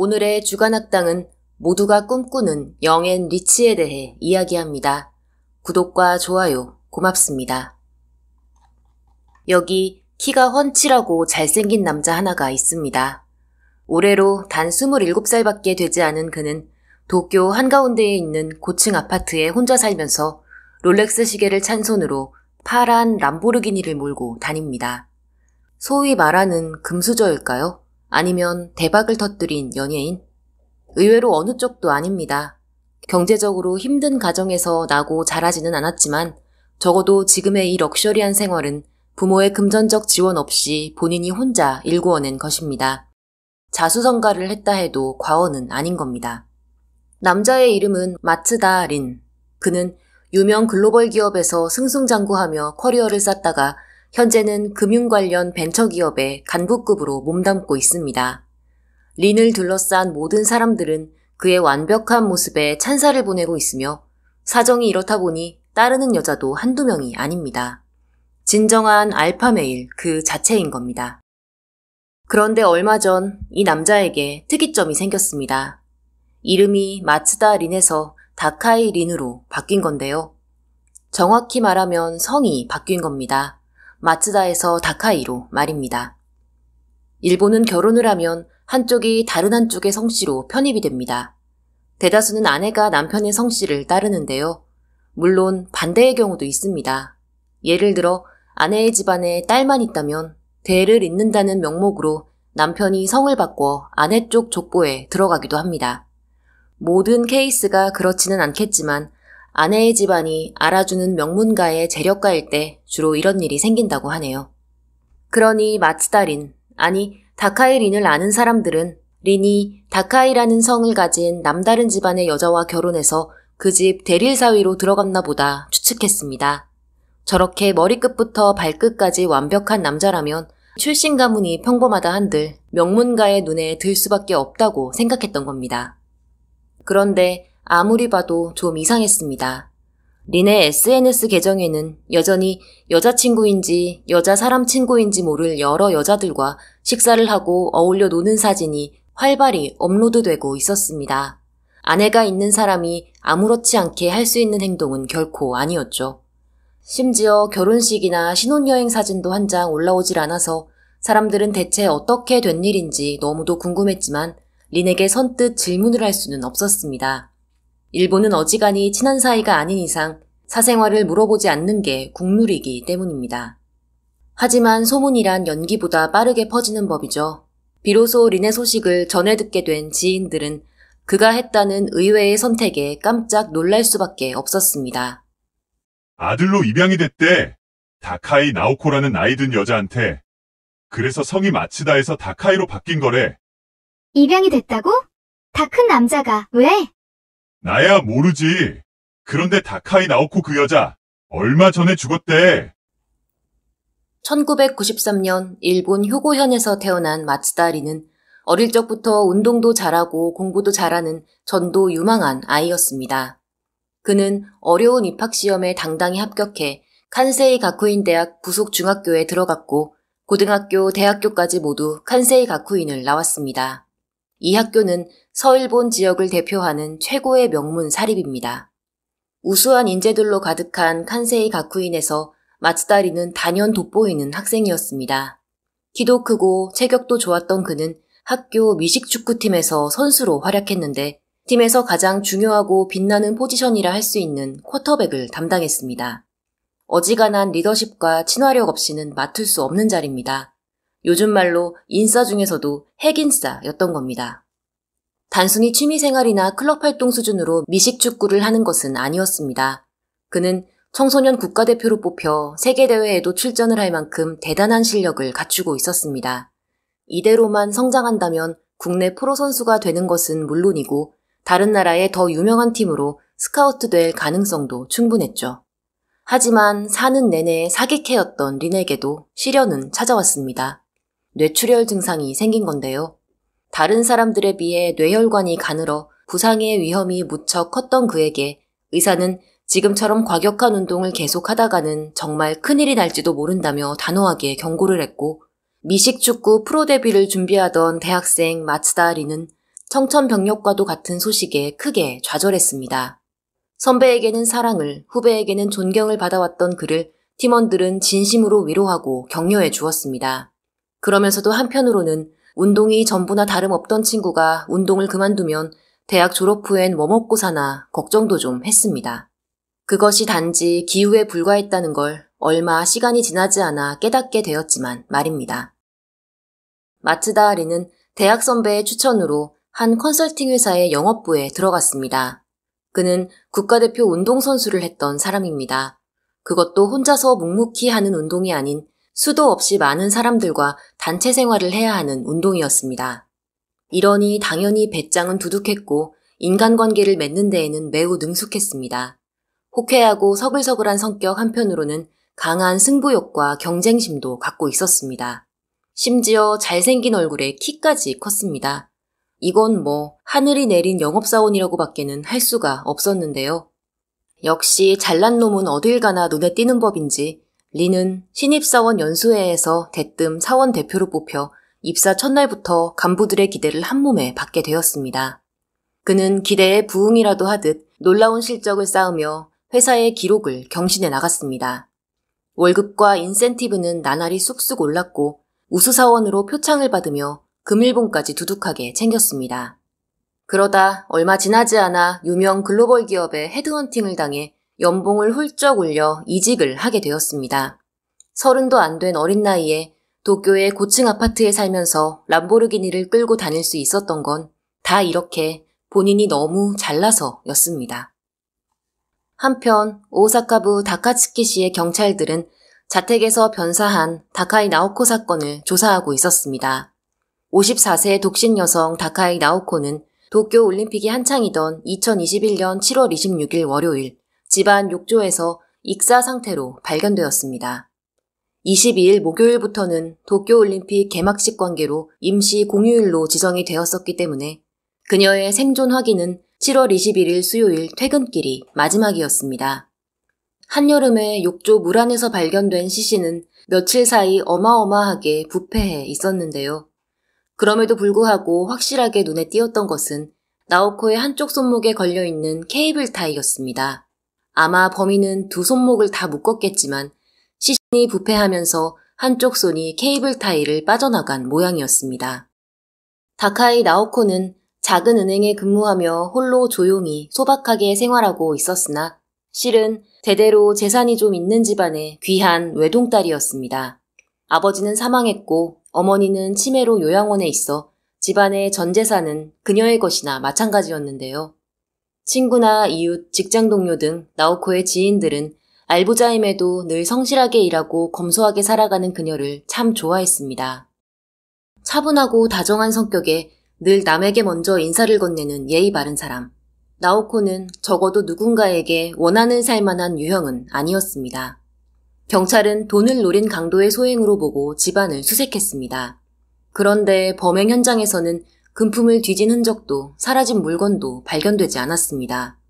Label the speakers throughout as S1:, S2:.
S1: 오늘의 주간학당은 모두가 꿈꾸는 영앤 리치에 대해 이야기합니다. 구독과 좋아요 고맙습니다. 여기 키가 헌칠하고 잘생긴 남자 하나가 있습니다. 올해로 단 27살밖에 되지 않은 그는 도쿄 한가운데에 있는 고층 아파트에 혼자 살면서 롤렉스 시계를 찬 손으로 파란 람보르기니를 몰고 다닙니다. 소위 말하는 금수저일까요? 아니면 대박을 터뜨린 연예인? 의외로 어느 쪽도 아닙니다. 경제적으로 힘든 가정에서 나고 자라지는 않았지만 적어도 지금의 이 럭셔리한 생활은 부모의 금전적 지원 없이 본인이 혼자 일구어낸 것입니다. 자수성가를 했다 해도 과언은 아닌 겁니다. 남자의 이름은 마츠다 린. 그는 유명 글로벌 기업에서 승승장구하며 커리어를 쌓다가 현재는 금융 관련 벤처기업의 간부급으로 몸담고 있습니다. 린을 둘러싼 모든 사람들은 그의 완벽한 모습에 찬사를 보내고 있으며 사정이 이렇다 보니 따르는 여자도 한두 명이 아닙니다. 진정한 알파메일 그 자체인 겁니다. 그런데 얼마 전 이 남자에게 특이점이 생겼습니다. 이름이 마츠다 린에서 다카이 린으로 바뀐 건데요. 정확히 말하면 성이 바뀐 겁니다. 마츠다에서 다카이로 말입니다. 일본은 결혼을 하면 한쪽이 다른 한쪽의 성씨로 편입이 됩니다. 대다수는 아내가 남편의 성씨를 따르는데요. 물론 반대의 경우도 있습니다. 예를 들어 아내의 집안에 딸만 있다면 대를 잇는다는 명목으로 남편이 성을 바꿔 아내 쪽 족보에 들어가기도 합니다. 모든 케이스가 그렇지는 않겠지만 아내의 집안이 알아주는 명문가의 재력가일 때 주로 이런 일이 생긴다고 하네요. 그러니 마츠다 린, 아니 다카이 린을 아는 사람들은 린이 다카이라는 성을 가진 남다른 집안의 여자와 결혼해서 그 집 대릴사위로 들어갔나 보다 추측했습니다. 저렇게 머리끝부터 발끝까지 완벽한 남자라면 출신 가문이 평범하다 한들 명문가의 눈에 들 수밖에 없다고 생각했던 겁니다. 그런데 아무리 봐도 좀 이상했습니다. 린의 SNS 계정에는 여전히 여자친구인지 여자 사람 친구인지 모를 여러 여자들과 식사를 하고 어울려 노는 사진이 활발히 업로드되고 있었습니다. 아내가 있는 사람이 아무렇지 않게 할 수 있는 행동은 결코 아니었죠. 심지어 결혼식이나 신혼여행 사진도 한 장 올라오질 않아서 사람들은 대체 어떻게 된 일인지 너무도 궁금했지만 린에게 선뜻 질문을 할 수는 없었습니다. 일본은 어지간히 친한 사이가 아닌 이상 사생활을 물어보지 않는 게 국룰이기 때문입니다. 하지만 소문이란 연기보다 빠르게 퍼지는 법이죠. 비로소 린의 소식을 전해 듣게 된 지인들은 그가 했다는 의외의 선택에 깜짝 놀랄 수밖에 없었습니다.
S2: 아들로 입양이 됐대. 다카이 나오코라는 나이 든 여자한테. 그래서 성이 마치다에서 다카이로 바뀐 거래.
S3: 입양이 됐다고?
S4: 다 큰 남자가 왜?
S2: 나야 모르지. 그런데 다카이 나오코 그 여자 얼마 전에 죽었대.
S1: 1993년 일본 효고현에서 태어난 마츠다리는 어릴 적부터 운동도 잘하고 공부도 잘하는 전도 유망한 아이였습니다. 그는 어려운 입학시험에 당당히 합격해 칸세이 가쿠인 대학 부속 중학교에 들어갔고 고등학교, 대학교까지 모두 칸세이 가쿠인을 나왔습니다. 이 학교는 서일본 지역을 대표하는 최고의 명문 사립입니다. 우수한 인재들로 가득한 칸세이 가쿠인에서 마츠다리는 단연 돋보이는 학생이었습니다. 키도 크고 체격도 좋았던 그는 학교 미식축구팀에서 선수로 활약했는데 팀에서 가장 중요하고 빛나는 포지션이라 할 수 있는 쿼터백을 담당했습니다. 어지간한 리더십과 친화력 없이는 맡을 수 없는 자리입니다. 요즘 말로 인싸 중에서도 핵인싸였던 겁니다. 단순히 취미생활이나 클럽 활동 수준으로 미식축구를 하는 것은 아니었습니다. 그는 청소년 국가대표로 뽑혀 세계대회에도 출전을 할 만큼 대단한 실력을 갖추고 있었습니다. 이대로만 성장한다면 국내 프로선수가 되는 것은 물론이고 다른 나라의 더 유명한 팀으로 스카우트 될 가능성도 충분했죠. 하지만 사는 내내 사기캐였던 린에게도 시련은 찾아왔습니다. 뇌출혈 증상이 생긴 건데요. 다른 사람들에 비해 뇌혈관이 가늘어 부상의 위험이 무척 컸던 그에게 의사는 지금처럼 과격한 운동을 계속하다가는 정말 큰일이 날지도 모른다며 단호하게 경고를 했고 미식축구 프로 데뷔를 준비하던 대학생 마츠다리는 청천벽력과도 같은 소식에 크게 좌절했습니다. 선배에게는 사랑을, 후배에게는 존경을 받아왔던 그를 팀원들은 진심으로 위로하고 격려해 주었습니다. 그러면서도 한편으로는 운동이 전부나 다름없던 친구가 운동을 그만두면 대학 졸업 후엔 뭐 먹고 사나 걱정도 좀 했습니다. 그것이 단지 기우에 불과했다는 걸 얼마 시간이 지나지 않아 깨닫게 되었지만 말입니다. 마츠다 아리는 대학 선배의 추천으로 한 컨설팅 회사의 영업부에 들어갔습니다. 그는 국가대표 운동선수를 했던 사람입니다. 그것도 혼자서 묵묵히 하는 운동이 아닌 수도 없이 많은 사람들과 단체 생활을 해야 하는 운동이었습니다. 이러니 당연히 배짱은 두둑했고 인간관계를 맺는 데에는 매우 능숙했습니다. 호쾌하고 서글서글한 성격 한편으로는 강한 승부욕과 경쟁심도 갖고 있었습니다. 심지어 잘생긴 얼굴에 키까지 컸습니다. 이건 뭐 하늘이 내린 영업사원이라고 밖에는 할 수가 없었는데요. 역시 잘난 놈은 어딜 가나 눈에 띄는 법인지 리는 신입사원 연수회에서 대뜸 사원 대표로 뽑혀 입사 첫날부터 간부들의 기대를 한몸에 받게 되었습니다. 그는 기대에 부응이라도 하듯 놀라운 실적을 쌓으며 회사의 기록을 경신해 나갔습니다. 월급과 인센티브는 나날이 쑥쑥 올랐고 우수사원으로 표창을 받으며 금일봉까지 두둑하게 챙겼습니다. 그러다 얼마 지나지 않아 유명 글로벌 기업의 헤드헌팅을 당해 연봉을 훌쩍 올려 이직을 하게 되었습니다. 서른도 안 된 어린 나이에 도쿄의 고층 아파트에 살면서 람보르기니를 끌고 다닐 수 있었던 건 다 이렇게 본인이 너무 잘나서였습니다. 한편 오사카부 다카츠키시의 경찰들은 자택에서 변사한 다카이 나오코 사건을 조사하고 있었습니다. 54세 독신 여성 다카이 나오코는 도쿄 올림픽이 한창이던 2021년 7월 26일 월요일 집안 욕조에서 익사 상태로 발견되었습니다. 22일 목요일부터는 도쿄올림픽 개막식 관계로 임시 공휴일로 지정이 되었었기 때문에 그녀의 생존 확인은 7월 21일 수요일 퇴근길이 마지막이었습니다. 한여름에 욕조 물 안에서 발견된 시신은 며칠 사이 어마어마하게 부패해 있었는데요. 그럼에도 불구하고 확실하게 눈에 띄었던 것은 나오코의 한쪽 손목에 걸려있는 케이블 타이였습니다. 아마 범인은 두 손목을 다 묶었겠지만 시신이 부패하면서 한쪽 손이 케이블 타이를 빠져나간 모양이었습니다. 다카이 나오코는 작은 은행에 근무하며 홀로 조용히 소박하게 생활하고 있었으나 실은 대대로 재산이 좀 있는 집안의 귀한 외동딸이었습니다. 아버지는 사망했고 어머니는 치매로 요양원에 있어 집안의 전 재산은 그녀의 것이나 마찬가지였는데요. 친구나 이웃, 직장 동료 등 나오코의 지인들은 알부자임에도 늘 성실하게 일하고 검소하게 살아가는 그녀를 참 좋아했습니다. 차분하고 다정한 성격에 늘 남에게 먼저 인사를 건네는 예의 바른 사람. 나오코는 적어도 누군가에게 원하는살 만한 유형은 아니었습니다. 경찰은 돈을 노린 강도의 소행으로 보고 집안을 수색했습니다. 그런데 범행 현장에서는 금품을 뒤진 흔적도 사라진 물건도 발견되지 않았습니다.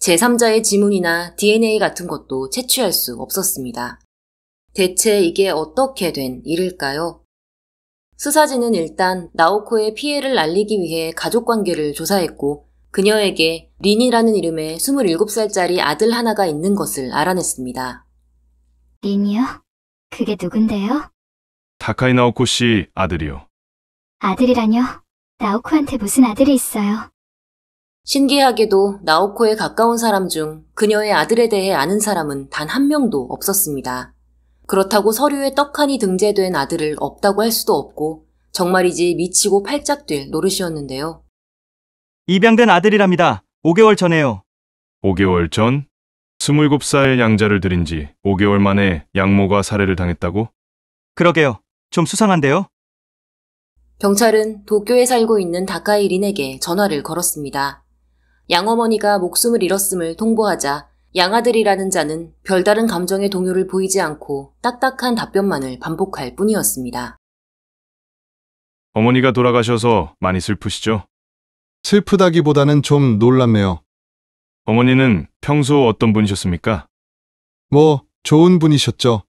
S1: 제3자의 지문이나 DNA 같은 것도 채취할 수 없었습니다. 대체 이게 어떻게 된 일일까요? 수사진은 일단 나오코의 피해를 알리기 위해 가족 관계를 조사했고 그녀에게 린이라는 이름의 27살짜리 아들 하나가 있는 것을 알아냈습니다. 린이요? 그게 누군데요?
S2: 다카이 나오코 씨 아들이요.
S1: 아들이라뇨? 나오코한테 무슨 아들이 있어요. 신기하게도 나오코에 가까운 사람 중 그녀의 아들에 대해 아는 사람은 단 한 명도 없었습니다. 그렇다고 서류에 떡하니 등재된 아들을 없다고 할 수도 없고 정말이지 미치고 팔짝 뛸 노릇이었는데요.
S4: 입양된 아들이랍니다. 5개월 전에요. 5개월 전? 27살 양자를 들인 지 5개월 만에 양모가 살해를 당했다고? 그러게요. 좀 수상한데요?
S1: 경찰은 도쿄에 살고 있는 다카이린에게 전화를 걸었습니다. 양어머니가 목숨을 잃었음을 통보하자 양아들이라는 자는 별다른 감정의 동요를 보이지 않고 딱딱한 답변만을 반복할 뿐이었습니다.
S2: 어머니가 돌아가셔서 많이 슬프시죠? 슬프다기보다는 좀 놀랍네요. 어머니는 평소 어떤 분이셨습니까?
S4: 뭐, 좋은 분이셨죠.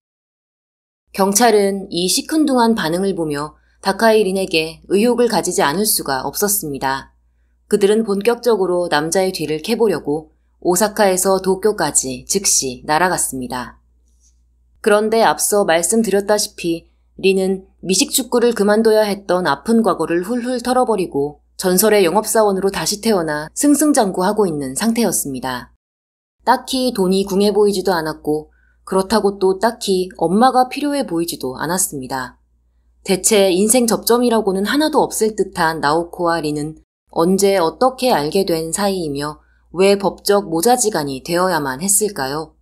S1: 경찰은 이 시큰둥한 반응을 보며 다카이린에게 의욕을 가지지 않을 수가 없었습니다. 그들은 본격적으로 남자의 뒤를 캐보려고 오사카에서 도쿄까지 즉시 날아갔습니다. 그런데 앞서 말씀드렸다시피 리는 미식축구를 그만둬야 했던 아픈 과거를 훌훌 털어버리고 전설의 영업사원으로 다시 태어나 승승장구하고 있는 상태였습니다. 딱히 돈이 궁해 보이지도 않았고 그렇다고 또 딱히 엄마가 필요해 보이지도 않았습니다. 대체 인생 접점이라고는 하나도 없을 듯한 나오코와 리는 언제 어떻게 알게 된 사이이며 왜 법적 모자지간이 되어야만 했을까요?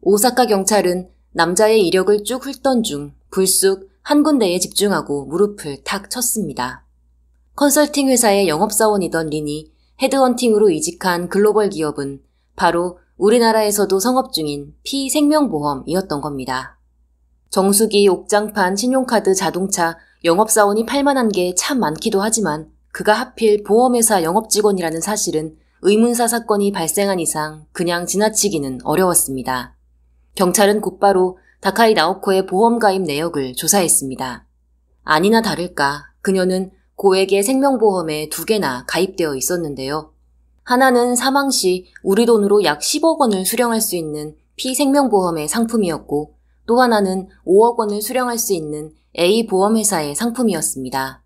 S1: 오사카 경찰은 남자의 이력을 쭉 훑던 중 불쑥 한 군데에 집중하고 무릎을 탁 쳤습니다. 컨설팅 회사의 영업사원이던 린이 헤드헌팅으로 이직한 글로벌 기업은 바로 우리나라에서도 성업 중인 피생명보험이었던 겁니다. 정수기, 옥장판, 신용카드, 자동차, 영업사원이 팔만한 게 참 많기도 하지만 그가 하필 보험회사 영업직원이라는 사실은 의문사 사건이 발생한 이상 그냥 지나치기는 어려웠습니다. 경찰은 곧바로 다카이 나오코의 보험가입 내역을 조사했습니다. 아니나 다를까 그녀는 고액의 생명보험에 두 개나 가입되어 있었는데요. 하나는 사망 시 우리 돈으로 약 10억 원을 수령할 수 있는 피생명보험의 상품이었고 또 하나는 5억 원을 수령할 수 있는 A 보험회사의 상품이었습니다.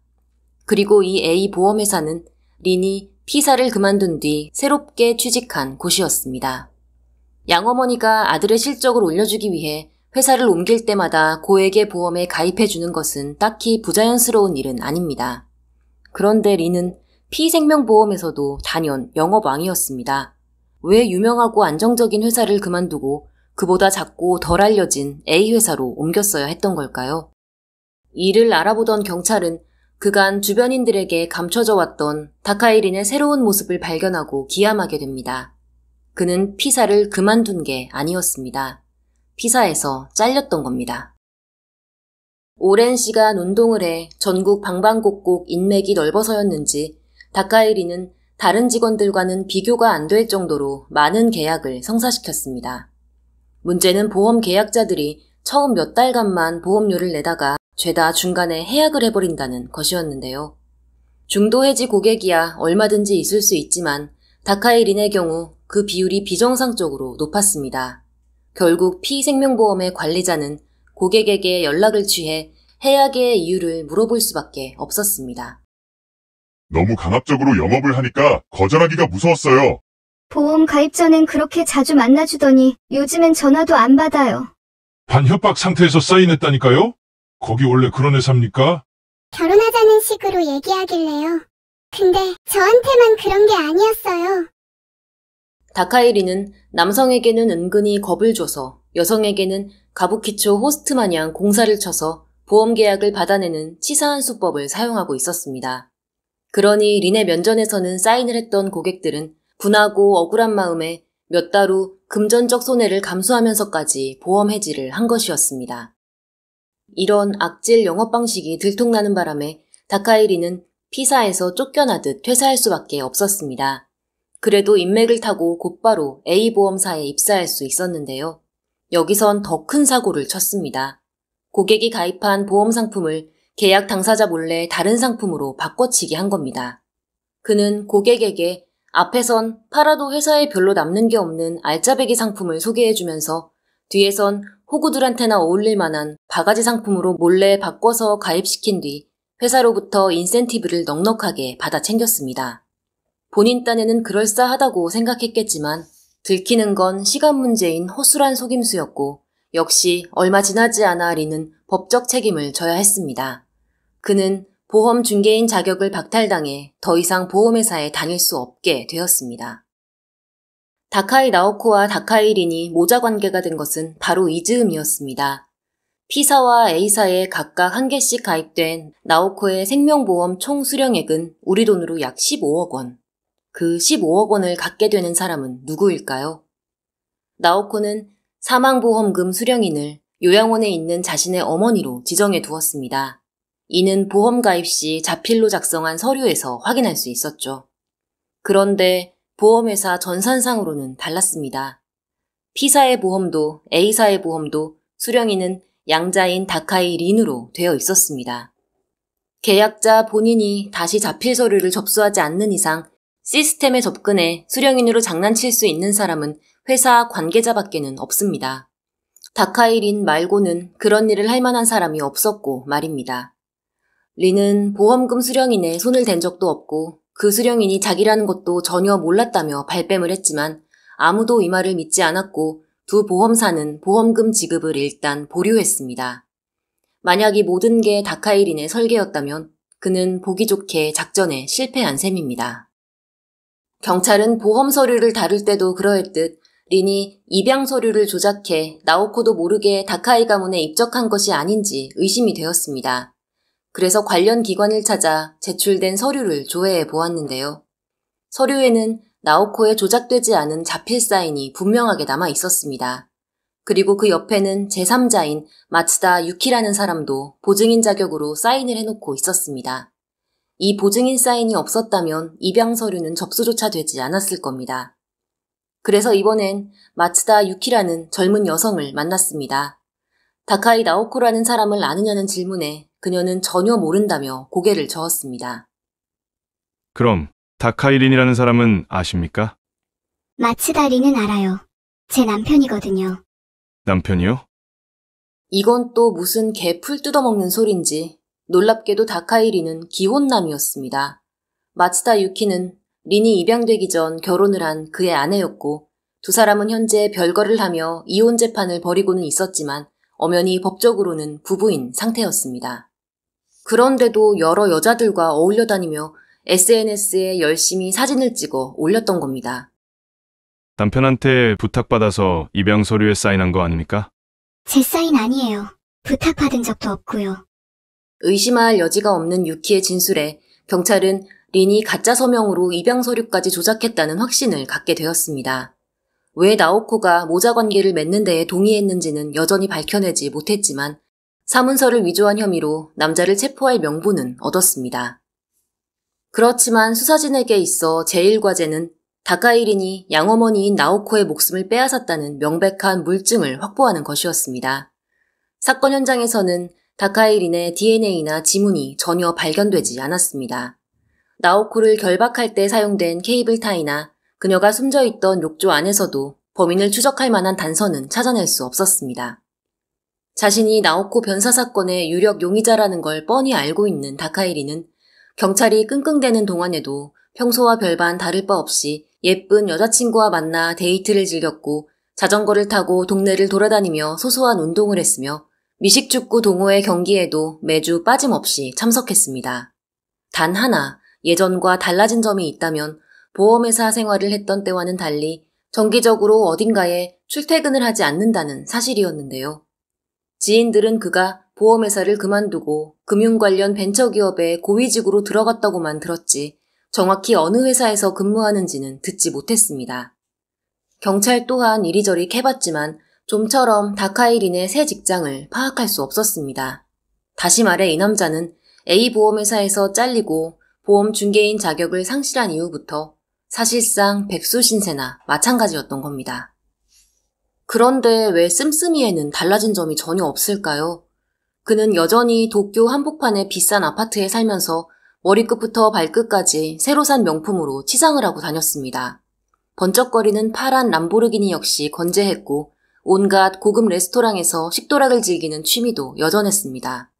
S1: 그리고 이 A 보험회사는 린이 피사를 그만둔 뒤 새롭게 취직한 곳이었습니다. 양어머니가 아들의 실적을 올려주기 위해 회사를 옮길 때마다 고액의 보험에 가입해주는 것은 딱히 부자연스러운 일은 아닙니다. 그런데 린은 피생명보험에서도 단연 영업왕이었습니다. 왜 유명하고 안정적인 회사를 그만두고 그보다 작고 덜 알려진 A 회사로 옮겼어야 했던 걸까요? 이를 알아보던 경찰은 그간 주변인들에게 감춰져 왔던 다카이린의 새로운 모습을 발견하고 기암하게 됩니다. 그는 피사를 그만둔 게 아니었습니다. 피사에서 잘렸던 겁니다. 오랜 시간 운동을 해 전국 방방곡곡 인맥이 넓어서였는지 다카이리는 다른 직원들과는 비교가 안 될 정도로 많은 계약을 성사시켰습니다. 문제는 보험 계약자들이 처음 몇 달간만 보험료를 내다가 죄다 중간에 해약을 해버린다는 것이었는데요. 중도 해지 고객이야 얼마든지 있을 수 있지만 다카이린의 경우 그 비율이 비정상적으로 높았습니다. 결국 피생명보험의 관리자는 고객에게 연락을 취해 해약의 이유를 물어볼 수밖에 없었습니다.
S2: 너무 강압적으로 영업을 하니까 거절하기가 무서웠어요.
S1: 보험 가입 전엔 그렇게 자주 만나주더니
S3: 요즘엔 전화도 안 받아요.
S2: 반협박 상태에서 사인했다니까요? 거기 원래 그런 회사입니까?
S1: 결혼하자는 식으로 얘기하길래요. 근데 저한테만 그런 게 아니었어요. 다카이리는 남성에게는 은근히 겁을 줘서 여성에게는 가부키초 호스트 마냥 공사를 쳐서 보험 계약을 받아내는 치사한 수법을 사용하고 있었습니다. 그러니 린의 면전에서는 사인을 했던 고객들은 분하고 억울한 마음에 몇 달 후 금전적 손해를 감수하면서까지 보험 해지를 한 것이었습니다. 이런 악질 영업 방식이 들통나는 바람에 다카이리는 피사에서 쫓겨나듯 퇴사할 수밖에 없었습니다. 그래도 인맥을 타고 곧바로 A보험사에 입사할 수 있었는데요. 여기선 더 큰 사고를 쳤습니다. 고객이 가입한 보험 상품을 계약 당사자 몰래 다른 상품으로 바꿔치기 한 겁니다. 그는 고객에게 앞에선 팔아도 회사에 별로 남는 게 없는 알짜배기 상품을 소개해주면서 뒤에선 호구들한테나 어울릴 만한 바가지 상품으로 몰래 바꿔서 가입시킨 뒤 회사로부터 인센티브를 넉넉하게 받아 챙겼습니다. 본인 딴에는 그럴싸하다고 생각했겠지만 들키는 건 시간 문제인 허술한 속임수였고 역시 얼마 지나지 않아 리는 법적 책임을 져야 했습니다. 그는 보험 중개인 자격을 박탈당해 더 이상 보험회사에 다닐 수 없게 되었습니다. 다카이 나오코와 다카이 린이 모자 관계가 된 것은 바로 이 즈음이었습니다. 피사와 A사에 각각 한 개씩 가입된 나오코의 생명보험 총 수령액은 우리 돈으로 약 15억 원. 그 15억 원을 갖게 되는 사람은 누구일까요? 나오코는 사망보험금 수령인을 요양원에 있는 자신의 어머니로 지정해 두었습니다. 이는 보험 가입 시 자필로 작성한 서류에서 확인할 수 있었죠. 그런데 보험회사 전산상으로는 달랐습니다. P사의 보험도 A사의 보험도 수령인은 양자인 다카이 린으로 되어 있었습니다. 계약자 본인이 다시 자필 서류를 접수하지 않는 이상 시스템에 접근해 수령인으로 장난칠 수 있는 사람은 회사 관계자밖에는 없습니다. 다카이 린 말고는 그런 일을 할 만한 사람이 없었고 말입니다. 리는 보험금 수령인에 손을 댄 적도 없고 그 수령인이 자기라는 것도 전혀 몰랐다며 발뺌을 했지만 아무도 이 말을 믿지 않았고 두 보험사는 보험금 지급을 일단 보류했습니다. 만약 이 모든 게 다카이린의 설계였다면 그는 보기 좋게 작전에 실패한 셈입니다. 경찰은 보험 서류를 다룰 때도 그러했듯 린이 입양 서류를 조작해 나오코도 모르게 다카이 가문에 입적한 것이 아닌지 의심이 되었습니다. 그래서 관련 기관을 찾아 제출된 서류를 조회해 보았는데요. 서류에는 나오코의 조작되지 않은 자필 사인이 분명하게 남아 있었습니다. 그리고 그 옆에는 제3자인 마츠다 유키라는 사람도 보증인 자격으로 사인을 해놓고 있었습니다. 이 보증인 사인이 없었다면 입양 서류는 접수조차 되지 않았을 겁니다. 그래서 이번엔 마츠다 유키라는 젊은 여성을 만났습니다. 다카이 나오코라는 사람을 아느냐는 질문에 그녀는 전혀 모른다며 고개를 저었습니다.
S4: 그럼 다카이린이라는 사람은 아십니까?
S1: 마츠다리는 알아요. 제 남편이거든요. 남편이요? 이건 또 무슨 개풀 뜯어먹는 소린지 놀랍게도 다카이린은 기혼남이었습니다. 마츠다 유키는 린이 입양되기 전 결혼을 한 그의 아내였고 두 사람은 현재 별거를 하며 이혼 재판을 벌이고는 있었지만 엄연히 법적으로는 부부인 상태였습니다. 그런데도 여러 여자들과 어울려 다니며 SNS에 열심히 사진을 찍어 올렸던 겁니다.
S4: 남편한테 부탁받아서 입양 서류에 사인한 거 아닙니까?
S1: 제 사인 아니에요. 부탁받은 적도 없고요. 의심할 여지가 없는 유키의 진술에 경찰은 린이 가짜 서명으로 입양 서류까지 조작했다는 확신을 갖게 되었습니다. 왜 나오코가 모자 관계를 맺는 데에 동의했는지는 여전히 밝혀내지 못했지만 사문서를 위조한 혐의로 남자를 체포할 명분은 얻었습니다. 그렇지만 수사진에게 있어 제1과제는 다카이린이 양어머니인 나오코의 목숨을 빼앗았다는 명백한 물증을 확보하는 것이었습니다. 사건 현장에서는 다카이린의 DNA나 지문이 전혀 발견되지 않았습니다. 나오코를 결박할 때 사용된 케이블 타이나 그녀가 숨져 있던 욕조 안에서도 범인을 추적할 만한 단서는 찾아낼 수 없었습니다. 자신이 나오코 변사 사건의 유력 용의자라는 걸 뻔히 알고 있는 다카이리는 경찰이 끙끙대는 동안에도 평소와 별반 다를 바 없이 예쁜 여자친구와 만나 데이트를 즐겼고 자전거를 타고 동네를 돌아다니며 소소한 운동을 했으며 미식축구 동호회 경기에도 매주 빠짐없이 참석했습니다. 단 하나 예전과 달라진 점이 있다면 보험회사 생활을 했던 때와는 달리 정기적으로 어딘가에 출퇴근을 하지 않는다는 사실이었는데요. 지인들은 그가 보험회사를 그만두고 금융 관련 벤처기업의 고위직으로 들어갔다고만 들었지 정확히 어느 회사에서 근무하는지는 듣지 못했습니다. 경찰 또한 이리저리 캐봤지만 좀처럼 다카이린의 새 직장을 파악할 수 없었습니다. 다시 말해 이 남자는 A 보험회사에서 잘리고 보험 중개인 자격을 상실한 이후부터 사실상 백수 신세나 마찬가지였던 겁니다. 그런데 왜 씀씀이에는 달라진 점이 전혀 없을까요? 그는 여전히 도쿄 한복판의 비싼 아파트에 살면서 머리끝부터 발끝까지 새로 산 명품으로 치장을 하고 다녔습니다. 번쩍거리는 파란 람보르기니 역시 건재했고 온갖 고급 레스토랑에서 식도락을 즐기는 취미도 여전했습니다.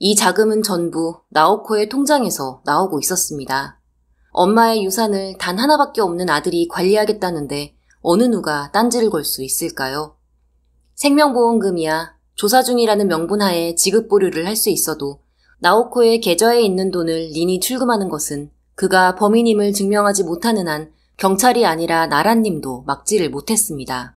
S1: 이 자금은 전부 나오코의 통장에서 나오고 있었습니다. 엄마의 유산을 단 하나밖에 없는 아들이 관리하겠다는데 어느 누가 딴지를 걸 수 있을까요? 생명보험금이야 조사 중이라는 명분하에 지급 보류를 할 수 있어도 나오코의 계좌에 있는 돈을 린이 출금하는 것은 그가 범인임을 증명하지 못하는 한 경찰이 아니라 나란님도 막지를 못했습니다.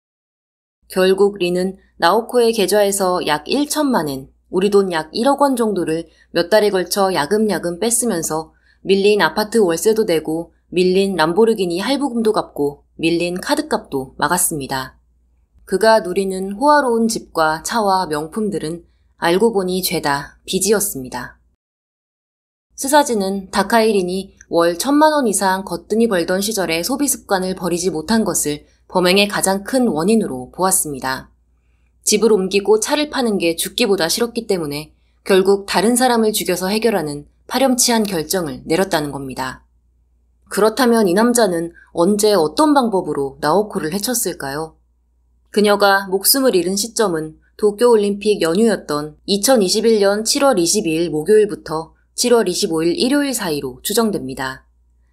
S1: 결국 린은 나오코의 계좌에서 약 1천만엔, 우리 돈 약 1억 원 정도를 몇 달에 걸쳐 야금야금 뺐으면서 밀린 아파트 월세도 내고 밀린 람보르기니 할부금도 갚고 밀린 카드값도 막았습니다. 그가 누리는 호화로운 집과 차와 명품들은 알고 보니 죄다 빚이었습니다. 스사진은 다카이린이 월 천만 원 이상 거뜬히 벌던 시절의 소비 습관을 버리지 못한 것을 범행의 가장 큰 원인으로 보았습니다. 집을 옮기고 차를 파는 게 죽기보다 싫었기 때문에 결국 다른 사람을 죽여서 해결하는 파렴치한 결정을 내렸다는 겁니다. 그렇다면 이 남자는 언제 어떤 방법으로 나오코를 해쳤을까요? 그녀가 목숨을 잃은 시점은 도쿄올림픽 연휴였던 2021년 7월 22일 목요일부터 7월 25일 일요일 사이로 추정됩니다.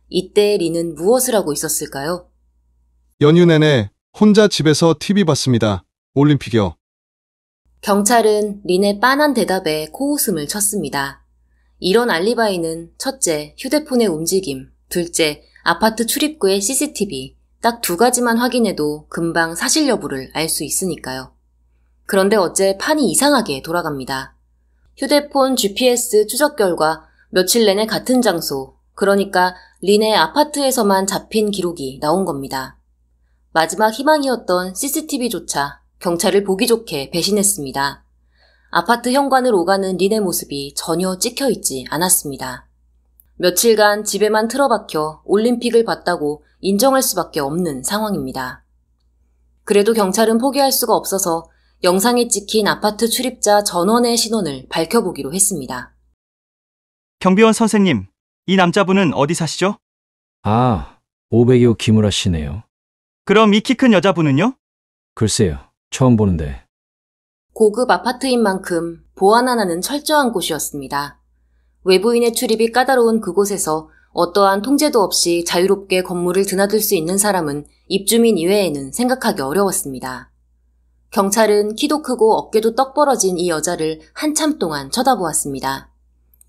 S1: 이때 리는 무엇을 하고 있었을까요?
S2: 연휴 내내 혼자 집에서 TV
S4: 봤습니다. 올림픽이요.
S1: 경찰은 린의 빤한 대답에 코웃음을 쳤습니다. 이런 알리바이는 첫째, 휴대폰의 움직임, 둘째, 아파트 출입구의 CCTV. 딱 두 가지만 확인해도 금방 사실 여부를 알 수 있으니까요. 그런데 어제 판이 이상하게 돌아갑니다. 휴대폰 GPS 추적 결과 며칠 내내 같은 장소, 그러니까 린의 아파트에서만 잡힌 기록이 나온 겁니다. 마지막 희망이었던 CCTV조차 경찰을 보기 좋게 배신했습니다. 아파트 현관을 오가는 린의 모습이 전혀 찍혀 있지 않았습니다. 며칠간 집에만 틀어박혀 올림픽을 봤다고 인정할 수밖에 없는 상황입니다. 그래도 경찰은 포기할 수가 없어서 영상에 찍힌 아파트 출입자 전원의 신원을 밝혀보기로 했습니다.
S4: 경비원 선생님, 이 남자분은 어디 사시죠? 아, 502호 김우라 씨네요. 그럼 이 키 큰 여자분은요? 글쎄요, 처음 보는데.
S1: 고급 아파트인 만큼 보안 하나는 철저한 곳이었습니다. 외부인의 출입이 까다로운 그곳에서 어떠한 통제도 없이 자유롭게 건물을 드나들 수 있는 사람은 입주민 이외에는 생각하기 어려웠습니다. 경찰은 키도 크고 어깨도 떡 벌어진 이 여자를 한참 동안 쳐다보았습니다.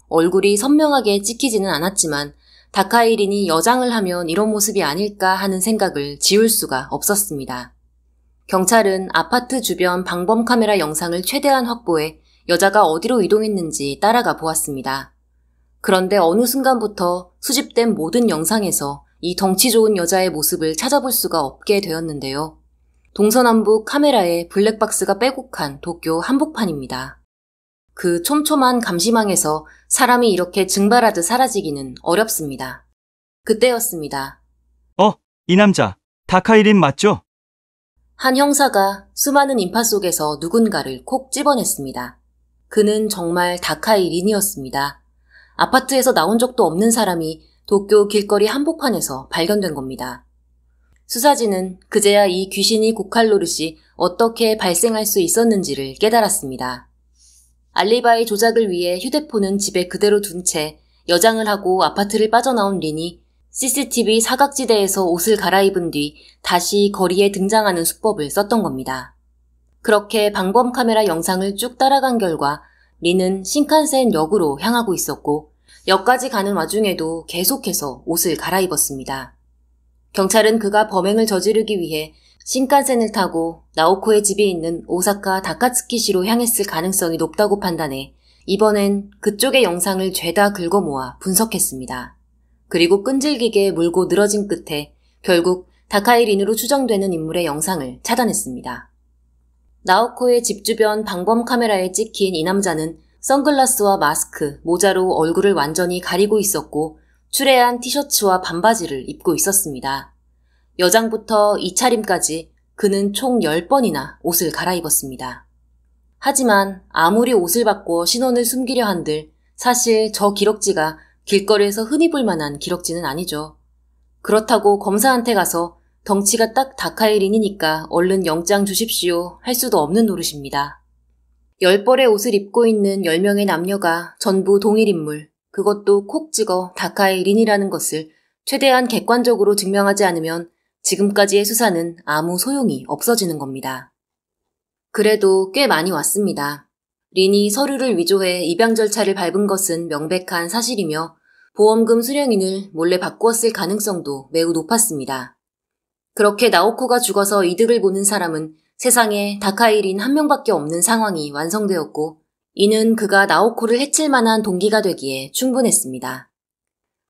S1: 얼굴이 선명하게 찍히지는 않았지만 다카이린이 여장을 하면 이런 모습이 아닐까 하는 생각을 지울 수가 없었습니다. 경찰은 아파트 주변 방범 카메라 영상을 최대한 확보해 여자가 어디로 이동했는지 따라가 보았습니다. 그런데 어느 순간부터 수집된 모든 영상에서 이 덩치 좋은 여자의 모습을 찾아볼 수가 없게 되었는데요. 동서남북 카메라의 블랙박스가 빼곡한 도쿄 한복판입니다. 그 촘촘한 감시망에서 사람이 이렇게 증발하듯 사라지기는 어렵습니다. 그때였습니다.
S4: 어, 이 남자, 다카이린 맞죠?
S1: 한 형사가 수많은 인파 속에서 누군가를 콕찝어냈습니다 그는 정말 다카이린이었습니다. 아파트에서 나온 적도 없는 사람이 도쿄 길거리 한복판에서 발견된 겁니다. 수사진은 그제야 이 귀신이 고칼로르시 어떻게 발생할 수 있었는지를 깨달았습니다. 알리바이 조작을 위해 휴대폰은 집에 그대로 둔 채 여장을 하고 아파트를 빠져나온 린이 CCTV 사각지대에서 옷을 갈아입은 뒤 다시 거리에 등장하는 수법을 썼던 겁니다. 그렇게 방범 카메라 영상을 쭉 따라간 결과 리는 신칸센 역으로 향하고 있었고 역까지 가는 와중에도 계속해서 옷을 갈아입었습니다. 경찰은 그가 범행을 저지르기 위해 신칸센을 타고 나오코의 집에 있는 오사카 다카츠키시로 향했을 가능성이 높다고 판단해 이번엔 그쪽의 영상을 죄다 긁어모아 분석했습니다. 그리고 끈질기게 물고 늘어진 끝에 결국 다카이린으로 추정되는 인물의 영상을 차단했습니다. 나오코의 집 주변 방범 카메라에 찍힌 이 남자는 선글라스와 마스크, 모자로 얼굴을 완전히 가리고 있었고 추레한 티셔츠와 반바지를 입고 있었습니다. 여장부터 이차림까지 그는 총 10번이나 옷을 갈아입었습니다. 하지만 아무리 옷을 바꿔 신원을 숨기려 한들 사실 저 기럭지가 길거리에서 흔히 볼 만한 기럭지는 아니죠. 그렇다고 검사한테 가서 덩치가 딱 다카이린이니까 얼른 영장 주십시오 할 수도 없는 노릇입니다. 열 벌의 옷을 입고 있는 열 명의 남녀가 전부 동일 인물, 그것도 콕 찍어 다카이린이라는 것을 최대한 객관적으로 증명하지 않으면 지금까지의 수사는 아무 소용이 없어지는 겁니다. 그래도 꽤 많이 왔습니다. 린이 서류를 위조해 입양 절차를 밟은 것은 명백한 사실이며 보험금 수령인을 몰래 바꾸었을 가능성도 매우 높았습니다. 그렇게 나오코가 죽어서 이득을 보는 사람은 세상에 다카일인 한 명밖에 없는 상황이 완성되었고 이는 그가 나오코를 해칠 만한 동기가 되기에 충분했습니다.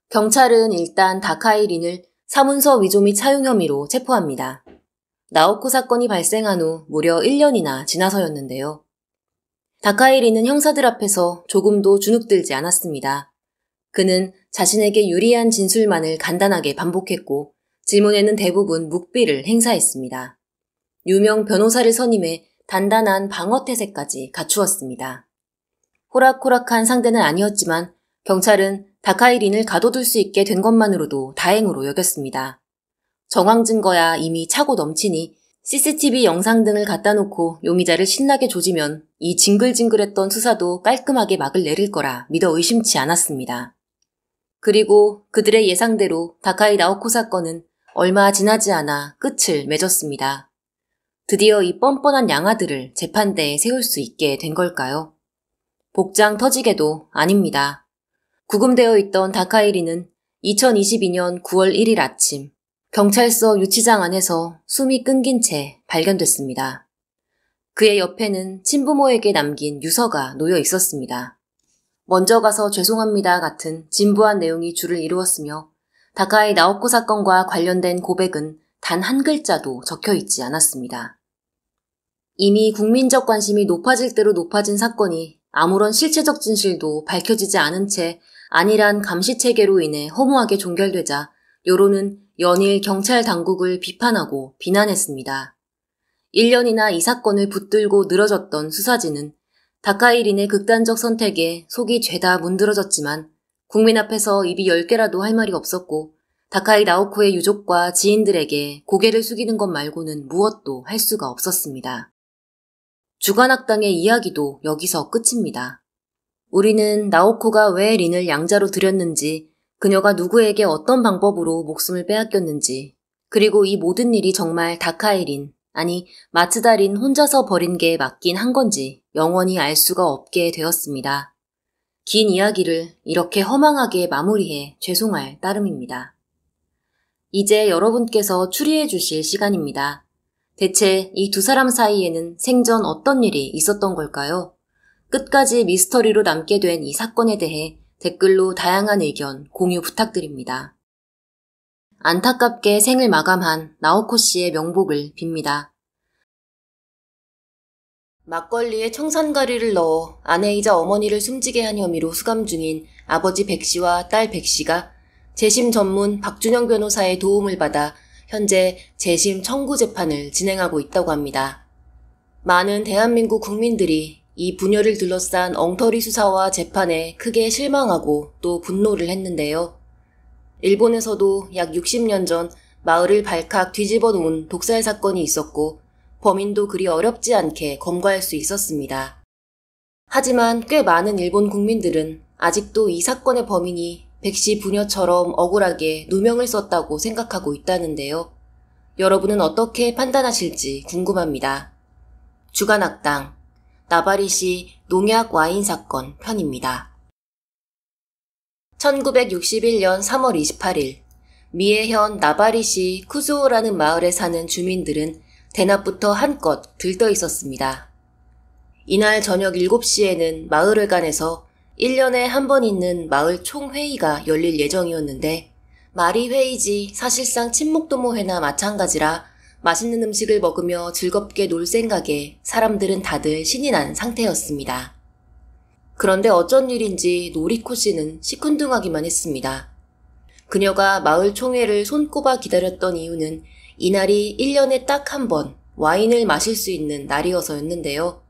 S1: 경찰은 일단 다카일인을 사문서 위조 및 사용 혐의로 체포합니다. 나오코 사건이 발생한 후 무려 1년이나 지나서였는데요. 다카이리은 형사들 앞에서 조금도 주눅들지 않았습니다. 그는 자신에게 유리한 진술만을 간단하게 반복했고 질문에는 대부분 묵비를 행사했습니다. 유명 변호사를 선임해 단단한 방어태세까지 갖추었습니다. 호락호락한 상대는 아니었지만 경찰은 다카이린을 가둬둘 수 있게 된 것만으로도 다행으로 여겼습니다. 정황 증거야 이미 차고 넘치니 CCTV 영상 등을 갖다 놓고 용의자를 신나게 조지면 이 징글징글했던 수사도 깔끔하게 막을 내릴 거라 믿어 의심치 않았습니다. 그리고 그들의 예상대로 다카이 나오코 사건은 얼마 지나지 않아 끝을 맺었습니다. 드디어 이 뻔뻔한 양아들을 재판대에 세울 수 있게 된 걸까요? 복장 터지게도 아닙니다. 구금되어 있던 다카이리는 2022년 9월 1일 아침 경찰서 유치장 안에서 숨이 끊긴 채 발견됐습니다. 그의 옆에는 친부모에게 남긴 유서가 놓여 있었습니다. 먼저 가서 죄송합니다 같은 진부한 내용이 줄을 이루었으며 다카이 나오코 사건과 관련된 고백은 단 한 글자도 적혀 있지 않았습니다. 이미 국민적 관심이 높아질 대로 높아진 사건이 아무런 실체적 진실도 밝혀지지 않은 채 안일한 감시 체계로 인해 허무하게 종결되자 여론은 연일 경찰 당국을 비판하고 비난했습니다. 1년이나 이 사건을 붙들고 늘어졌던 수사진은 다카이린의 극단적 선택에 속이 죄다 문드러졌지만 국민 앞에서 입이 열 개라도 할 말이 없었고 다카이 나오코의 유족과 지인들에게 고개를 숙이는 것 말고는 무엇도 할 수가 없었습니다. 주관학당의 이야기도 여기서 끝입니다. 우리는 나오코가 왜 린을 양자로 들였는지, 그녀가 누구에게 어떤 방법으로 목숨을 빼앗겼는지, 그리고 이 모든 일이 정말 다카이 린, 아니 마츠다 린 혼자서 버린 게 맞긴 한 건지 영원히 알 수가 없게 되었습니다. 긴 이야기를 이렇게 허망하게 마무리해 죄송할 따름입니다. 이제 여러분께서 추리해 주실 시간입니다. 대체 이 두 사람 사이에는 생전 어떤 일이 있었던 걸까요? 끝까지 미스터리로 남게 된 이 사건에 대해 댓글로 다양한 의견 공유 부탁드립니다. 안타깝게 생을 마감한 나오코 씨의 명복을 빕니다. 막걸리에 청산가리를 넣어 아내이자 어머니를 숨지게 한 혐의로 수감 중인 아버지 백 씨와 딸 백 씨가 재심 전문 박준영 변호사의 도움을 받아 현재 재심 청구 재판을 진행하고 있다고 합니다. 많은 대한민국 국민들이 이 분열을 둘러싼 엉터리 수사와 재판에 크게 실망하고 또 분노를 했는데요. 일본에서도 약 60년 전 마을을 발칵 뒤집어 놓은 독살 사건이 있었고 범인도 그리 어렵지 않게 검거할 수 있었습니다. 하지만 꽤 많은 일본 국민들은 아직도 이 사건의 범인이 백시 부녀처럼 억울하게 누명을 썼다고 생각하고 있다는데요. 여러분은 어떻게 판단하실지 궁금합니다. 주간악당 나바리 시 농약 와인 사건 편입니다. 1961년 3월 28일 미에현 나바리 시 쿠즈오라는 마을에 사는 주민들은 대낮부터 한껏 들떠 있었습니다. 이날 저녁 7시에는 마을회관에서 1년에 한 번 있는 마을 총회의가 열릴 예정이었는데 말이 회의지 사실상 친목도모회나 마찬가지라 맛있는 음식을 먹으며 즐겁게 놀 생각에 사람들은 다들 신이 난 상태였습니다. 그런데 어쩐 일인지 노리코 씨는 시큰둥하기만 했습니다. 그녀가 마을 총회를 손꼽아 기다렸던 이유는 이날이 1년에 딱 한 번 와인을 마실 수 있는 날이어서였는데요.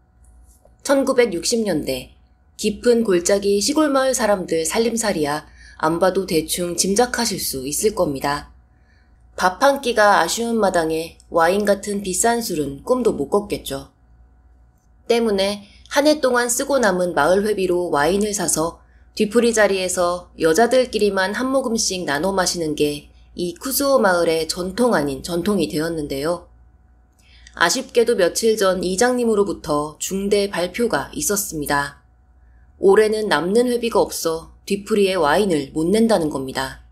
S1: 1960년대 깊은 골짜기 시골 마을 사람들 살림살이야 안 봐도 대충 짐작하실 수 있을 겁니다. 밥 한 끼가 아쉬운 마당에 와인 같은 비싼 술은 꿈도 못 꿨겠죠. 때문에 한 해 동안 쓰고 남은 마을 회비로 와인을 사서 뒤풀이 자리에서 여자들끼리만 한 모금씩 나눠 마시는 게이 쿠즈오 마을의 전통 아닌 전통이 되었는데요. 아쉽게도 며칠 전 이장님으로부터 중대 발표가 있었습니다. 올해는 남는 회비가 없어 뒤풀이에 와인을 못 낸다는 겁니다.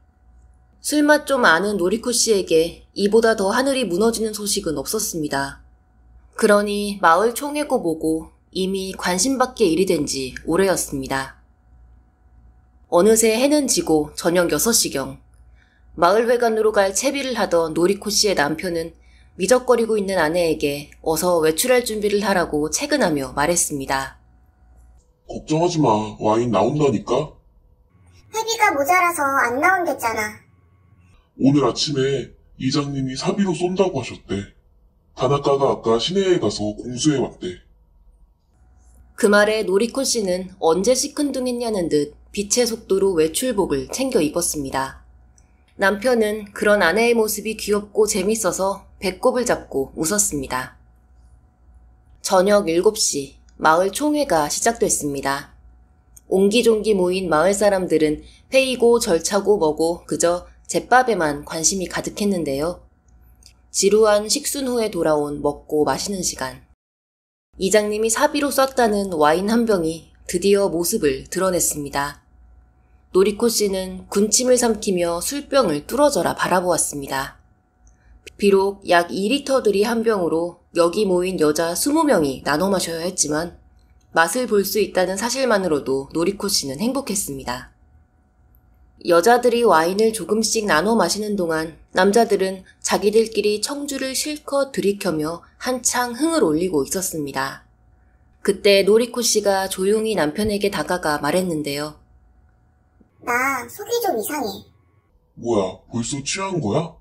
S1: 술맛 좀 아는 노리코 씨에게 이보다 더 하늘이 무너지는 소식은 없었습니다. 그러니 마을 총회고 보고 이미 관심밖에 일이 된지 오래였습니다. 어느새 해는 지고 저녁 6시경 마을회관으로 갈 채비를 하던 노리코 씨의 남편은 미적거리고 있는 아내에게 어서 외출할 준비를 하라고 채근하며 말했습니다.
S2: 걱정하지 마. 와인 나온다니까.
S3: 회비가 모자라서 안 나온댔잖아.
S2: 오늘 아침에 이장님이 사비로 쏜다고 하셨대. 다나카가 아까 시내에 가서 공수해 왔대.
S1: 그 말에 노리코 씨는 언제 시큰둥했냐는 듯 빛의 속도로 외출복을 챙겨 입었습니다. 남편은 그런 아내의 모습이 귀엽고 재밌어서 배꼽을 잡고 웃었습니다. 저녁 7시 마을 총회가 시작됐습니다. 옹기종기 모인 마을 사람들은 회이고 절차고 뭐고 그저 제밥에만 관심이 가득했는데요. 지루한 식순 후에 돌아온 먹고 마시는 시간. 이장님이 사비로 썼다는 와인 한 병이 드디어 모습을 드러냈습니다. 노리코 씨는 군침을 삼키며 술병을 뚫어져라 바라보았습니다. 비록 약 2리터들이 한 병으로 여기 모인 여자 20명이 나눠 마셔야 했지만 맛을 볼 수 있다는 사실만으로도 노리코 씨는 행복했습니다. 여자들이 와인을 조금씩 나눠 마시는 동안 남자들은 자기들끼리 청주를 실컷 들이켜며 한창 흥을 올리고 있었습니다. 그때 노리코 씨가 조용히 남편에게 다가가 말했는데요. 나 속이 좀 이상해.
S2: 뭐야, 벌써 취한
S1: 거야?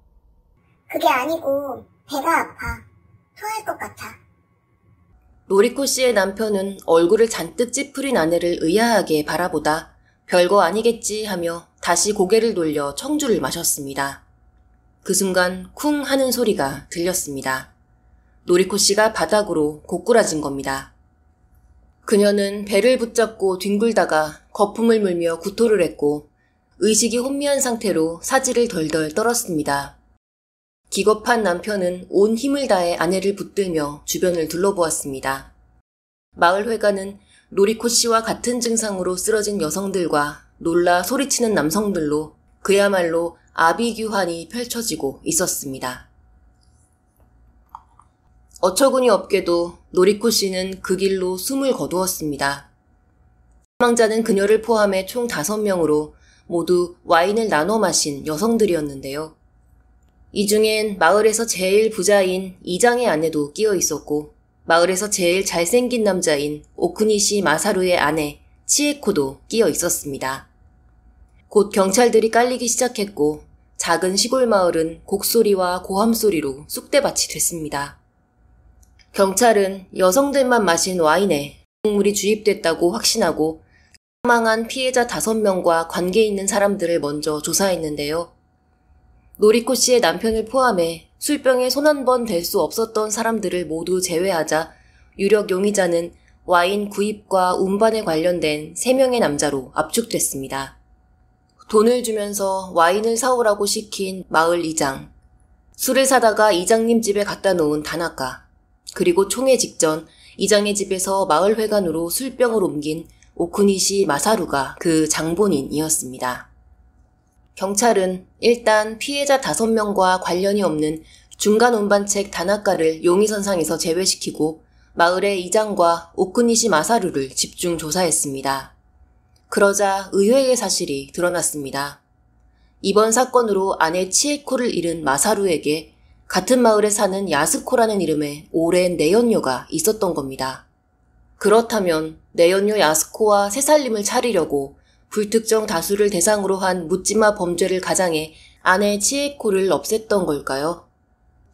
S3: 그게 아니고 배가 아파. 토할 것 같아.
S1: 로리코 씨의 남편은 얼굴을 잔뜩 찌푸린 아내를 의아하게 바라보다 별거 아니겠지 하며 다시 고개를 돌려 청주를 마셨습니다. 그 순간 쿵 하는 소리가 들렸습니다. 노리코 씨가 바닥으로 고꾸라진 겁니다. 그녀는 배를 붙잡고 뒹굴다가 거품을 물며 구토를 했고 의식이 혼미한 상태로 사지를 덜덜 떨었습니다. 기겁한 남편은 온 힘을 다해 아내를 붙들며 주변을 둘러보았습니다. 마을 회관은 노리코 씨와 같은 증상으로 쓰러진 여성들과 놀라 소리치는 남성들로 그야말로 아비규환이 펼쳐지고 있었습니다. 어처구니 없게도 노리코 씨는 그 길로 숨을 거두었습니다. 사망자는 그녀를 포함해 총 5명으로 모두 와인을 나눠 마신 여성들이었는데요. 이 중엔 마을에서 제일 부자인 이장의 아내도 끼어 있었고, 마을에서 제일 잘생긴 남자인 오크니시 마사루의 아내 치에코도 끼어 있었습니다. 곧 경찰들이 깔리기 시작했고, 작은 시골 마을은 곡소리와 고함소리로 쑥대밭이 됐습니다. 경찰은 여성들만 마신 와인에 동물이 주입됐다고 확신하고 사망한 피해자 5명과 관계 있는 사람들을 먼저 조사했는데요. 노리코 씨의 남편을 포함해 술병에 손 한 번 댈 수 없었던 사람들을 모두 제외하자 유력 용의자는 와인 구입과 운반에 관련된 3명의 남자로 압축됐습니다. 돈을 주면서 와인을 사오라고 시킨 마을 이장, 술을 사다가 이장님 집에 갖다 놓은 단아까 그리고 총회 직전 이장의 집에서 마을회관으로 술병을 옮긴 오쿠니시 마사루가 그 장본인이었습니다. 경찰은 일단 피해자 5명과 관련이 없는 중간 운반책 다나카를 용의선상에서 제외시키고 마을의 이장과 오쿠니시 마사루를 집중 조사했습니다. 그러자 의외의 사실이 드러났습니다. 이번 사건으로 아내 치에코를 잃은 마사루에게 같은 마을에 사는 야스코라는 이름의 오랜 내연녀가 있었던 겁니다. 그렇다면 내연녀 야스코와 새살림을 차리려고 불특정 다수를 대상으로 한 묻지마 범죄를 가장해 아내 치에코를 없앴던 걸까요?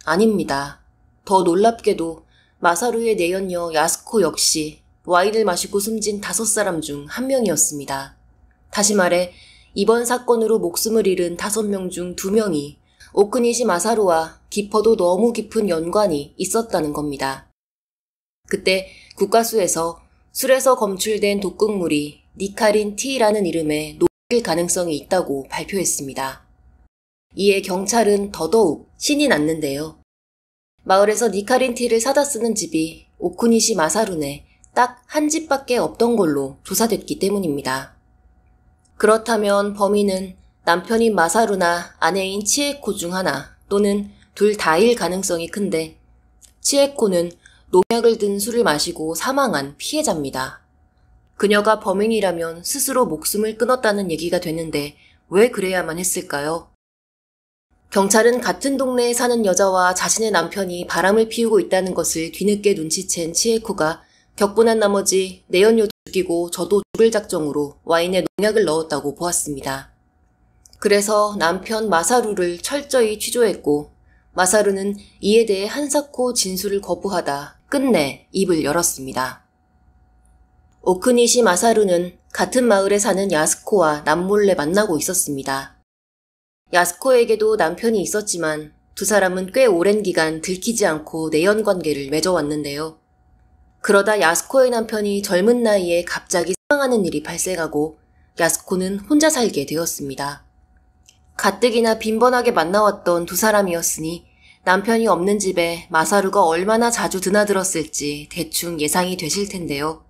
S1: 아닙니다. 더 놀랍게도 마사루의 내연녀 야스코 역시 와인을 마시고 숨진 다섯 사람 중 한 명이었습니다. 다시 말해 이번 사건으로 목숨을 잃은 다섯 명 중 두 명이 오크니시 마사루와 깊어도 너무 깊은 연관이 있었다는 겁니다. 그때 국가수에서 술에서 검출된 독극물이 니카린 T라는 이름의 녹일 가능성이 있다고 발표했습니다. 이에 경찰은 더더욱 신이 났는데요. 마을에서 니카린 T를 사다 쓰는 집이 오쿠니시 마사룬에 딱한 집밖에 없던 걸로 조사됐기 때문입니다. 그렇다면 범인은 남편인 마사루나 아내인 치에코 중 하나 또는 둘 다일 가능성이 큰데 치에코는 농약을 든 술을 마시고 사망한 피해자입니다. 그녀가 범인이라면 스스로 목숨을 끊었다는 얘기가 되는데 왜 그래야만 했을까요? 경찰은 같은 동네에 사는 여자와 자신의 남편이 바람을 피우고 있다는 것을 뒤늦게 눈치챈 치에코가 격분한 나머지 내연녀도 죽이고 저도 죽을 작정으로 와인에 농약을 넣었다고 보았습니다. 그래서 남편 마사루를 철저히 취조했고 마사루는 이에 대해 한사코 진술을 거부하다 끝내 입을 열었습니다. 오크니시 마사루는 같은 마을에 사는 야스코와 남몰래 만나고 있었습니다. 야스코에게도 남편이 있었지만 두 사람은 꽤 오랜 기간 들키지 않고 내연 관계를 맺어왔는데요. 그러다 야스코의 남편이 젊은 나이에 갑자기 사망하는 일이 발생하고 야스코는 혼자 살게 되었습니다. 가뜩이나 빈번하게 만나왔던 두 사람이었으니 남편이 없는 집에 마사루가 얼마나 자주 드나들었을지 대충 예상이 되실 텐데요.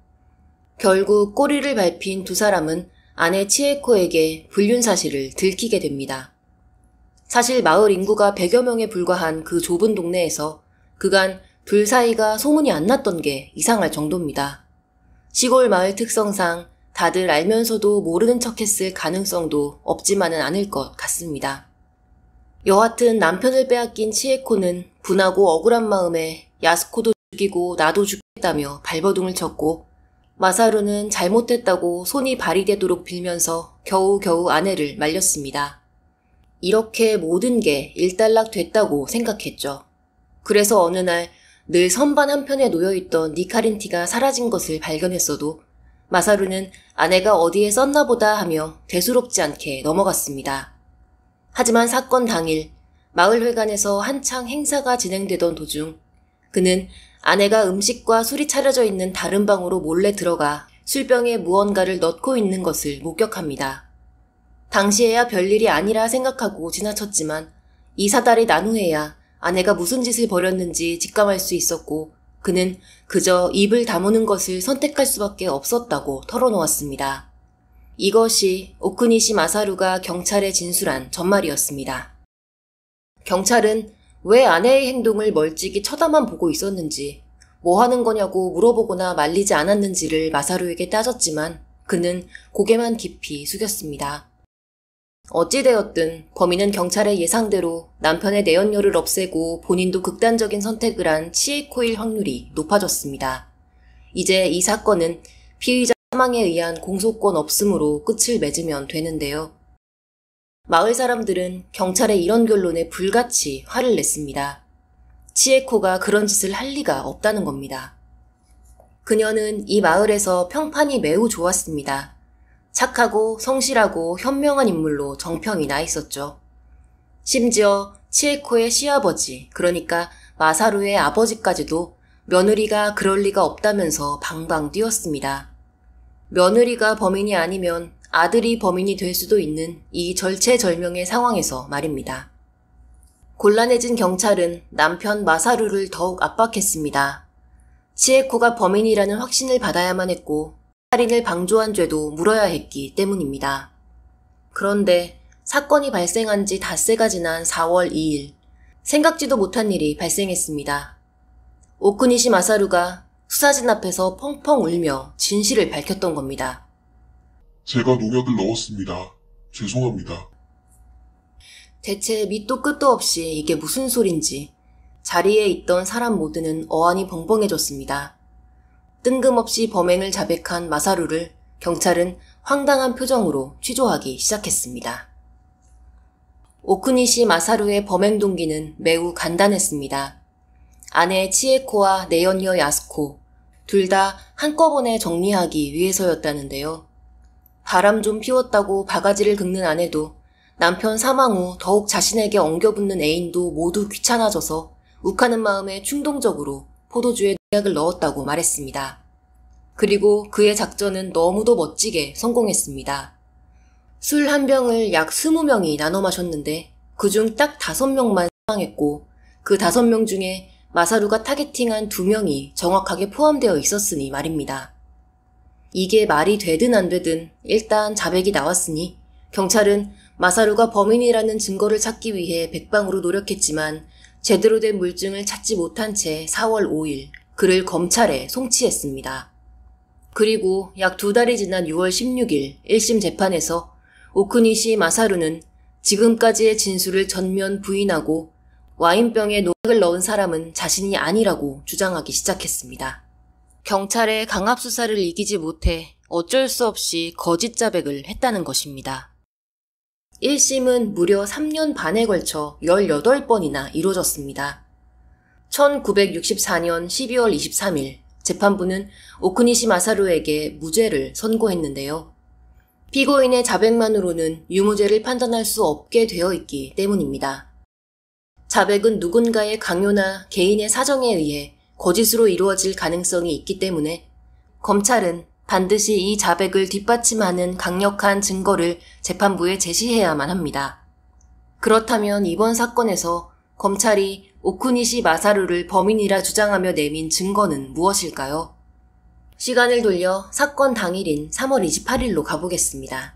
S1: 결국 꼬리를 밟힌 두 사람은 아내 치에코에게 불륜 사실을 들키게 됩니다. 사실 마을 인구가 100여 명에 불과한 그 좁은 동네에서 그간 둘 사이가 소문이 안 났던 게 이상할 정도입니다. 시골 마을 특성상 다들 알면서도 모르는 척 했을 가능성도 없지만은 않을 것 같습니다. 여하튼 남편을 빼앗긴 치에코는 분하고 억울한 마음에 야스코도 죽이고 나도 죽겠다며 발버둥을 쳤고 마사루는 잘못했다고 손이 발이 되도록 빌면서 겨우겨우 아내를 말렸습니다. 이렇게 모든 게 일단락 됐다고 생각했죠. 그래서 어느 날 늘 선반 한편에 놓여있던 니카린티가 사라진 것을 발견했어도 마사루는 아내가 어디에 썼나 보다 하며 대수롭지 않게 넘어갔습니다. 하지만 사건 당일 마을회관에서 한창 행사가 진행되던 도중 그는 아내가 음식과 술이 차려져 있는 다른 방으로 몰래 들어가 술병에 무언가를 넣고 있는 것을 목격합니다. 당시에야 별일이 아니라 생각하고 지나쳤지만 이 사달이 난 후에야 아내가 무슨 짓을 벌였는지 직감할 수 있었고 그는 그저 입을 다무는 것을 선택할 수밖에 없었다고 털어놓았습니다. 이것이 오크니시 마사루가 경찰에 진술한 전말이었습니다. 경찰은 왜 아내의 행동을 멀찍이 쳐다만 보고 있었는지, 뭐 하는 거냐고 물어보거나 말리지 않았는지를 마사루에게 따졌지만 그는 고개만 깊이 숙였습니다. 어찌되었든 범인은 경찰의 예상대로 남편의 내연녀를 없애고 본인도 극단적인 선택을 한 치에코일 확률이 높아졌습니다. 이제 이 사건은 피의자 사망에 의한 공소권 없음으로 끝을 맺으면 되는데요. 마을 사람들은 경찰의 이런 결론에 불같이 화를 냈습니다. 치에코가 그런 짓을 할 리가 없다는 겁니다. 그녀는 이 마을에서 평판이 매우 좋았습니다. 착하고 성실하고 현명한 인물로 정평이 나 있었죠. 심지어 치에코의 시아버지, 그러니까 마사루의 아버지까지도 며느리가 그럴 리가 없다면서 방방 뛰었습니다. 며느리가 범인이 아니면 아들이 범인이 될 수도 있는 이 절체절명의 상황에서 말입니다. 곤란해진 경찰은 남편 마사루를 더욱 압박했습니다. 치에코가 범인이라는 확신을 받아야만 했고 살인을 방조한 죄도 물어야 했기 때문입니다. 그런데 사건이 발생한 지 닷새가 지난 4월 2일, 생각지도 못한 일이 발생했습니다. 오쿠니시 마사루가 수사진 앞에서 펑펑 울며 진실을 밝혔던 겁니다.
S2: 제가 농약을 넣었습니다. 죄송합니다.
S1: 대체 밑도 끝도 없이 이게 무슨 소린지 자리에 있던 사람 모두는 어안이 벙벙해졌습니다. 뜬금없이 범행을 자백한 마사루를 경찰은 황당한 표정으로 취조하기 시작했습니다. 오쿠니시 마사루의 범행 동기는 매우 간단했습니다. 아내 치에코와 내연녀 야스코, 둘 다 한꺼번에 정리하기 위해서였다는데요. 바람 좀 피웠다고 바가지를 긁는 아내도 남편 사망 후 더욱 자신에게 엉겨붙는 애인도 모두 귀찮아져서 욱하는 마음에 충동적으로 포도주에 계약을 넣었다고 말했습니다. 그리고 그의 작전은 너무도 멋지게 성공했습니다. 술 한 병을 약 20명이 나눠 마셨는데 그중 딱 5명만 사망했고 그 5명 중에 마사루가 타겟팅한 2명이 정확하게 포함되어 있었으니 말입니다. 이게 말이 되든 안 되든 일단 자백이 나왔으니 경찰은 마사루가 범인이라는 증거를 찾기 위해 백방으로 노력했지만 제대로 된 물증을 찾지 못한 채 4월 5일 그를 검찰에 송치했습니다. 그리고 약 두 달이 지난 6월 16일 1심 재판에서 오크니시 마사루는 지금까지의 진술을 전면 부인하고 와인병에 노약을 넣은 사람은 자신이 아니라고 주장하기 시작했습니다. 경찰의 강압수사를 이기지 못해 어쩔 수 없이 거짓 자백을 했다는 것입니다. 1심은 무려 3년 반에 걸쳐 18번이나 이루어졌습니다. 1964년 12월 23일 재판부는 오쿠니시 마사루에게 무죄를 선고했는데요. 피고인의 자백만으로는 유무죄를 판단할 수 없게 되어 있기 때문입니다. 자백은 누군가의 강요나 개인의 사정에 의해 거짓으로 이루어질 가능성이 있기 때문에 검찰은 반드시 이 자백을 뒷받침하는 강력한 증거를 재판부에 제시해야만 합니다. 그렇다면 이번 사건에서 검찰이 오쿠니시 마사루를 범인이라 주장하며 내민 증거는 무엇일까요? 시간을 돌려 사건 당일인 3월 28일로 가보겠습니다.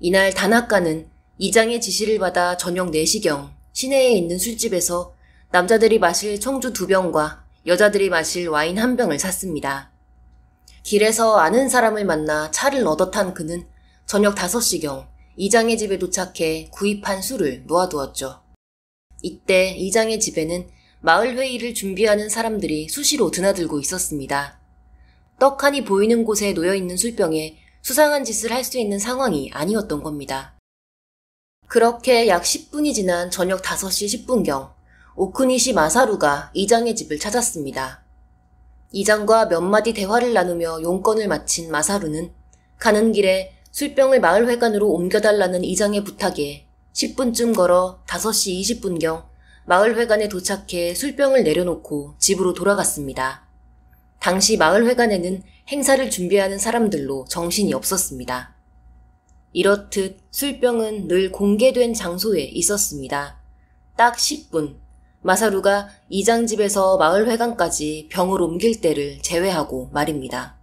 S1: 이날 단학가는 이장의 지시를 받아 저녁 4시경 시내에 있는 술집에서 남자들이 마실 청주 두 병과 여자들이 마실 와인 한 병을 샀습니다. 길에서 아는 사람을 만나 차를 얻어 탄 그는 저녁 5시경 이장의 집에 도착해 구입한 술을 놓아두었죠. 이때 이장의 집에는 마을 회의를 준비하는 사람들이 수시로 드나들고 있었습니다. 떡하니 보이는 곳에 놓여 있는 술병에 수상한 짓을 할 수 있는 상황이 아니었던 겁니다. 그렇게 약 10분이 지난 저녁 5시 10분경 오크니시 마사루가 이장의 집을 찾았습니다. 이장과 몇 마디 대화를 나누며 용건을 마친 마사루는 가는 길에 술병을 마을회관으로 옮겨달라는 이장의 부탁에 10분쯤 걸어 5시 20분경 마을회관에 도착해 술병을 내려놓고 집으로 돌아갔습니다. 당시 마을회관에는 행사를 준비하는 사람들로 정신이 없었습니다. 이렇듯 술병은 늘 공개된 장소에 있었습니다. 딱 10분. 마사루가 이장집에서 마을회관까지 병을 옮길 때를 제외하고 말입니다.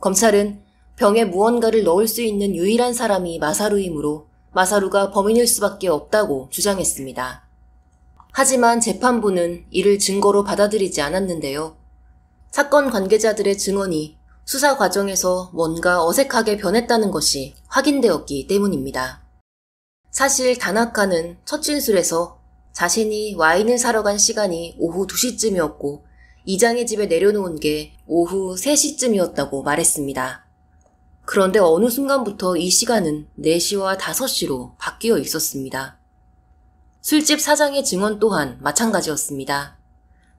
S1: 검찰은 병에 무언가를 넣을 수 있는 유일한 사람이 마사루이므로 마사루가 범인일 수밖에 없다고 주장했습니다. 하지만 재판부는 이를 증거로 받아들이지 않았는데요. 사건 관계자들의 증언이 수사 과정에서 뭔가 어색하게 변했다는 것이 확인되었기 때문입니다. 사실 다나카는 첫 진술에서 자신이 와인을 사러 간 시간이 오후 2시쯤이었고 이장의 집에 내려놓은 게 오후 3시쯤이었다고 말했습니다. 그런데 어느 순간부터 이 시간은 4시와 5시로 바뀌어 있었습니다. 술집 사장의 증언 또한 마찬가지였습니다.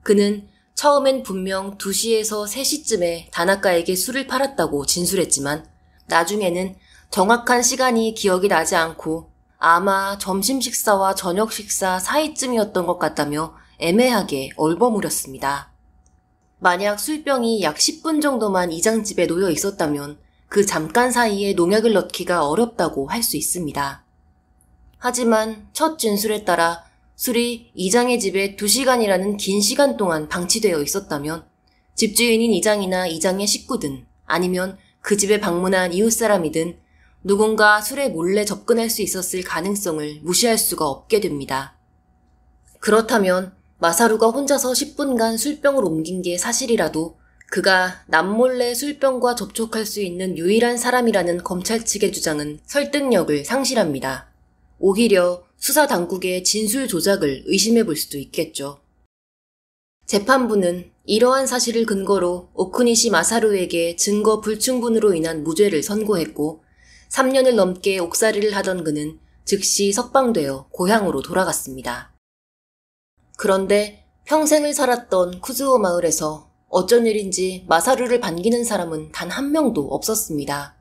S1: 그는 처음엔 분명 2시에서 3시쯤에 다나카에게 술을 팔았다고 진술했지만 나중에는 정확한 시간이 기억이 나지 않고 아마 점심 식사와 저녁 식사 사이쯤이었던 것 같다며 애매하게 얼버무렸습니다. 만약 술병이 약 10분 정도만 이장집에 놓여 있었다면 그 잠깐 사이에 농약을 넣기가 어렵다고 할 수 있습니다. 하지만 첫 진술에 따라 술이 이장의 집에 2시간이라는 긴 시간 동안 방치되어 있었다면 집주인인 이장이나 이장의 식구든 아니면 그 집에 방문한 이웃사람이든 누군가 술에 몰래 접근할 수 있었을 가능성을 무시할 수가 없게 됩니다. 그렇다면 마사루가 혼자서 10분간 술병을 옮긴 게 사실이라도 그가 남몰래 술병과 접촉할 수 있는 유일한 사람이라는 검찰 측의 주장은 설득력을 상실합니다. 오히려 수사 당국의 진술 조작을 의심해 볼 수도 있겠죠. 재판부는 이러한 사실을 근거로 오쿠니시 마사루에게 증거 불충분으로 인한 무죄를 선고했고 3년을 넘게 옥살이를 하던 그는 즉시 석방되어 고향으로 돌아갔습니다. 그런데 평생을 살았던 쿠즈오 마을에서 어쩐 일인지 마사루를 반기는 사람은 단 한 명도 없었습니다.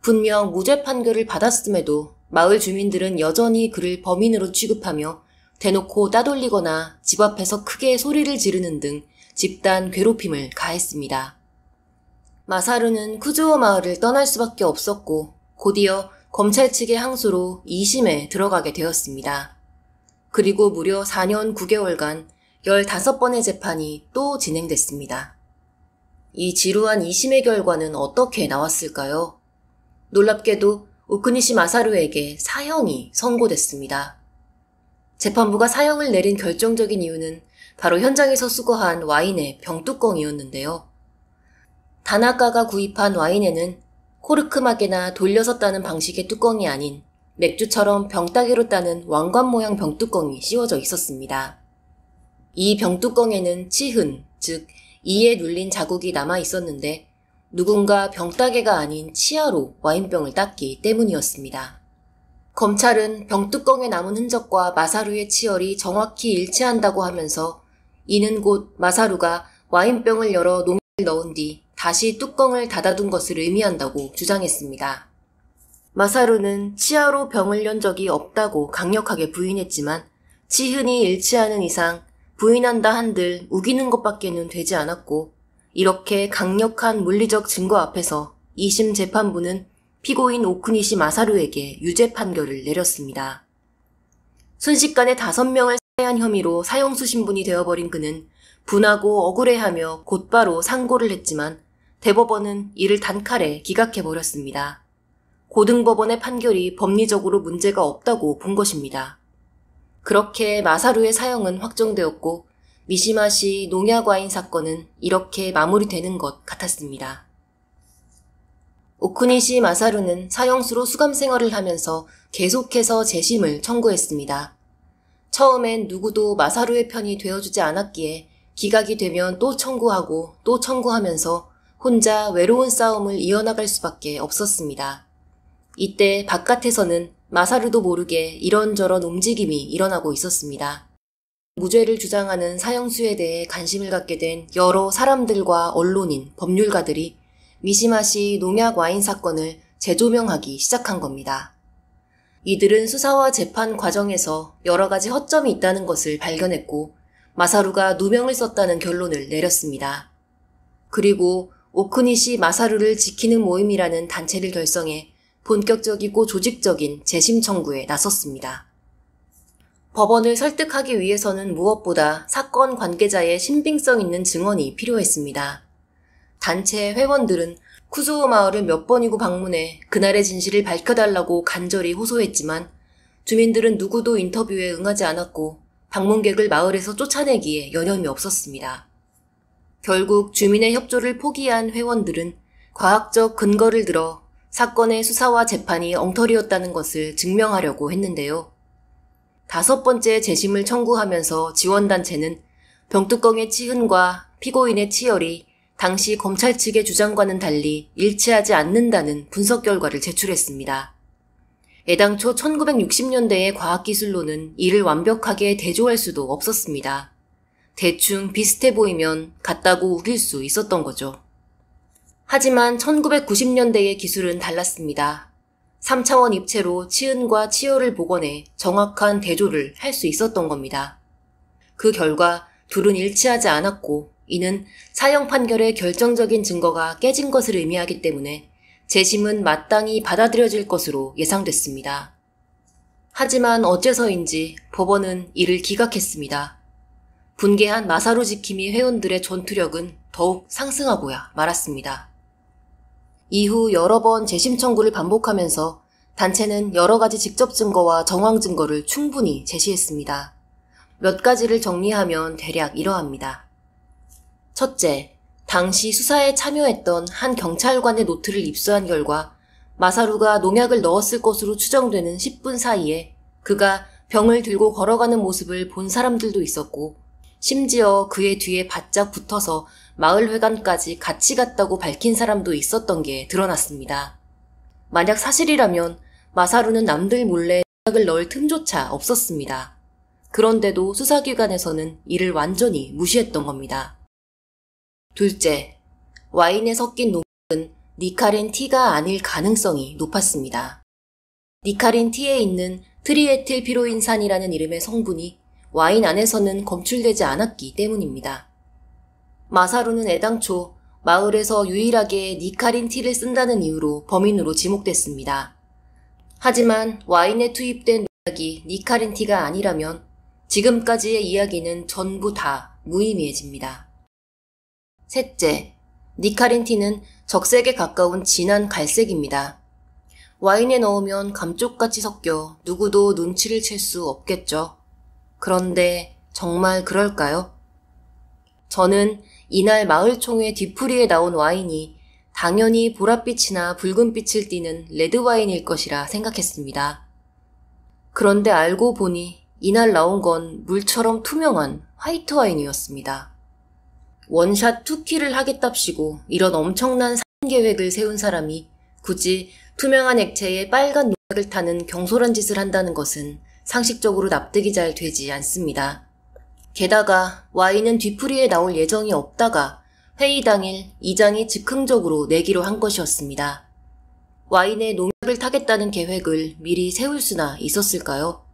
S1: 분명 무죄 판결을 받았음에도 마을 주민들은 여전히 그를 범인으로 취급하며 대놓고 따돌리거나 집 앞에서 크게 소리를 지르는 등 집단 괴롭힘을 가했습니다. 마사루는 쿠즈오 마을을 떠날 수밖에 없었고 곧이어 검찰 측의 항소로 2심에 들어가게 되었습니다. 그리고 무려 4년 9개월간 15번의 재판이 또 진행됐습니다. 이 지루한 2심의 결과는 어떻게 나왔을까요? 놀랍게도 우크니시 마사루에게 사형이 선고됐습니다. 재판부가 사형을 내린 결정적인 이유는 바로 현장에서 수거한 와인의 병뚜껑이었는데요. 다나카가 구입한 와인에는 코르크마이나 돌려서 따는 방식의 뚜껑이 아닌 맥주처럼 병따개로 따는 왕관 모양 병뚜껑이 씌워져 있었습니다. 이 병뚜껑에는 치흔, 즉 이에 눌린 자국이 남아 있었는데 누군가 병따개가 아닌 치아로 와인병을 닦기 때문이었습니다. 검찰은 병뚜껑에 남은 흔적과 마사루의 치열이 정확히 일치한다고 하면서 이는 곧 마사루가 와인병을 열어 농을 넣은 뒤 다시 뚜껑을 닫아둔 것을 의미한다고 주장했습니다. 마사루는 치아로 병을 연 적이 없다고 강력하게 부인했지만 치흔이 일치하는 이상 부인한다 한들 우기는 것밖에는 되지 않았고 이렇게 강력한 물리적 증거 앞에서 2심 재판부는 피고인 오크니시 마사루에게 유죄 판결을 내렸습니다. 순식간에 5명을 사해한 혐의로 사형수 신분이 되어버린 그는 분하고 억울해하며 곧바로 상고를 했지만 대법원은 이를 단칼에 기각해버렸습니다. 고등법원의 판결이 법리적으로 문제가 없다고 본 것입니다. 그렇게 마사루의 사형은 확정되었고 미시마시 농약 와인 사건은 이렇게 마무리되는 것 같았습니다. 오쿠니시 마사루는 사형수로 수감 생활을 하면서 계속해서 재심을 청구했습니다. 처음엔 누구도 마사루의 편이 되어주지 않았기에 기각이 되면 또 청구하고 또 청구하면서 혼자 외로운 싸움을 이어나갈 수밖에 없었습니다. 이때 바깥에서는 마사르도 모르게 이런저런 움직임이 일어나고 있었습니다. 무죄를 주장하는 사형수에 대해 관심을 갖게 된 여러 사람들과 언론인, 법률가들이 미시마시 농약 와인 사건을 재조명하기 시작한 겁니다. 이들은 수사와 재판 과정에서 여러 가지 허점이 있다는 것을 발견했고 마사루가 누명을 썼다는 결론을 내렸습니다. 그리고 오크니시 마사루를 지키는 모임이라는 단체를 결성해 본격적이고 조직적인 재심 청구에 나섰습니다. 법원을 설득하기 위해서는 무엇보다 사건 관계자의 신빙성 있는 증언이 필요했습니다. 단체 회원들은 쿠즈오 마을을 몇 번이고 방문해 그날의 진실을 밝혀달라고 간절히 호소했지만 주민들은 누구도 인터뷰에 응하지 않았고 방문객을 마을에서 쫓아내기에 여념이 없었습니다. 결국 주민의 협조를 포기한 회원들은 과학적 근거를 들어 사건의 수사와 재판이 엉터리였다는 것을 증명하려고 했는데요. 다섯 번째 재심을 청구하면서 지원단체는 병뚜껑의 치흔과 피고인의 치열이 당시 검찰 측의 주장과는 달리 일치하지 않는다는 분석 결과를 제출했습니다. 애당초 1960년대의 과학기술로는 이를 완벽하게 대조할 수도 없었습니다. 대충 비슷해 보이면 같다고 우길 수 있었던 거죠. 하지만 1990년대의 기술은 달랐습니다. 3차원 입체로 치은과 치열을 복원해 정확한 대조를 할 수 있었던 겁니다. 그 결과 둘은 일치하지 않았고 이는 사형 판결의 결정적인 증거가 깨진 것을 의미하기 때문에 재심은 마땅히 받아들여질 것으로 예상됐습니다. 하지만 어째서인지 법원은 이를 기각했습니다. 분개한 마사루 지킴이 회원들의 전투력은 더욱 상승하고야 말았습니다. 이후 여러 번 재심 청구를 반복하면서 단체는 여러 가지 직접 증거와 정황 증거를 충분히 제시했습니다. 몇 가지를 정리하면 대략 이러합니다. 첫째, 당시 수사에 참여했던 한 경찰관의 노트를 입수한 결과 마사루가 농약을 넣었을 것으로 추정되는 10분 사이에 그가 병을 들고 걸어가는 모습을 본 사람들도 있었고 심지어 그의 뒤에 바짝 붙어서 마을회관까지 같이 갔다고 밝힌 사람도 있었던 게 드러났습니다. 만약 사실이라면 마사루는 남들 몰래 약을 넣을 틈조차 없었습니다. 그런데도 수사기관에서는 이를 완전히 무시했던 겁니다. 둘째, 와인에 섞인 농약은 니카린 T가 아닐 가능성이 높았습니다. 니카린 T에 있는 트리에틸 피로인산이라는 이름의 성분이 와인 안에서는 검출되지 않았기 때문입니다. 마사루는 애당초 마을에서 유일하게 니카린 티를 쓴다는 이유로 범인으로 지목됐습니다. 하지만 와인에 투입된 농약이 니카린 티가 아니라면 지금까지의 이야기는 전부 다 무의미해집니다. 셋째, 니카린 티는 적색에 가까운 진한 갈색입니다. 와인에 넣으면 감쪽같이 섞여 누구도 눈치를 챌 수 없겠죠. 그런데 정말 그럴까요? 저는 이날 마을총회 뒤풀이에 나온 와인이 당연히 보랏빛이나 붉은빛을 띠는 레드와인일 것이라 생각했습니다. 그런데 알고 보니 이날 나온 건 물처럼 투명한 화이트 와인이었습니다. 원샷 투키를 하겠답시고 이런 엄청난 사 계획을 세운 사람이 굳이 투명한 액체에 빨간 노약을 타는 경솔한 짓을 한다는 것은 상식적으로 납득이 잘 되지 않습니다. 게다가 Y는 뒤풀이에 나올 예정이 없다가 회의 당일 이장이 즉흥적으로 내기로 한 것이었습니다. Y는 농협을 타겠다는 계획을 미리 세울 수나 있었을까요?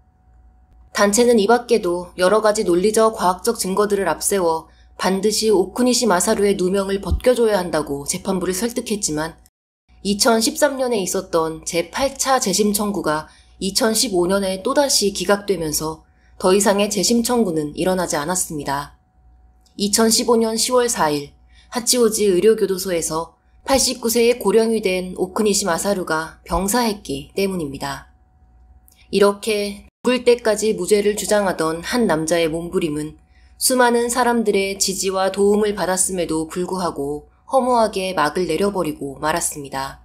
S1: 단체는 이 밖에도 여러 가지 논리적 과학적 증거들을 앞세워 반드시 오쿠니시 마사루의 누명을 벗겨줘야 한다고 재판부를 설득했지만 2013년에 있었던 제8차 재심 청구가 2015년에 또다시 기각되면서 더 이상의 재심 청구는 일어나지 않았습니다. 2015년 10월 4일 하치오지 의료교도소에서 89세의 고령이 된 오크니시 마사루가 병사했기 때문입니다. 이렇게 죽을 때까지 무죄를 주장하던 한 남자의 몸부림은 수많은 사람들의 지지와 도움을 받았음에도 불구하고 허무하게 막을 내려버리고 말았습니다.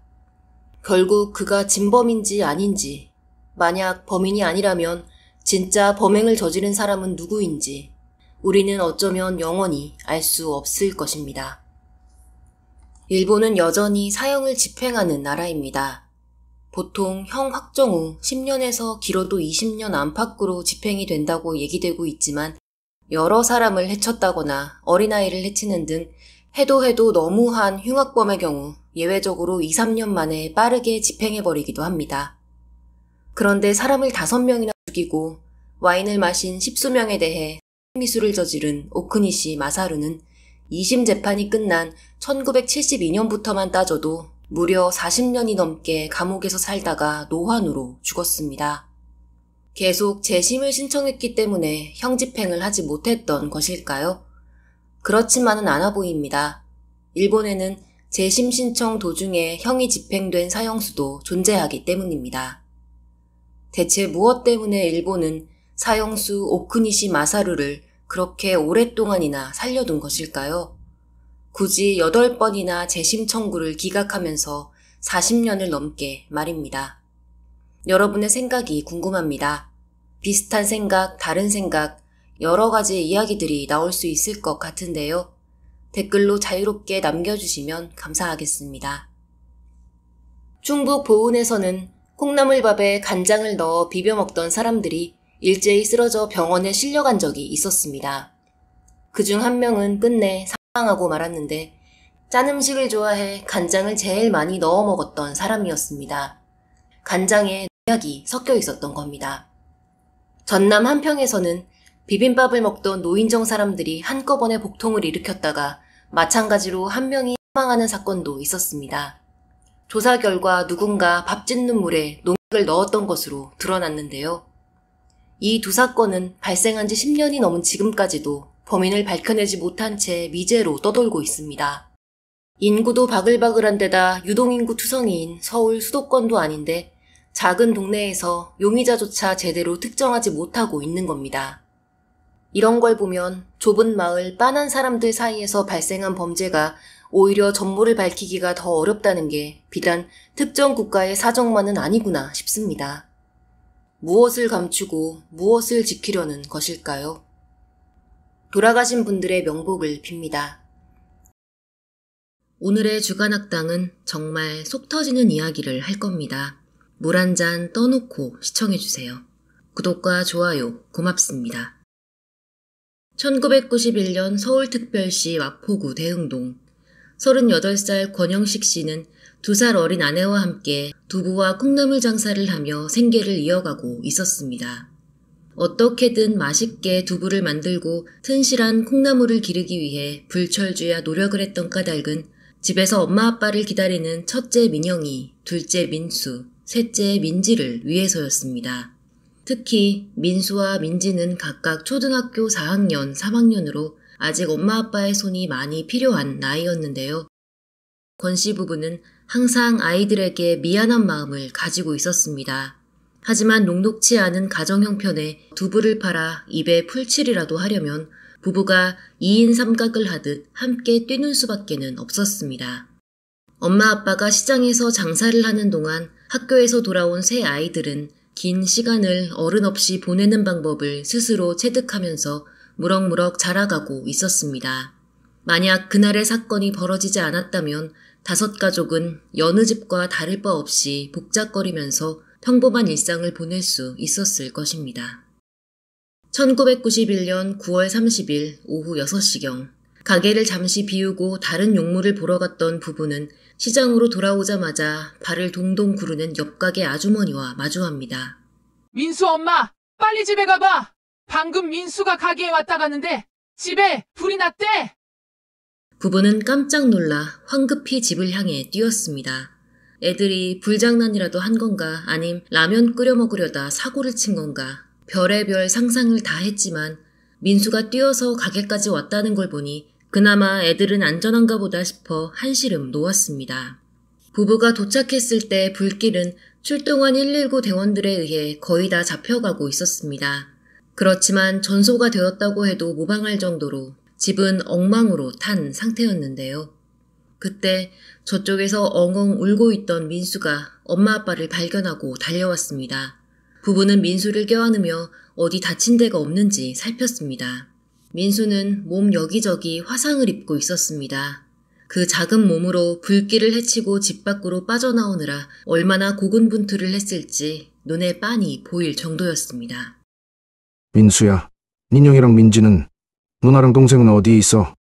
S1: 결국 그가 진범인지 아닌지, 만약 범인이 아니라면 진짜 범행을 저지른 사람은 누구인지 우리는 어쩌면 영원히 알 수 없을 것입니다. 일본은 여전히 사형을 집행하는 나라입니다. 보통 형 확정 후 10년에서 길어도 20년 안팎으로 집행이 된다고 얘기되고 있지만 여러 사람을 해쳤다거나 어린아이를 해치는 등 해도 해도 너무한 흉악범의 경우 예외적으로 2, 3년 만에 빠르게 집행해버리기도 합니다. 그런데 사람을 5명이나 죽이고 와인을 마신 십수명에 대해 미수를 저지른 오크니시 마사루는 2심 재판이 끝난 1972년부터만 따져도 무려 40년이 넘게 감옥에서 살다가 노환으로 죽었습니다. 계속 재심을 신청했기 때문에 형집행을 하지 못했던 것일까요? 그렇지만은 않아 보입니다. 일본에는 재심 신청 도중에 형이 집행된 사형수도 존재하기 때문입니다. 대체 무엇 때문에 일본은 사형수 오크니시 마사루를 그렇게 오랫동안이나 살려둔 것일까요? 굳이 8번이나 재심 청구를 기각하면서 40년을 넘게 말입니다. 여러분의 생각이 궁금합니다. 비슷한 생각, 다른 생각, 여러 가지 이야기들이 나올 수 있을 것 같은데요. 댓글로 자유롭게 남겨주시면 감사하겠습니다. 충북 보은에서는 콩나물밥에 간장을 넣어 비벼 먹던 사람들이 일제히 쓰러져 병원에 실려간 적이 있었습니다. 그 중 한 명은 끝내 사망하고 말았는데 짠 음식을 좋아해 간장을 제일 많이 넣어 먹었던 사람이었습니다. 간장에 농약이 섞여 있었던 겁니다. 전남 한평에서는 비빔밥을 먹던 노인정 사람들이 한꺼번에 복통을 일으켰다가 마찬가지로 한 명이 사망하는 사건도 있었습니다. 조사 결과 누군가 밥 짓는 물에 농약을 넣었던 것으로 드러났는데요. 이 두 사건은 발생한 지 10년이 넘은 지금까지도 범인을 밝혀내지 못한 채 미제로 떠돌고 있습니다. 인구도 바글바글한 데다 유동인구 투성이인 서울 수도권도 아닌데 작은 동네에서 용의자조차 제대로 특정하지 못하고 있는 겁니다. 이런 걸 보면 좁은 마을 빤한 사람들 사이에서 발생한 범죄가 오히려 전모를 밝히기가 더 어렵다는 게 비단 특정 국가의 사정만은 아니구나 싶습니다. 무엇을 감추고 무엇을 지키려는 것일까요? 돌아가신 분들의 명복을 빕니다. 오늘의 주간학당은 정말 속 터지는 이야기를 할 겁니다. 물 한 잔 떠놓고 시청해주세요. 구독과 좋아요 고맙습니다. 1991년 서울특별시 마포구 대흥동 38살 권영식 씨는 두 살 어린 아내와 함께 두부와 콩나물 장사를 하며 생계를 이어가고 있었습니다. 어떻게든 맛있게 두부를 만들고 튼실한 콩나물을 기르기 위해 불철주야 노력을 했던 까닭은 집에서 엄마 아빠를 기다리는 첫째 민영이, 둘째 민수, 셋째 민지를 위해서였습니다. 특히 민수와 민지는 각각 초등학교 4학년, 3학년으로 아직 엄마 아빠의 손이 많이 필요한 나이였는데요. 권씨 부부는 항상 아이들에게 미안한 마음을 가지고 있었습니다. 하지만 녹록치 않은 가정 형편에 두부를 팔아 입에 풀칠이라도 하려면 부부가 2인 삼각을 하듯 함께 뛰는 수밖에는 없었습니다. 엄마 아빠가 시장에서 장사를 하는 동안 학교에서 돌아온 새 아이들은 긴 시간을 어른 없이 보내는 방법을 스스로 체득하면서 무럭무럭 자라가고 있었습니다. 만약 그날의 사건이 벌어지지 않았다면 다섯 가족은 여느 집과 다를 바 없이 복잡거리면서 평범한 일상을 보낼 수 있었을 것입니다. 1991년 9월 30일 오후 6시경 가게를 잠시 비우고 다른 용물을 보러 갔던 부부는 시장으로 돌아오자마자 발을 동동 구르는 옆 가게 아주머니와 마주합니다.
S4: 민수 엄마, 빨리 집에 가봐! 방금 민수가 가게에 왔다 갔는데 집에 불이 났대.
S1: 부부는 깜짝 놀라 황급히 집을 향해 뛰었습니다. 애들이 불장난이라도 한 건가 아님 라면 끓여 먹으려다 사고를 친 건가 별의별 상상을 다 했지만 민수가 뛰어서 가게까지 왔다는 걸 보니 그나마 애들은 안전한가 보다 싶어 한시름 놓았습니다. 부부가 도착했을 때 불길은 출동한 119 대원들에 의해 거의 다 잡혀가고 있었습니다. 그렇지만 전소가 되었다고 해도 무방할 정도로 집은 엉망으로 탄 상태였는데요. 그때 저쪽에서 엉엉 울고 있던 민수가 엄마 아빠를 발견하고 달려왔습니다. 부부는 민수를 껴안으며 어디 다친 데가 없는지 살폈습니다. 민수는 몸 여기저기 화상을 입고 있었습니다. 그 작은 몸으로 불길을 헤치고 집 밖으로 빠져나오느라 얼마나 고군분투를 했을지 눈에 빤히 보일 정도였습니다.
S4: 민수야, 민영이랑 민지는 누나랑 동생은 어디에 있어?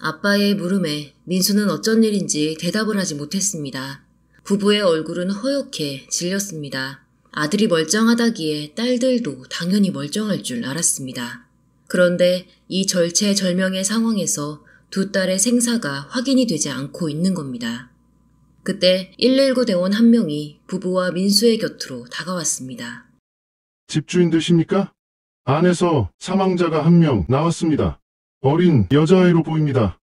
S1: 아빠의 물음에 민수는 어쩐 일인지 대답을 하지 못했습니다. 부부의 얼굴은 허옇게 질렸습니다. 아들이 멀쩡하다기에 딸들도 당연히 멀쩡할 줄 알았습니다. 그런데 이 절체절명의 상황에서 두 딸의 생사가 확인이 되지 않고 있는 겁니다. 그때 119 대원 한 명이 부부와 민수의 곁으로 다가왔습니다.
S2: 집주인 되십니까? 안에서 사망자가 한 명 나왔습니다. 어린 여자아이로 보입니다.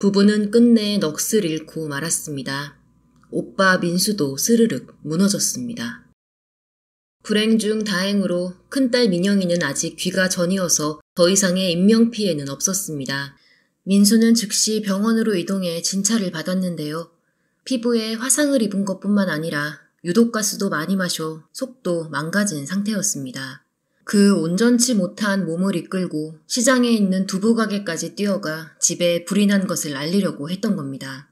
S1: 부부는 끝내 넋을 잃고 말았습니다. 오빠 민수도 스르륵 무너졌습니다. 불행 중 다행으로 큰딸 민영이는 아직 귀가 전이어서 더 이상의 인명피해는 없었습니다. 민수는 즉시 병원으로 이동해 진찰을 받았는데요. 피부에 화상을 입은 것뿐만 아니라 유독가스도 많이 마셔 속도 망가진 상태였습니다. 그 온전치 못한 몸을 이끌고 시장에 있는 두부 가게까지 뛰어가 집에 불이 난 것을 알리려고 했던 겁니다.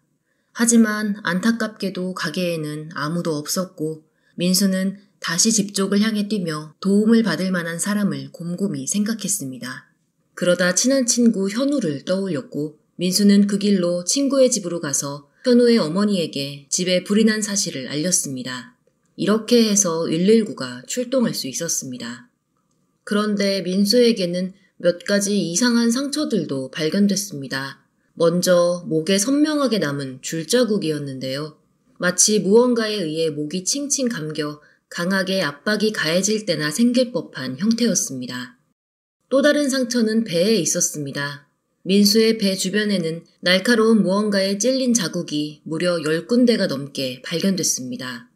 S1: 하지만 안타깝게도 가게에는 아무도 없었고 민수는 다시 집 쪽을 향해 뛰며 도움을 받을 만한 사람을 곰곰이 생각했습니다. 그러다 친한 친구 현우를 떠올렸고 민수는 그 길로 친구의 집으로 가서 현우의 어머니에게 집에 불이 난 사실을 알렸습니다. 이렇게 해서 119가 출동할 수 있었습니다. 그런데 민수에게는 몇 가지 이상한 상처들도 발견됐습니다. 먼저 목에 선명하게 남은 줄자국이었는데요. 마치 무언가에 의해 목이 칭칭 감겨 강하게 압박이 가해질 때나 생길 법한 형태였습니다. 또 다른 상처는 배에 있었습니다. 민수의 배 주변에는 날카로운 무언가에 찔린 자국이 무려 10군데가 넘게 발견됐습니다.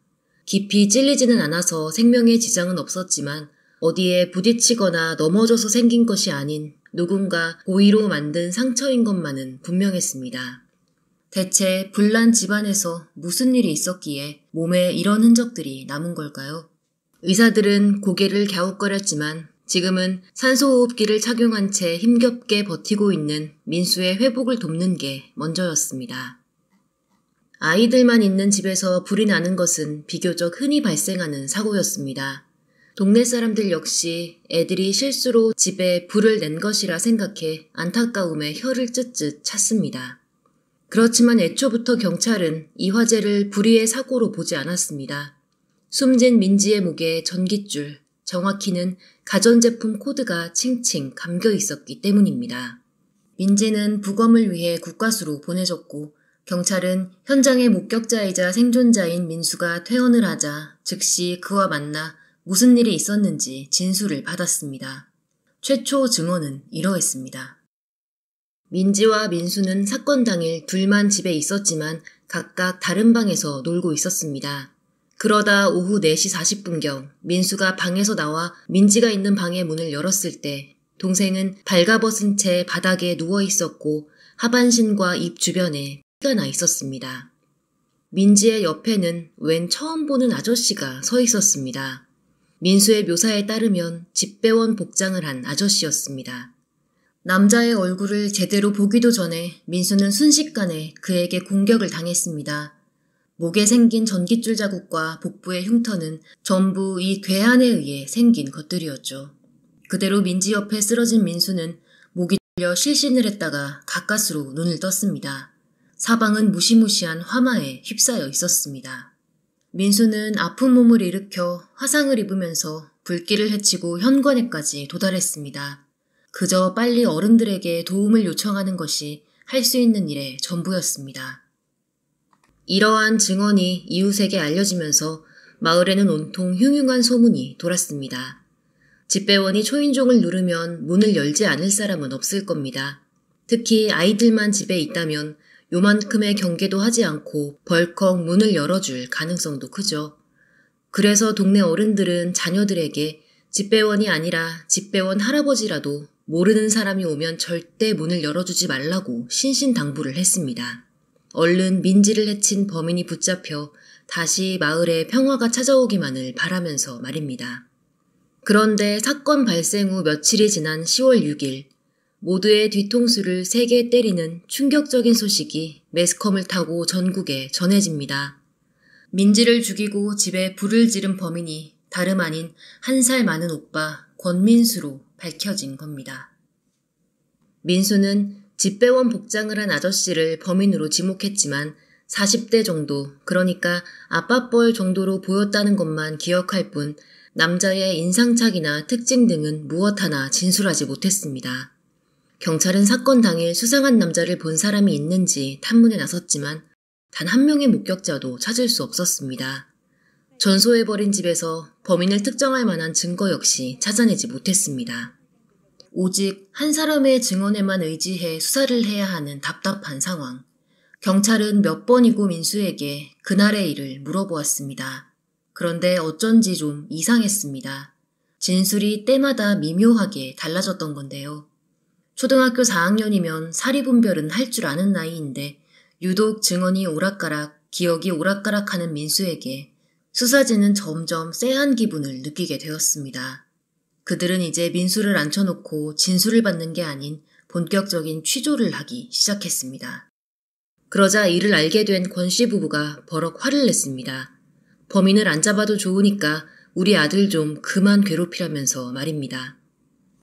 S1: 깊이 찔리지는 않아서 생명의 지장은 없었지만 어디에 부딪히거나 넘어져서 생긴 것이 아닌 누군가 고의로 만든 상처인 것만은 분명했습니다. 대체 불난 집안에서 무슨 일이 있었기에 몸에 이런 흔적들이 남은 걸까요? 의사들은 고개를 갸웃거렸지만 지금은 산소호흡기를 착용한 채 힘겹게 버티고 있는 민수의 회복을 돕는 게 먼저였습니다. 아이들만 있는 집에서 불이 나는 것은 비교적 흔히 발생하는 사고였습니다. 동네 사람들 역시 애들이 실수로 집에 불을 낸 것이라 생각해 안타까움에 혀를 쯧쯧 찼습니다. 그렇지만 애초부터 경찰은 이 화재를 불의의 사고로 보지 않았습니다. 숨진 민지의 목에 전깃줄, 정확히는 가전제품 코드가 칭칭 감겨 있었기 때문입니다. 민지는 부검을 위해 국과수로 보내졌고 경찰은 현장의 목격자이자 생존자인 민수가 퇴원을 하자 즉시 그와 만나 무슨 일이 있었는지 진술을 받았습니다. 최초 증언은 이러했습니다. 민지와 민수는 사건 당일 둘만 집에 있었지만 각각 다른 방에서 놀고 있었습니다. 그러다 오후 4시 40분경 민수가 방에서 나와 민지가 있는 방의 문을 열었을 때 동생은 발가벗은 채 바닥에 누워 있었고 하반신과 입 주변에 피가 나 있었습니다. 민지의 옆에는 웬 처음 보는 아저씨가 서 있었습니다. 민수의 묘사에 따르면 집배원 복장을 한 아저씨였습니다. 남자의 얼굴을 제대로 보기도 전에 민수는 순식간에 그에게 공격을 당했습니다. 목에 생긴 전기줄 자국과 복부의 흉터는 전부 이 괴한에 의해 생긴 것들이었죠. 그대로 민지 옆에 쓰러진 민수는 목이 뚫려 실신을 했다가 가까스로 눈을 떴습니다. 사방은 무시무시한 화마에 휩싸여 있었습니다. 민수는 아픈 몸을 일으켜 화상을 입으면서 불길을 헤치고 현관에까지 도달했습니다. 그저 빨리 어른들에게 도움을 요청하는 것이 할 수 있는 일의 전부였습니다. 이러한 증언이 이웃에게 알려지면서 마을에는 온통 흉흉한 소문이 돌았습니다. 집배원이 초인종을 누르면 문을 열지 않을 사람은 없을 겁니다. 특히 아이들만 집에 있다면 요만큼의 경계도 하지 않고 벌컥 문을 열어줄 가능성도 크죠. 그래서 동네 어른들은 자녀들에게 집배원이 아니라 집배원 할아버지라도 모르는 사람이 오면 절대 문을 열어주지 말라고 신신당부를 했습니다. 얼른 민지를 해친 범인이 붙잡혀 다시 마을에 평화가 찾아오기만을 바라면서 말입니다. 그런데 사건 발생 후 며칠이 지난 10월 6일 모두의 뒤통수를 세게 때리는 충격적인 소식이 매스컴을 타고 전국에 전해집니다. 민지를 죽이고 집에 불을 지른 범인이 다름 아닌 한 살 많은 오빠 권민수로 밝혀진 겁니다. 민수는 집배원 복장을 한 아저씨를 범인으로 지목했지만 40대 정도, 그러니까 아빠뻘 정도로 보였다는 것만 기억할 뿐 남자의 인상착이나 특징 등은 무엇 하나 진술하지 못했습니다. 경찰은 사건 당일 수상한 남자를 본 사람이 있는지 탐문에 나섰지만 단 한 명의 목격자도 찾을 수 없었습니다. 전소해버린 집에서 범인을 특정할 만한 증거 역시 찾아내지 못했습니다. 오직 한 사람의 증언에만 의지해 수사를 해야 하는 답답한 상황. 경찰은 몇 번이고 민수에게 그날의 일을 물어보았습니다. 그런데 어쩐지 좀 이상했습니다. 진술이 때마다 미묘하게 달라졌던 건데요. 초등학교 4학년이면 사리분별은 할 줄 아는 나이인데 유독 증언이 오락가락, 기억이 오락가락하는 민수에게 수사진은 점점 쎄한 기분을 느끼게 되었습니다. 그들은 이제 민수를 앉혀놓고 진술을 받는 게 아닌 본격적인 취조를 하기 시작했습니다. 그러자 이를 알게 된권씨 부부가 버럭 화를 냈습니다. 범인을 안 잡아도 좋으니까 우리 아들 좀 그만 괴롭히라면서 말입니다.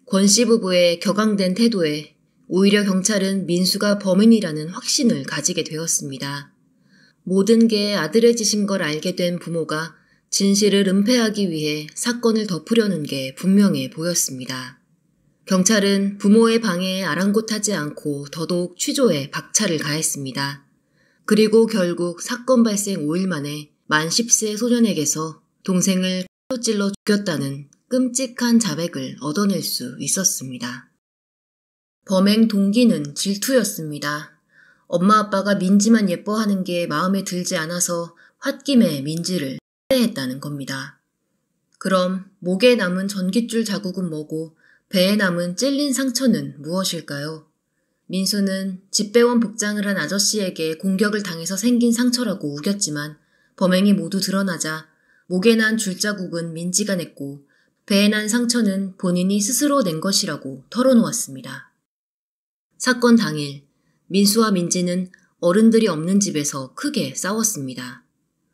S1: 권씨 부부의 격앙된 태도에 오히려 경찰은 민수가 범인이라는 확신을 가지게 되었습니다. 모든 게 아들의 짓인 걸 알게 된 부모가 진실을 은폐하기 위해 사건을 덮으려는 게 분명해 보였습니다. 경찰은 부모의 방해에 아랑곳하지 않고 더더욱 취조에 박차를 가했습니다. 그리고 결국 사건 발생 5일 만에 만 10세 소년에게서 동생을 찔러 죽였다는 끔찍한 자백을 얻어낼 수 있었습니다. 범행 동기는 질투였습니다. 엄마 아빠가 민지만 예뻐하는 게 마음에 들지 않아서 홧김에 민지를 살해했다는 겁니다. 그럼 목에 남은 전깃줄 자국은 뭐고 배에 남은 찔린 상처는 무엇일까요? 민수는 집배원 복장을 한 아저씨에게 공격을 당해서 생긴 상처라고 우겼지만 범행이 모두 드러나자 목에 난 줄자국은 민지가 냈고 배에 난 상처는 본인이 스스로 낸 것이라고 털어놓았습니다. 사건 당일 민수와 민지는 어른들이 없는 집에서 크게 싸웠습니다.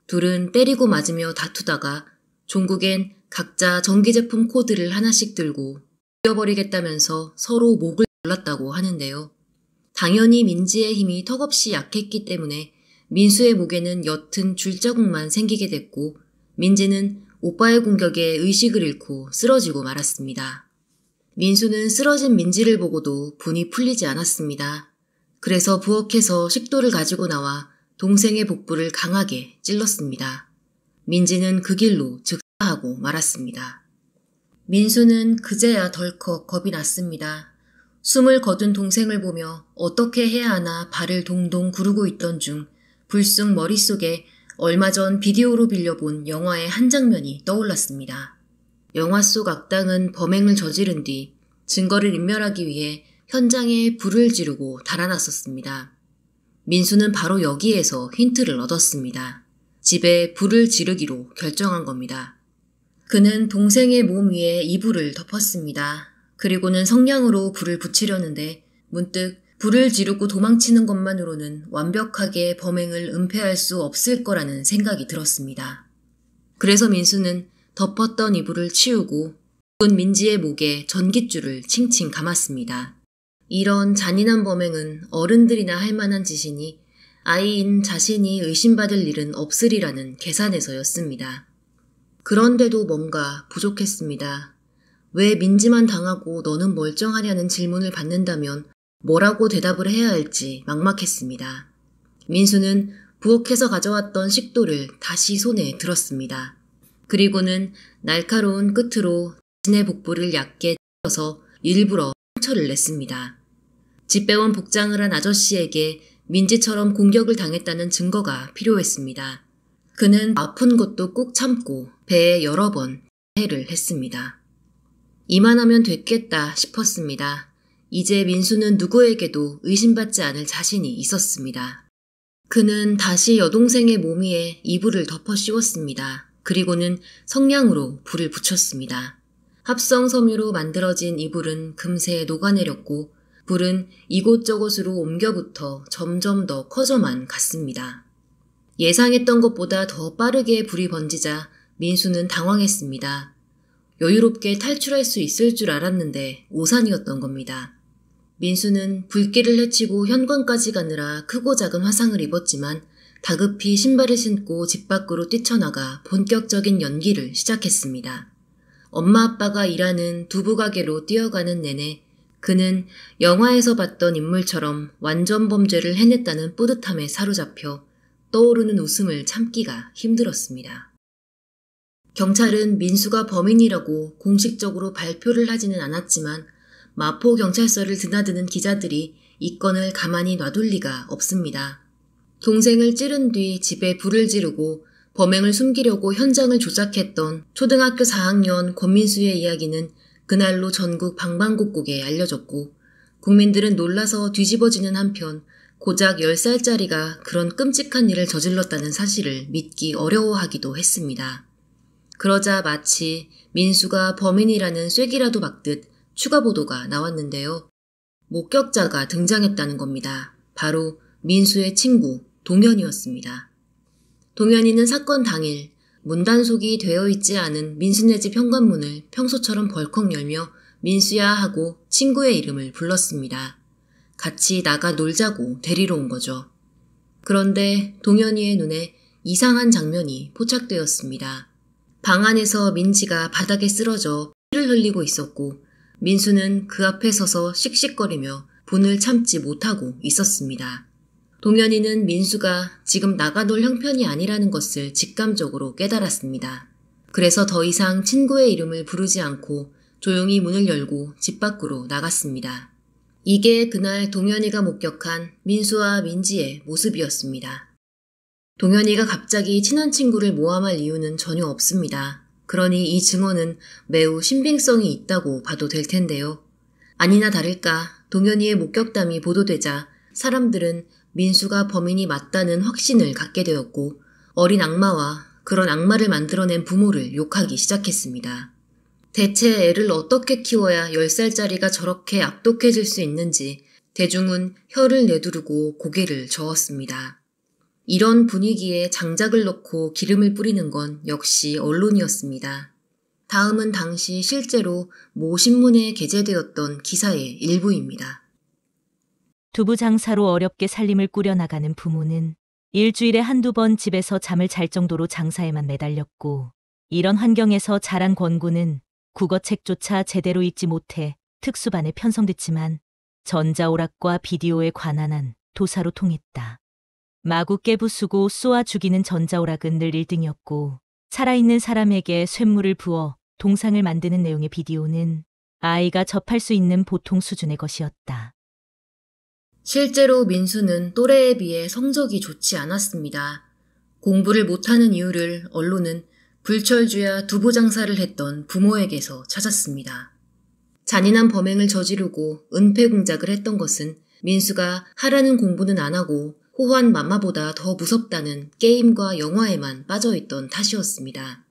S1: 둘은 때리고 맞으며 다투다가 종국엔 각자 전기제품 코드를 하나씩 들고 죽여버리겠다면서 서로 목을 골랐다고 하는데요. 당연히 민지의 힘이 턱없이 약했기 때문에 민수의 목에는 옅은 줄자국만 생기게 됐고 민지는 오빠의 공격에 의식을 잃고 쓰러지고 말았습니다. 민수는 쓰러진 민지를 보고도 분이 풀리지 않았습니다. 그래서 부엌에서 식도를 가지고 나와 동생의 복부를 강하게 찔렀습니다. 민지는 그 길로 즉사하고 말았습니다. 민수는 그제야 덜컥 겁이 났습니다. 숨을 거둔 동생을 보며 어떻게 해야 하나 발을 동동 구르고 있던 중 불쑥 머릿속에 얼마 전 비디오로 빌려본 영화의 한 장면이 떠올랐습니다. 영화 속 악당은 범행을 저지른 뒤 증거를 인멸하기 위해 현장에 불을 지르고 달아났었습니다. 민수는 바로 여기에서 힌트를 얻었습니다. 집에 불을 지르기로 결정한 겁니다. 그는 동생의 몸 위에 이불을 덮었습니다. 그리고는 성냥으로 불을 붙이려는데 문득 불을 지르고 도망치는 것만으로는 완벽하게 범행을 은폐할 수 없을 거라는 생각이 들었습니다. 그래서 민수는 덮었던 이불을 치우고 죽은 민지의 목에 전깃줄을 칭칭 감았습니다. 이런 잔인한 범행은 어른들이나 할 만한 짓이니 아이인 자신이 의심받을 일은 없으리라는 계산에서였습니다. 그런데도 뭔가 부족했습니다. 왜 민지만 당하고 너는 멀쩡하냐는 질문을 받는다면 뭐라고 대답을 해야 할지 막막했습니다. 민수는 부엌에서 가져왔던 식도를 다시 손에 들었습니다. 그리고는 날카로운 끝으로 자신의 복부를 얕게 찔러서 일부러 상처를 냈습니다. 집배원 복장을 한 아저씨에게 민지처럼 공격을 당했다는 증거가 필요했습니다. 그는 아픈 것도 꾹 참고 배에 여러 번 해를 했습니다. 이만하면 됐겠다 싶었습니다. 이제 민수는 누구에게도 의심받지 않을 자신이 있었습니다. 그는 다시 여동생의 몸 위에 이불을 덮어 씌웠습니다. 그리고는 성냥으로 불을 붙였습니다. 합성 섬유로 만들어진 이불은 금세 녹아내렸고 불은 이곳저곳으로 옮겨붙어 점점 더 커져만 갔습니다. 예상했던 것보다 더 빠르게 불이 번지자 민수는 당황했습니다. 여유롭게 탈출할 수 있을 줄 알았는데 오산이었던 겁니다. 민수는 불길을 헤치고 현관까지 가느라 크고 작은 화상을 입었지만 다급히 신발을 신고 집 밖으로 뛰쳐나가 본격적인 연기를 시작했습니다. 엄마 아빠가 일하는 두부가게로 뛰어가는 내내 그는 영화에서 봤던 인물처럼 완전 범죄를 해냈다는 뿌듯함에 사로잡혀 떠오르는 웃음을 참기가 힘들었습니다. 경찰은 민수가 범인이라고 공식적으로 발표를 하지는 않았지만 마포 경찰서를 드나드는 기자들이 이 건을 가만히 놔둘 리가 없습니다. 동생을 찌른 뒤 집에 불을 지르고 범행을 숨기려고 현장을 조작했던 초등학교 4학년 권민수의 이야기는 그날로 전국 방방곡곡에 알려졌고 국민들은 놀라서 뒤집어지는 한편 고작 10살짜리가 그런 끔찍한 일을 저질렀다는 사실을 믿기 어려워하기도 했습니다. 그러자 마치 민수가 범인이라는 쐐기라도 박듯 추가 보도가 나왔는데요. 목격자가 등장했다는 겁니다. 바로 민수의 친구 동현이었습니다. 동현이는 사건 당일 문단속이 되어 있지 않은 민수네 집 현관문을 평소처럼 벌컥 열며 민수야 하고 친구의 이름을 불렀습니다. 같이 나가 놀자고 데리러 온 거죠. 그런데 동현이의 눈에 이상한 장면이 포착되었습니다. 방 안에서 민지가 바닥에 쓰러져 피를 흘리고 있었고 민수는 그 앞에 서서 씩씩거리며 분을 참지 못하고 있었습니다. 동현이는 민수가 지금 나가놀 형편이 아니라는 것을 직감적으로 깨달았습니다. 그래서 더 이상 친구의 이름을 부르지 않고 조용히 문을 열고 집 밖으로 나갔습니다. 이게 그날 동현이가 목격한 민수와 민지의 모습이었습니다. 동현이가 갑자기 친한 친구를 모함할 이유는 전혀 없습니다. 그러니 이 증언은 매우 신빙성이 있다고 봐도 될 텐데요. 아니나 다를까 동현이의 목격담이 보도되자 사람들은 민수가 범인이 맞다는 확신을 갖게 되었고 어린 악마와 그런 악마를 만들어낸 부모를 욕하기 시작했습니다. 대체 애를 어떻게 키워야 10살짜리가 저렇게 악독해질 수 있는지 대중은 혀를 내두르고 고개를 저었습니다. 이런 분위기에 장작을 넣고 기름을 뿌리는 건 역시 언론이었습니다. 다음은 당시 실제로 모 신문에 게재되었던
S4: 기사의 일부입니다. 두부 장사로 어렵게 살림을 꾸려나가는 부모는 일주일에 한두 번 집에서 잠을 잘 정도로 장사에만 매달렸고 이런 환경에서 자란 권구는 국어책조차 제대로 읽지 못해 특수반에 편성됐지만 전자오락과 비디오에 관한 한 도사로 통했다. 마구 깨부수고 쏘아 죽이는 전자오락은 늘 1등이었고 살아있는 사람에게 쇳물을 부어 동상을 만드는 내용의 비디오는 아이가 접할 수 있는 보통 수준의 것이었다.
S1: 실제로 민수는 또래에 비해 성적이 좋지 않았습니다. 공부를 못하는 이유를 언론은 불철주야 두보장사를 했던 부모에게서 찾았습니다. 잔인한 범행을 저지르고 은폐 공작을 했던 것은 민수가 하라는 공부는 안 하고 호환 맘마보다 더 무섭다는 게임과 영화에만 빠져있던 탓이었습니다.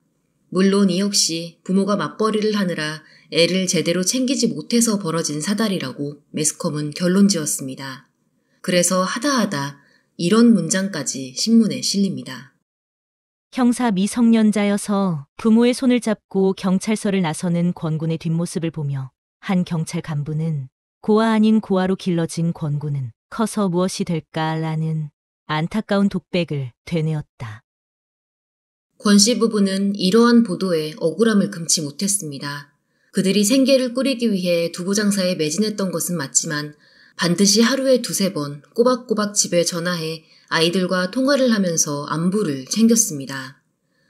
S1: 물론 이 역시 부모가 맞벌이를 하느라 애를 제대로 챙기지 못해서 벌어진 사달이라고 매스컴은 결론 지었습니다. 그래서 하다하다
S4: 이런 문장까지 신문에 실립니다. 형사 미성년자여서 부모의 손을 잡고 경찰서를 나서는 권군의 뒷모습을 보며 한 경찰 간부는 고아 아닌 고아로 길러진 권군은 커서 무엇이 될까라는 안타까운 독백을 되뇌었다. 권씨 부부는
S1: 이러한 보도에 억울함을 금치 못했습니다. 그들이 생계를 꾸리기 위해 두부 장사에 매진했던 것은 맞지만 반드시 하루에 두세 번 꼬박꼬박 집에 전화해 아이들과 통화를 하면서 안부를 챙겼습니다.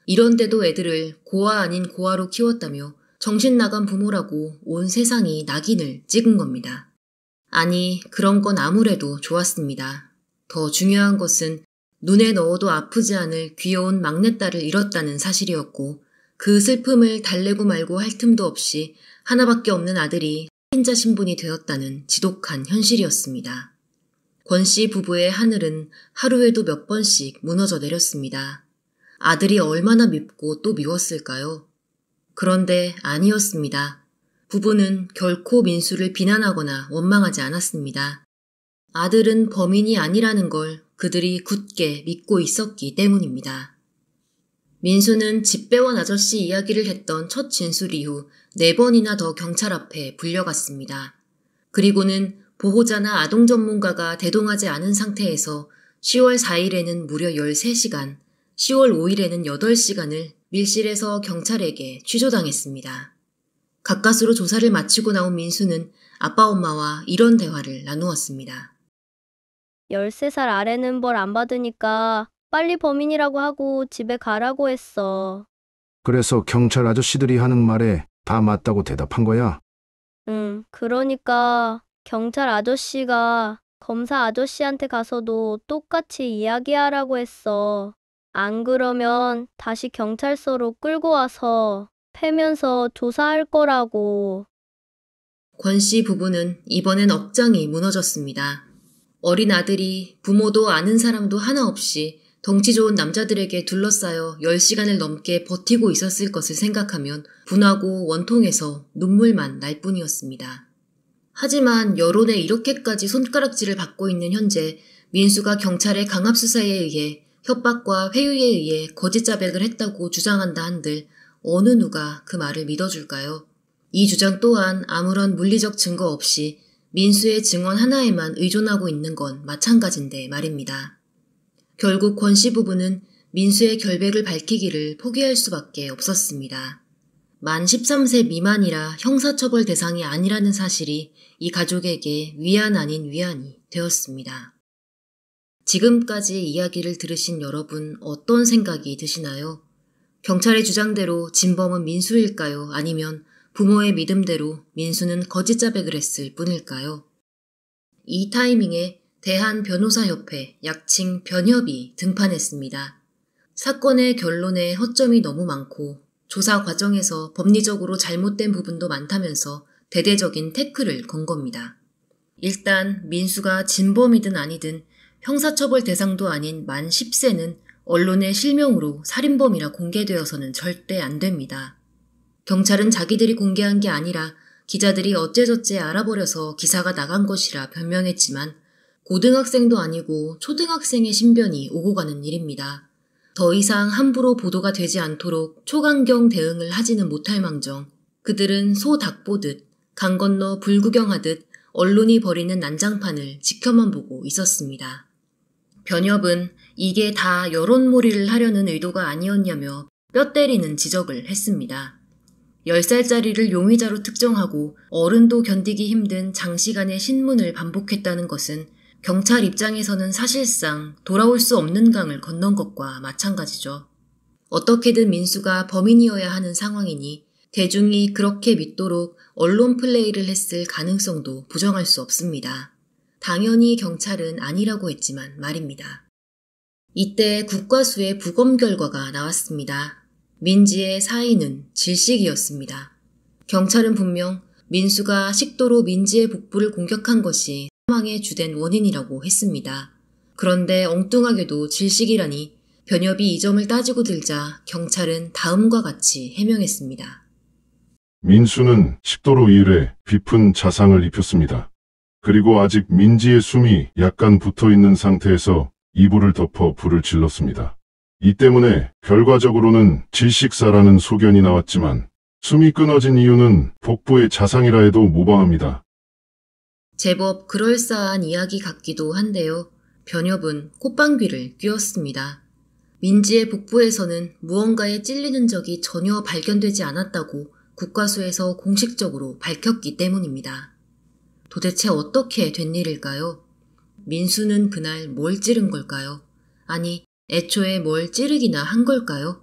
S1: 이런데도 애들을 고아 아닌 고아로 키웠다며 정신 나간 부모라고 온 세상이 낙인을 찍은 겁니다. 아니, 그런 건 아무래도 좋았습니다. 더 중요한 것은 눈에 넣어도 아프지 않을 귀여운 막내딸을 잃었다는 사실이었고 그 슬픔을 달래고 말고 할 틈도 없이 하나밖에 없는 아들이 살인자 신분이 되었다는 지독한 현실이었습니다. 권씨 부부의 하늘은 하루에도 몇 번씩 무너져 내렸습니다. 아들이 얼마나 밉고 또 미웠을까요? 그런데 아니었습니다. 부부는 결코 민수를 비난하거나 원망하지 않았습니다. 아들은 범인이 아니라는 걸 그들이 굳게 믿고 있었기 때문입니다. 민수는 집배원 아저씨 이야기를 했던 첫 진술 이후 네 번이나 더 경찰 앞에 불려갔습니다. 그리고는 보호자나 아동 전문가가 대동하지 않은 상태에서 10월 4일에는 무려 13시간, 10월 5일에는 8시간을 밀실에서 경찰에게 취조당했습니다. 가까스로 조사를 마치고 나온 민수는 아빠 엄마와 이런 대화를 나누었습니다.
S4: 13살 아래는 벌 안 받으니까 빨리 범인이라고 하고 집에 가라고 했어. 그래서 경찰 아저씨들이 하는 말에 다 맞다고 대답한 거야. 응, 그러니까 경찰 아저씨가 검사 아저씨한테 가서도 똑같이 이야기하라고 했어. 안 그러면 다시 경찰서로 끌고 와서 패면서 조사할 거라고. 권 씨
S1: 부부는 이번엔 억장이 무너졌습니다. 어린 아들이 부모도 아는 사람도 하나 없이 덩치 좋은 남자들에게 둘러싸여 10시간을 넘게 버티고 있었을 것을 생각하면 분하고 원통해서 눈물만 날 뿐이었습니다. 하지만 여론에 이렇게까지 손가락질을 받고 있는 현재 민수가 경찰의 강압수사에 의해 협박과 회유에 의해 거짓 자백을 했다고 주장한다 한들 어느 누가 그 말을 믿어줄까요? 이 주장 또한 아무런 물리적 증거 없이 민수의 증언 하나에만 의존하고 있는 건 마찬가지인데 말입니다. 결국 권씨 부부는 민수의 결백을 밝히기를 포기할 수밖에 없었습니다. 만 13세 미만이라 형사처벌 대상이 아니라는 사실이 이 가족에게 위안 아닌 위안이 되었습니다. 지금까지 이야기를 들으신 여러분 어떤 생각이 드시나요? 경찰의 주장대로 진범은 민수일까요? 아니면 부모의 믿음대로 민수는 거짓 자백을 했을 뿐일까요? 이 타이밍에 대한변호사협회 약칭 변협이 등판했습니다. 사건의 결론에 허점이 너무 많고 조사 과정에서 법리적으로 잘못된 부분도 많다면서 대대적인 태클을 건 겁니다. 일단 민수가 진범이든 아니든 형사처벌 대상도 아닌 만 10세는 언론의 실명으로 살인범이라 공개되어서는 절대 안 됩니다. 경찰은 자기들이 공개한 게 아니라 기자들이 어째저째 알아버려서 기사가 나간 것이라 변명했지만 고등학생도 아니고 초등학생의 신변이 오고 가는 일입니다. 더 이상 함부로 보도가 되지 않도록 초강경 대응을 하지는 못할 망정 그들은 소 닭 보듯 강 건너 불구경하듯 언론이 버리는 난장판을 지켜만 보고 있었습니다. 변협은 이게 다 여론몰이를 하려는 의도가 아니었냐며 뼈 때리는 지적을 했습니다. 10살짜리를 용의자로 특정하고 어른도 견디기 힘든 장시간의 신문을 반복했다는 것은 경찰 입장에서는 사실상 돌아올 수 없는 강을 건넌 것과 마찬가지죠. 어떻게든 민수가 범인이어야 하는 상황이니 대중이 그렇게 믿도록 언론 플레이를 했을 가능성도 부정할 수 없습니다. 당연히 경찰은 아니라고 했지만 말입니다. 이때 국과수의 부검 결과가 나왔습니다. 민지의 사인은 질식이었습니다. 경찰은 분명 민수가 식도로 민지의 복부를 공격한 것이 사망의 주된 원인이라고 했습니다. 그런데 엉뚱하게도 질식이라니 변협이 이 점을 따지고 들자 경찰은 다음과 같이 해명했습니다.
S2: 민수는 식도로 일에 깊은 자상을 입혔습니다. 그리고 아직 민지의 숨이 약간 붙어 있는 상태에서 이불을 덮어 불을 질렀습니다. 이 때문에 결과적으로는 질식사라는 소견이 나왔지만 숨이 끊어진 이유는 복부의 자상이라 해도 무방합니다.
S1: 제법 그럴싸한 이야기 같기도 한데요. 변협은 콧방귀를 뀌었습니다. 민지의 복부에서는 무언가에 찔리는 적이 전혀 발견되지 않았다고 국과수에서 공식적으로 밝혔기 때문입니다. 도대체 어떻게 된 일일까요? 민수는 그날 뭘 찌른 걸까요? 아니, 애초에 뭘 찌르기나 한 걸까요?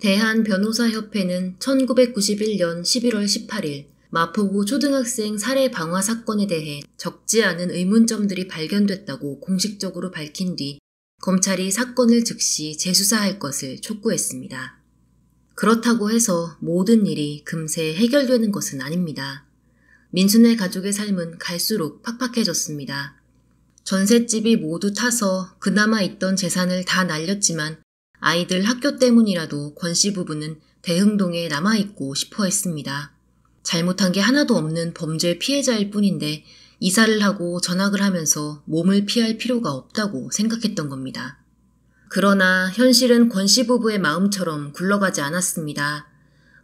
S1: 대한변호사협회는 1991년 11월 18일 마포구 초등학생 살해 방화 사건에 대해 적지 않은 의문점들이 발견됐다고 공식적으로 밝힌 뒤 검찰이 사건을 즉시 재수사할 것을 촉구했습니다. 그렇다고 해서 모든 일이 금세 해결되는 것은 아닙니다. 민순의 가족의 삶은 갈수록 팍팍해졌습니다. 전셋집이 모두 타서 그나마 있던 재산을 다 날렸지만 아이들 학교 때문이라도 권씨 부부는 대흥동에 남아있고 싶어 했습니다. 잘못한 게 하나도 없는 범죄 피해자일 뿐인데 이사를 하고 전학을 하면서 몸을 피할 필요가 없다고 생각했던 겁니다. 그러나 현실은 권씨 부부의 마음처럼 굴러가지 않았습니다.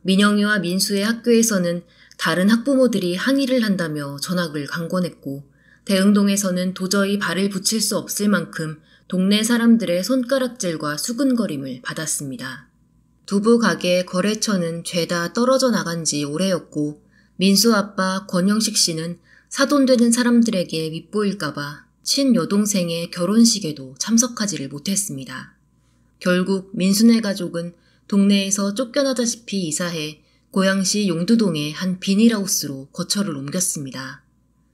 S1: 민영이와 민수의 학교에서는 다른 학부모들이 항의를 한다며 전학을 강권했고 대응동에서는 도저히 발을 붙일 수 없을 만큼 동네 사람들의 손가락질과 수근거림을 받았습니다. 두부 가게 거래처는 죄다 떨어져 나간 지 오래였고 민수 아빠 권영식 씨는 사돈되는 사람들에게 밉보일까봐 친여동생의 결혼식에도 참석하지를 못했습니다. 결국 민수네 가족은 동네에서 쫓겨나다시피 이사해 고양시 용두동의 한 비닐하우스로 거처를 옮겼습니다.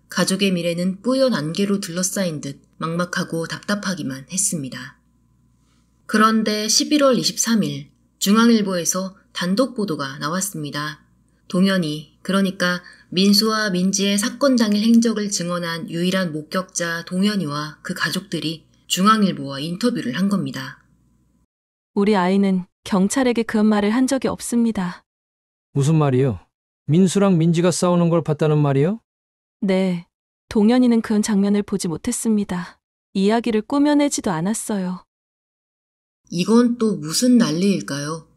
S1: 가족의 미래는 뿌연 안개로 둘러싸인 듯 막막하고 답답하기만 했습니다. 그런데 11월 23일 중앙일보에서 단독 보도가 나왔습니다. 동현이 그러니까 민수와 민지의 사건 당일 행적을 증언한 유일한 목격자 동현이와 그 가족들이 중앙일보와 인터뷰를 한 겁니다. 우리 아이는 경찰에게 그런 말을 한 적이 없습니다.
S4: 무슨 말이요? 민수랑 민지가 싸우는 걸 봤다는 말이요?
S1: 네, 동현이는 그런 장면을 보지 못했습니다. 이야기를 꾸며내지도
S4: 않았어요.
S1: 이건 또 무슨 난리일까요?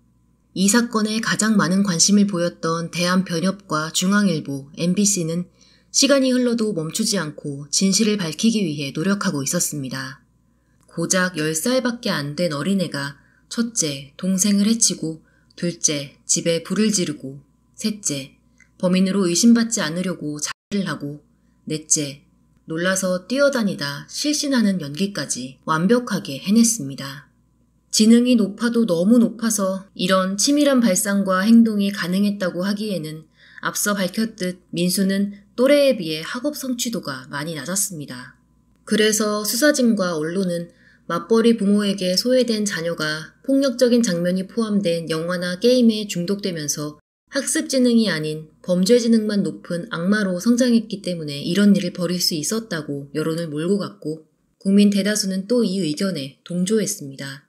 S1: 이 사건에 가장 많은 관심을 보였던 대한변협과 중앙일보, MBC는 시간이 흘러도 멈추지 않고 진실을 밝히기 위해 노력하고 있었습니다. 고작 10살밖에 안 된 어린애가 첫째, 동생을 해치고, 둘째, 집에 불을 지르고, 셋째, 범인으로 의심받지 않으려고 를 하고 넷째, 놀라서 뛰어다니다 실신하는 연기까지 완벽하게 해냈습니다. 지능이 높아도 너무 높아서 이런 치밀한 발상과 행동이 가능했다고 하기에는 앞서 밝혔듯 민수는 또래에 비해 학업 성취도가 많이 낮았습니다. 그래서 수사진과 언론은 맞벌이 부모에게 소외된 자녀가 폭력적인 장면이 포함된 영화나 게임에 중독되면서 학습 지능이 아닌 범죄 지능만 높은 악마로 성장했기 때문에 이런 일을 벌일 수 있었다고 여론을 몰고 갔고 국민 대다수는 또 이 의견에 동조했습니다.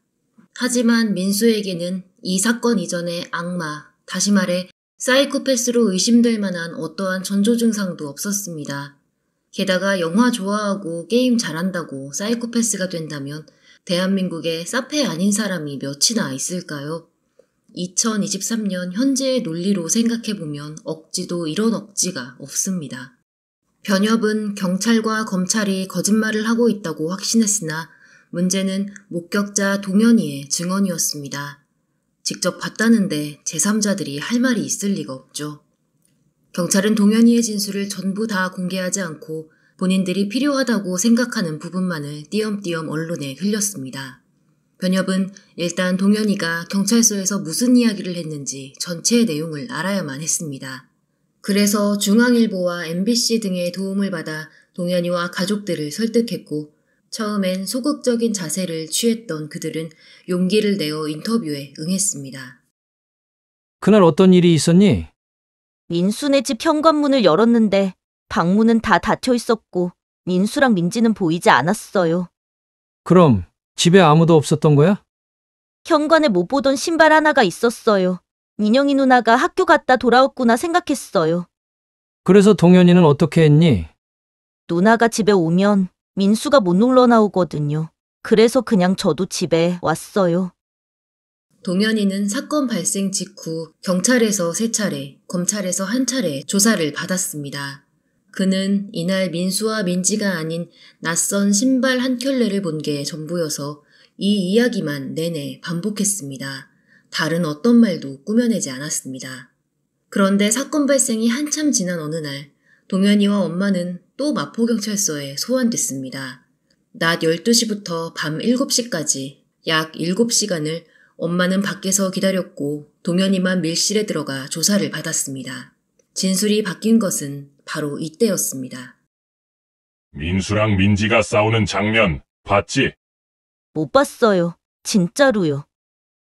S1: 하지만 민수에게는 이 사건 이전에 악마, 다시 말해 사이코패스로 의심될 만한 어떠한 전조 증상도 없었습니다. 게다가 영화 좋아하고 게임 잘한다고 사이코패스가 된다면 대한민국에 사페 아닌 사람이 몇이나 있을까요? 2023년 현재의 논리로 생각해보면 억지도 이런 억지가 없습니다. 변협은 경찰과 검찰이 거짓말을 하고 있다고 확신했으나 문제는 목격자 동현이의 증언이었습니다. 직접 봤다는데 제3자들이 할 말이 있을 리가 없죠. 경찰은 동현이의 진술을 전부 다 공개하지 않고 본인들이 필요하다고 생각하는 부분만을 띄엄띄엄 언론에 흘렸습니다. 변협은 일단 동현이가 경찰서에서 무슨 이야기를 했는지 전체 내용을 알아야만 했습니다. 그래서 중앙일보와 MBC 등의 도움을 받아 동현이와 가족들을 설득했고 처음엔 소극적인 자세를 취했던 그들은 용기를 내어 인터뷰에 응했습니다.
S4: 그날 어떤 일이 있었니? 민수네 집 현관문을 열었는데 방문은 다 닫혀 있었고 민수랑 민지는 보이지 않았어요. 그럼 집에 아무도 없었던 거야? 현관에 못 보던 신발 하나가 있었어요. 민영이 누나가 학교 갔다 돌아왔구나 생각했어요. 그래서 동현이는 어떻게 했니? 누나가 집에 오면 민수가 못 놀러 나오거든요. 그래서 그냥 저도 집에 왔어요. 동현이는 사건 발생
S1: 직후 경찰에서 세차례 검찰에서 한차례 조사를 받았습니다. 그는 이날 민수와 민지가 아닌 낯선 신발 한 켤레를 본 게 전부여서 이 이야기만 내내 반복했습니다. 다른 어떤 말도 꾸며내지 않았습니다. 그런데 사건 발생이 한참 지난 어느 날, 동현이와 엄마는 또 마포경찰서에 소환됐습니다. 낮 12시부터 밤 7시까지 약 7시간을 엄마는 밖에서 기다렸고 동현이만 밀실에 들어가 조사를 받았습니다. 진술이 바뀐 것은 바로
S4: 이때였습니다.
S2: 민수랑 민지가 싸우는 장면 봤지?
S4: 못 봤어요. 진짜로요.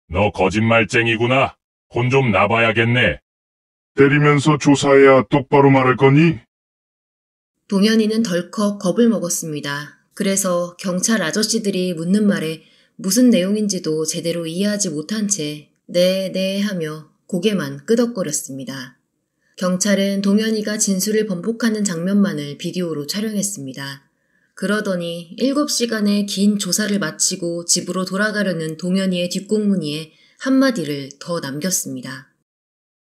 S2: 너 거짓말쟁이구나. 혼 좀 나봐야겠네. 때리면서 조사해야 똑바로 말할 거니?
S1: 동현이는 덜컥 겁을 먹었습니다. 그래서 경찰 아저씨들이 묻는 말에 무슨 내용인지도 제대로 이해하지 못한 채 네, 네 하며 고개만 끄덕거렸습니다. 경찰은 동현이가 진술을 번복하는 장면만을 비디오로 촬영했습니다. 그러더니 7시간의 긴 조사를 마치고 집으로 돌아가려는 동현이의 뒷공문이에 한마디를 더 남겼습니다.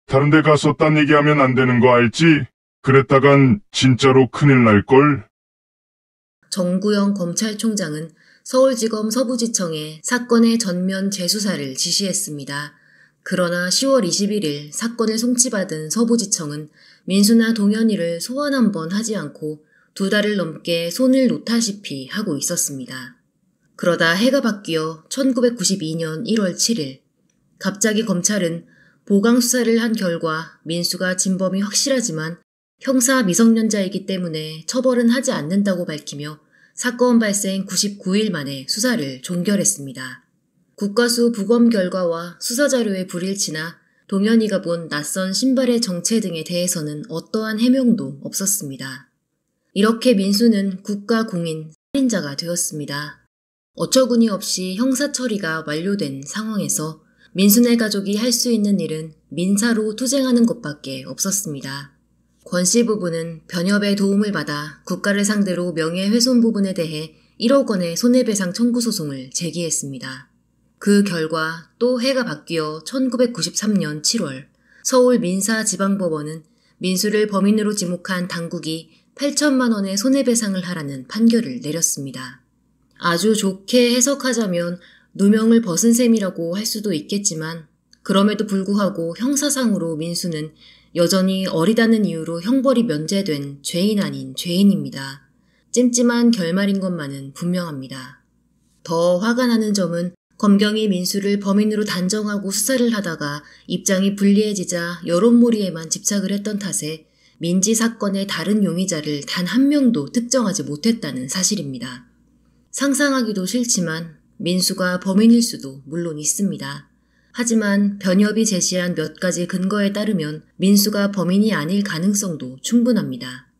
S2: 다른 데 가서 딴 얘기하면 안 되는 거 알지? 그랬다간 진짜로 큰일 날걸?
S1: 정구영 검찰총장은 서울지검 서부지청에 사건의 전면 재수사를 지시했습니다. 그러나 10월 21일 사건을 송치받은 서부지청은 민수나 동현이를 소환 한번 하지 않고 두 달을 넘게 손을 놓다시피 하고 있었습니다. 그러다 해가 바뀌어 1992년 1월 7일 갑자기 검찰은 보강 수사를 한 결과 민수가 진범이 확실하지만 형사 미성년자이기 때문에 처벌은 하지 않는다고 밝히며 사건 발생 99일 만에 수사를 종결했습니다. 국과수 부검 결과와 수사자료의 불일치나 동현이가 본 낯선 신발의 정체 등에 대해서는 어떠한 해명도 없었습니다. 이렇게 민수는 국가 공인 살인자가 되었습니다. 어처구니 없이 형사 처리가 완료된 상황에서 민수네 가족이 할 수 있는 일은 민사로 투쟁하는 것밖에 없었습니다. 권씨 부부는 변협의 도움을 받아 국가를 상대로 명예훼손 부분에 대해 1억 원의 손해배상 청구 소송을 제기했습니다. 그 결과 또 해가 바뀌어 1993년 7월 서울 민사지방법원은 민수를 범인으로 지목한 당국이 8천만 원의 손해배상을 하라는 판결을 내렸습니다. 아주 좋게 해석하자면 누명을 벗은 셈이라고 할 수도 있겠지만 그럼에도 불구하고 형사상으로 민수는 여전히 어리다는 이유로 형벌이 면제된 죄인 아닌 죄인입니다. 찜찜한 결말인 것만은 분명합니다. 더 화가 나는 점은 검경이 민수를 범인으로 단정하고 수사를 하다가 입장이 불리해지자 여론몰이에만 집착을 했던 탓에 민지 사건의 다른 용의자를 단 한 명도 특정하지 못했다는 사실입니다. 상상하기도 싫지만 민수가 범인일 수도 물론 있습니다. 하지만 변협이 제시한 몇 가지 근거에 따르면 민수가 범인이 아닐 가능성도 충분합니다.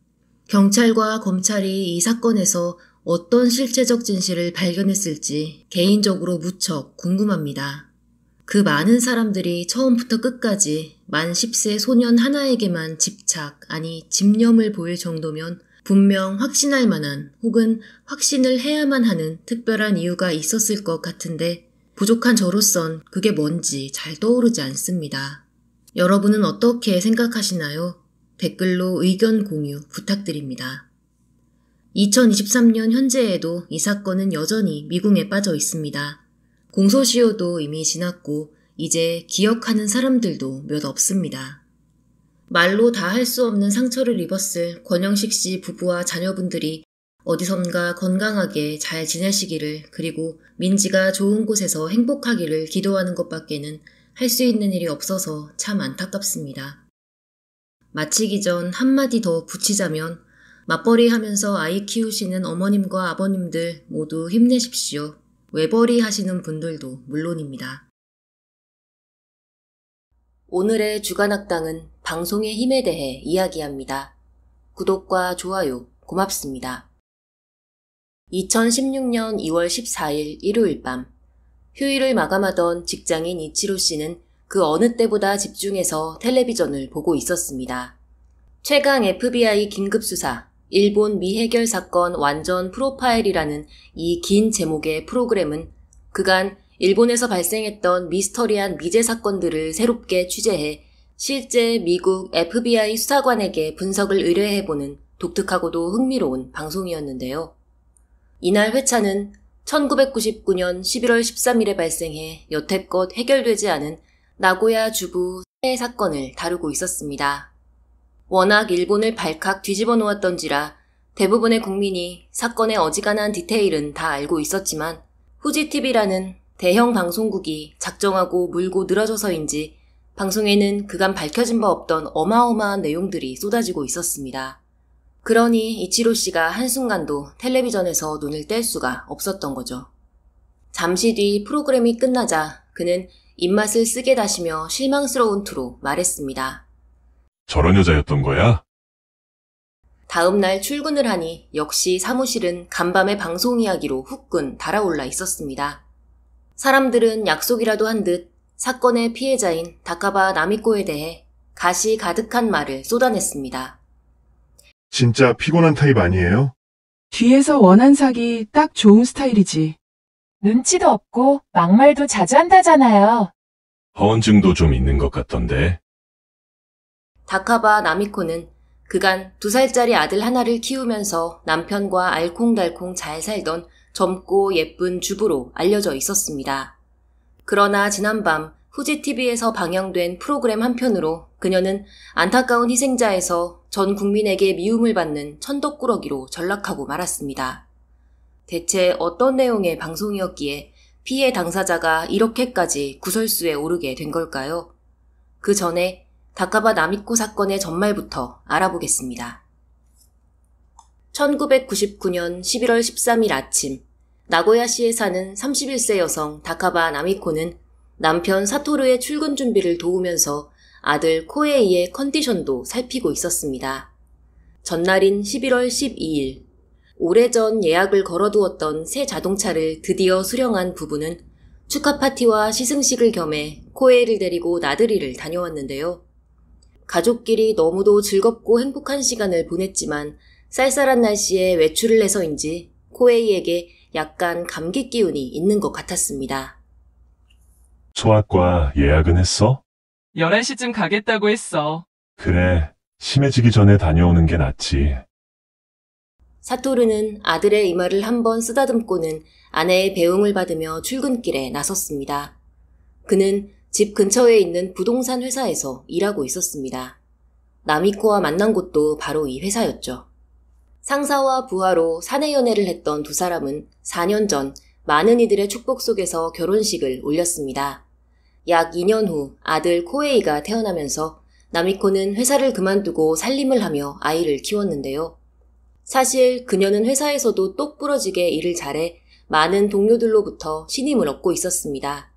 S1: 경찰과 검찰이 이 사건에서 어떤 실체적 진실을 발견했을지 개인적으로 무척 궁금합니다. 그 많은 사람들이 처음부터 끝까지 만 10세 소년 하나에게만 집착, 아니 집념을 보일 정도면 분명 확신할 만한 혹은 확신을 해야만 하는 특별한 이유가 있었을 것 같은데 부족한 저로선 그게 뭔지 잘 떠오르지 않습니다. 여러분은 어떻게 생각하시나요? 댓글로 의견 공유 부탁드립니다. 2023년 현재에도 이 사건은 여전히 미궁에 빠져 있습니다. 공소시효도 이미 지났고 이제 기억하는 사람들도 몇 없습니다. 말로 다 할 수 없는 상처를 입었을 권영식 씨 부부와 자녀분들이 어디선가 건강하게 잘 지내시기를 그리고 민지가 좋은 곳에서 행복하기를 기도하는 것밖에는 할 수 있는 일이 없어서 참 안타깝습니다. 마치기 전 한마디 더 붙이자면 맞벌이 하면서 아이 키우시는 어머님과 아버님들 모두 힘내십시오. 외벌이 하시는 분들도 물론입니다. 오늘의 주간학당은 방송의 힘에 대해 이야기합니다. 구독과 좋아요 고맙습니다. 2016년 2월 14일 일요일 밤, 휴일을 마감하던 직장인 이치로 씨는 그 어느 때보다 집중해서 텔레비전을 보고 있었습니다. 최강 FBI 긴급수사 일본 미해결 사건 완전 프로파일이라는 이 긴 제목의 프로그램은 그간 일본에서 발생했던 미스터리한 미제 사건들을 새롭게 취재해 실제 미국 FBI 수사관에게 분석을 의뢰해보는 독특하고도 흥미로운 방송이었는데요. 이날 회차는 1999년 11월 13일에 발생해 여태껏 해결되지 않은 나고야 주부 사건을 다루고 있었습니다. 워낙 일본을 발칵 뒤집어 놓았던지라 대부분의 국민이 사건의 어지간한 디테일은 다 알고 있었지만 후지TV라는 대형 방송국이 작정하고 물고 늘어져서인지 방송에는 그간 밝혀진 바 없던 어마어마한 내용들이 쏟아지고 있었습니다. 그러니 이치로 씨가 한순간도 텔레비전에서 눈을 뗄 수가 없었던 거죠. 잠시 뒤 프로그램이 끝나자 그는 입맛을 쓰게 다시며 실망스러운 투로 말했습니다.
S2: 저런 여자였던 거야?
S1: 다음 날 출근을 하니 역시 사무실은 간밤에 방송 이야기로 후끈 달아올라 있었습니다. 사람들은 약속이라도 한 듯 사건의 피해자인 다카바 나미코에 대해 가시 가득한 말을 쏟아냈습니다.
S2: 진짜 피곤한 타입 아니에요?
S4: 뒤에서 원한 사기 딱 좋은 스타일이지. 눈치도 없고 막말도 자주 한다잖아요.
S2: 허언증도 좀 있는 것 같던데.
S1: 다카바 나미코는 그간 두 살짜리 아들 하나를 키우면서 남편과 알콩달콩 잘 살던 젊고 예쁜 주부로 알려져 있었습니다. 그러나 지난밤 후지TV에서 방영된 프로그램 한편으로 그녀는 안타까운 희생자에서 전 국민에게 미움을 받는 천덕꾸러기로 전락하고 말았습니다. 대체 어떤 내용의 방송이었기에 피해 당사자가 이렇게까지 구설수에 오르게 된 걸까요? 그 전에 다카바 나미코 사건의 전말부터 알아보겠습니다. 1999년 11월 13일 아침, 나고야시에 사는 31세 여성 다카바 나미코는 남편 사토르의 출근 준비를 도우면서 아들 코에이의 컨디션도 살피고 있었습니다. 전날인 11월 12일, 오래전 예약을 걸어두었던 새 자동차를 드디어 수령한 부부는 축하 파티와 시승식을 겸해 코에이를 데리고 나들이를 다녀왔는데요. 가족끼리 너무도 즐겁고 행복한 시간을 보냈지만 쌀쌀한 날씨에 외출을 해서인지 코웨이에게 약간 감기 기운이 있는 것 같았습니다.
S2: 소아과 예약은 했어?
S1: 11시쯤 가겠다고 했어.
S2: 그래, 심해지기 전에 다녀오는 게 낫지.
S1: 사토르는 아들의 이마를 한번 쓰다듬고는 아내의 배웅을 받으며 출근길에 나섰습니다. 그는 집 근처에 있는 부동산 회사에서 일하고 있었습니다. 나미코와 만난 곳도 바로 이 회사였죠. 상사와 부하로 사내 연애를 했던 두 사람은 4년 전 많은 이들의 축복 속에서 결혼식을 올렸습니다. 약 2년 후 아들 코에이가 태어나면서 나미코는 회사를 그만두고 살림을 하며 아이를 키웠는데요. 사실 그녀는 회사에서도 똑부러지게 일을 잘해 많은 동료들로부터 신임을 얻고 있었습니다.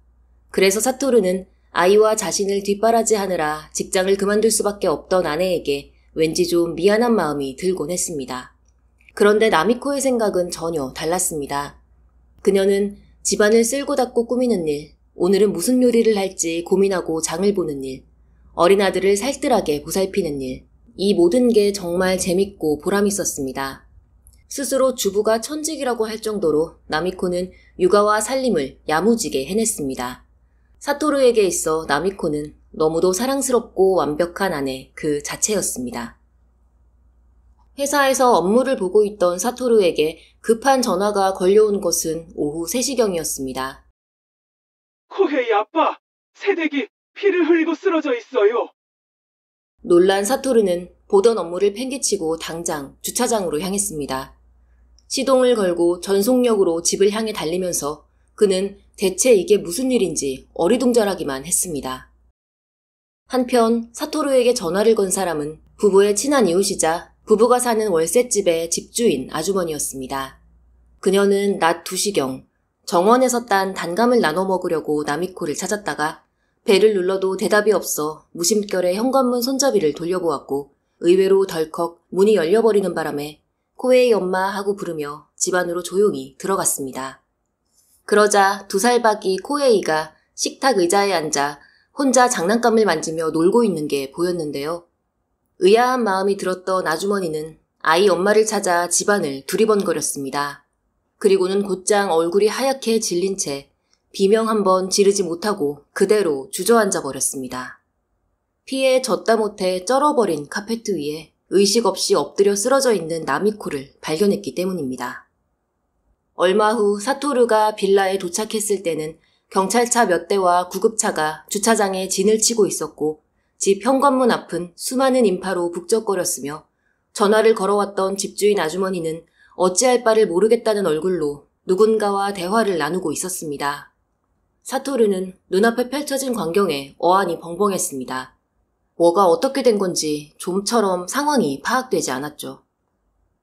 S1: 그래서 사토루는 아이와 자신을 뒷바라지하느라 직장을 그만둘 수밖에 없던 아내에게 왠지 좀 미안한 마음이 들곤 했습니다. 그런데 나미코의 생각은 전혀 달랐습니다. 그녀는 집안을 쓸고 닦고 꾸미는 일, 오늘은 무슨 요리를 할지 고민하고 장을 보는 일, 어린아들을 살뜰하게 보살피는 일, 이 모든 게 정말 재밌고 보람있었습니다. 스스로 주부가 천직이라고 할 정도로 나미코는 육아와 살림을 야무지게 해냈습니다. 사토루에게 있어 나미코는 너무도 사랑스럽고 완벽한 아내 그 자체였습니다. 회사에서 업무를 보고 있던 사토루에게 급한 전화가 걸려온 것은 오후 3시경이었습니다. 코헤이 아빠! 새댁이 피를 흘리고 쓰러져 있어요. 놀란 사토루는 보던 업무를 팽개치고 당장 주차장으로 향했습니다. 시동을 걸고 전속력으로 집을 향해 달리면서 그는 대체 이게 무슨 일인지 어리둥절하기만 했습니다. 한편 사토루에게 전화를 건 사람은 부부의 친한 이웃이자 부부가 사는 월세집의 집주인 아주머니였습니다. 그녀는 낮 2시경 정원에서 딴 단감을 나눠 먹으려고 나미코를 찾았다가 배를 눌러도 대답이 없어 무심결에 현관문 손잡이를 돌려보았고 의외로 덜컥 문이 열려버리는 바람에 코웨이 엄마 하고 부르며 집안으로 조용히 들어갔습니다. 그러자 두 살박이 코에이가 식탁 의자에 앉아 혼자 장난감을 만지며 놀고 있는 게 보였는데요. 의아한 마음이 들었던 아주머니는 아이 엄마를 찾아 집안을 두리번거렸습니다. 그리고는 곧장 얼굴이 하얗게 질린 채 비명 한 번 지르지 못하고 그대로 주저앉아 버렸습니다. 피에 졌다 못해 쩔어버린 카페트 위에 의식 없이 엎드려 쓰러져 있는 나미코를 발견했기 때문입니다. 얼마 후 사토루가 빌라에 도착했을 때는 경찰차 몇 대와 구급차가 주차장에 진을 치고 있었고 집 현관문 앞은 수많은 인파로 북적거렸으며 전화를 걸어왔던 집주인 아주머니는 어찌할 바를 모르겠다는 얼굴로 누군가와 대화를 나누고 있었습니다. 사토르는 눈앞에 펼쳐진 광경에 어안이 벙벙했습니다. 뭐가 어떻게 된 건지 좀처럼 상황이 파악되지 않았죠.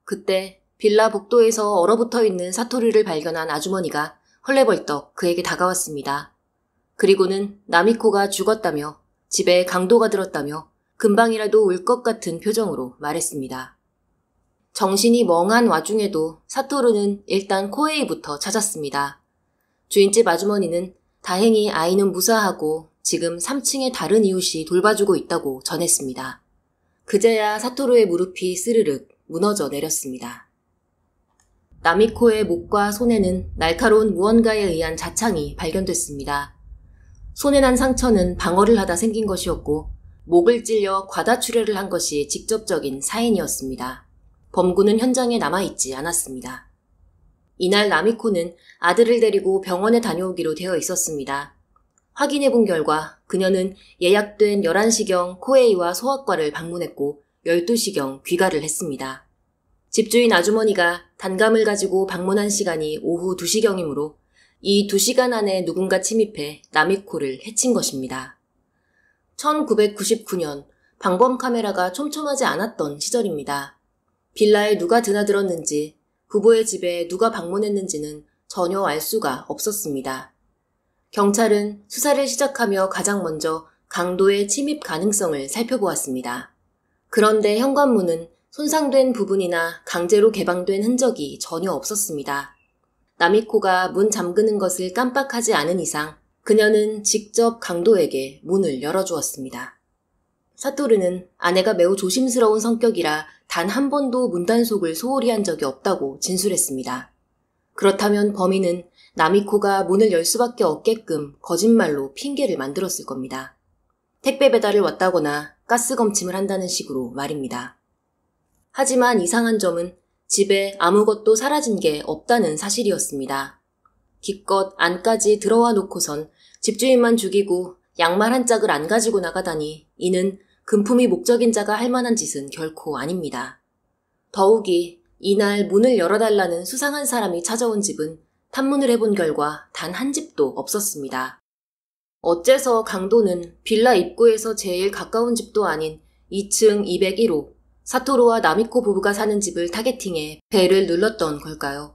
S1: 그때 빌라 복도에서 얼어붙어 있는 사토리를 발견한 아주머니가 헐레벌떡 그에게 다가왔습니다. 그리고는 나미코가 죽었다며 집에 강도가 들었다며 금방이라도 울 것 같은 표정으로 말했습니다. 정신이 멍한 와중에도 사토루는 일단 코에이부터 찾았습니다. 주인집 아주머니는 다행히 아이는 무사하고 지금 3층의 다른 이웃이 돌봐주고 있다고 전했습니다. 그제야 사토루의 무릎이 스르륵 무너져 내렸습니다. 나미코의 목과 손에는 날카로운 무언가에 의한 자창이 발견됐습니다. 손에 난 상처는 방어를 하다 생긴 것이었고 목을 찔려 과다출혈을 한 것이 직접적인 사인이었습니다. 범구는 현장에 남아있지 않았습니다. 이날 나미코는 아들을 데리고 병원에 다녀오기로 되어 있었습니다. 확인해 본 결과 그녀는 예약된 11시경 코에이와 소아과를 방문했고 12시경 귀가를 했습니다. 집주인 아주머니가 단감을 가지고 방문한 시간이 오후 2시경이므로 이 2시간 안에 누군가 침입해 나미코를 해친 것입니다. 1999년 방범 카메라가 촘촘하지 않았던 시절입니다. 빌라에 누가 드나들었는지 부부의 집에 누가 방문했는지는 전혀 알 수가 없었습니다. 경찰은 수사를 시작하며 가장 먼저 강도의 침입 가능성을 살펴보았습니다. 그런데 현관문은 손상된 부분이나 강제로 개방된 흔적이 전혀 없었습니다. 나미코가 문 잠그는 것을 깜빡하지 않은 이상 그녀는 직접 강도에게 문을 열어주었습니다. 사토르는 아내가 매우 조심스러운 성격이라 단 한 번도 문단속을 소홀히 한 적이 없다고 진술했습니다. 그렇다면 범인은 나미코가 문을 열 수밖에 없게끔 거짓말로 핑계를 만들었을 겁니다. 택배 배달을 왔다거나 가스 검침을 한다는 식으로 말입니다. 하지만 이상한 점은 집에 아무것도 사라진 게 없다는 사실이었습니다. 기껏 안까지 들어와 놓고선 집주인만 죽이고 양말 한 짝을 안 가지고 나가다니 이는 금품이 목적인 자가 할 만한 짓은 결코 아닙니다. 더욱이 이날 문을 열어달라는 수상한 사람이 찾아온 집은 탐문을 해본 결과 단 한 집도 없었습니다. 어째서 강도는 빌라 입구에서 제일 가까운 집도 아닌 2층 201호 사토로와 나미코 부부가 사는 집을 타겟팅해 배를 눌렀던 걸까요?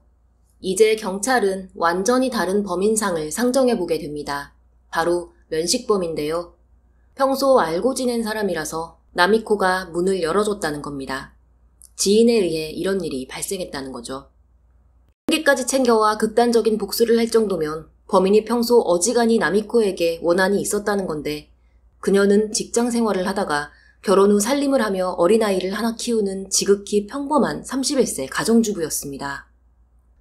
S1: 이제 경찰은 완전히 다른 범인상을 상정해보게 됩니다. 바로 면식범인데요. 평소 알고 지낸 사람이라서 나미코가 문을 열어줬다는 겁니다. 지인에 의해 이런 일이 발생했다는 거죠. 생기까지 챙겨와 극단적인 복수를 할 정도면 범인이 평소 어지간히 나미코에게 원한이 있었다는 건데 그녀는 직장 생활을 하다가 결혼 후 살림을 하며 어린아이를 하나 키우는 지극히 평범한 31세 가정주부였습니다.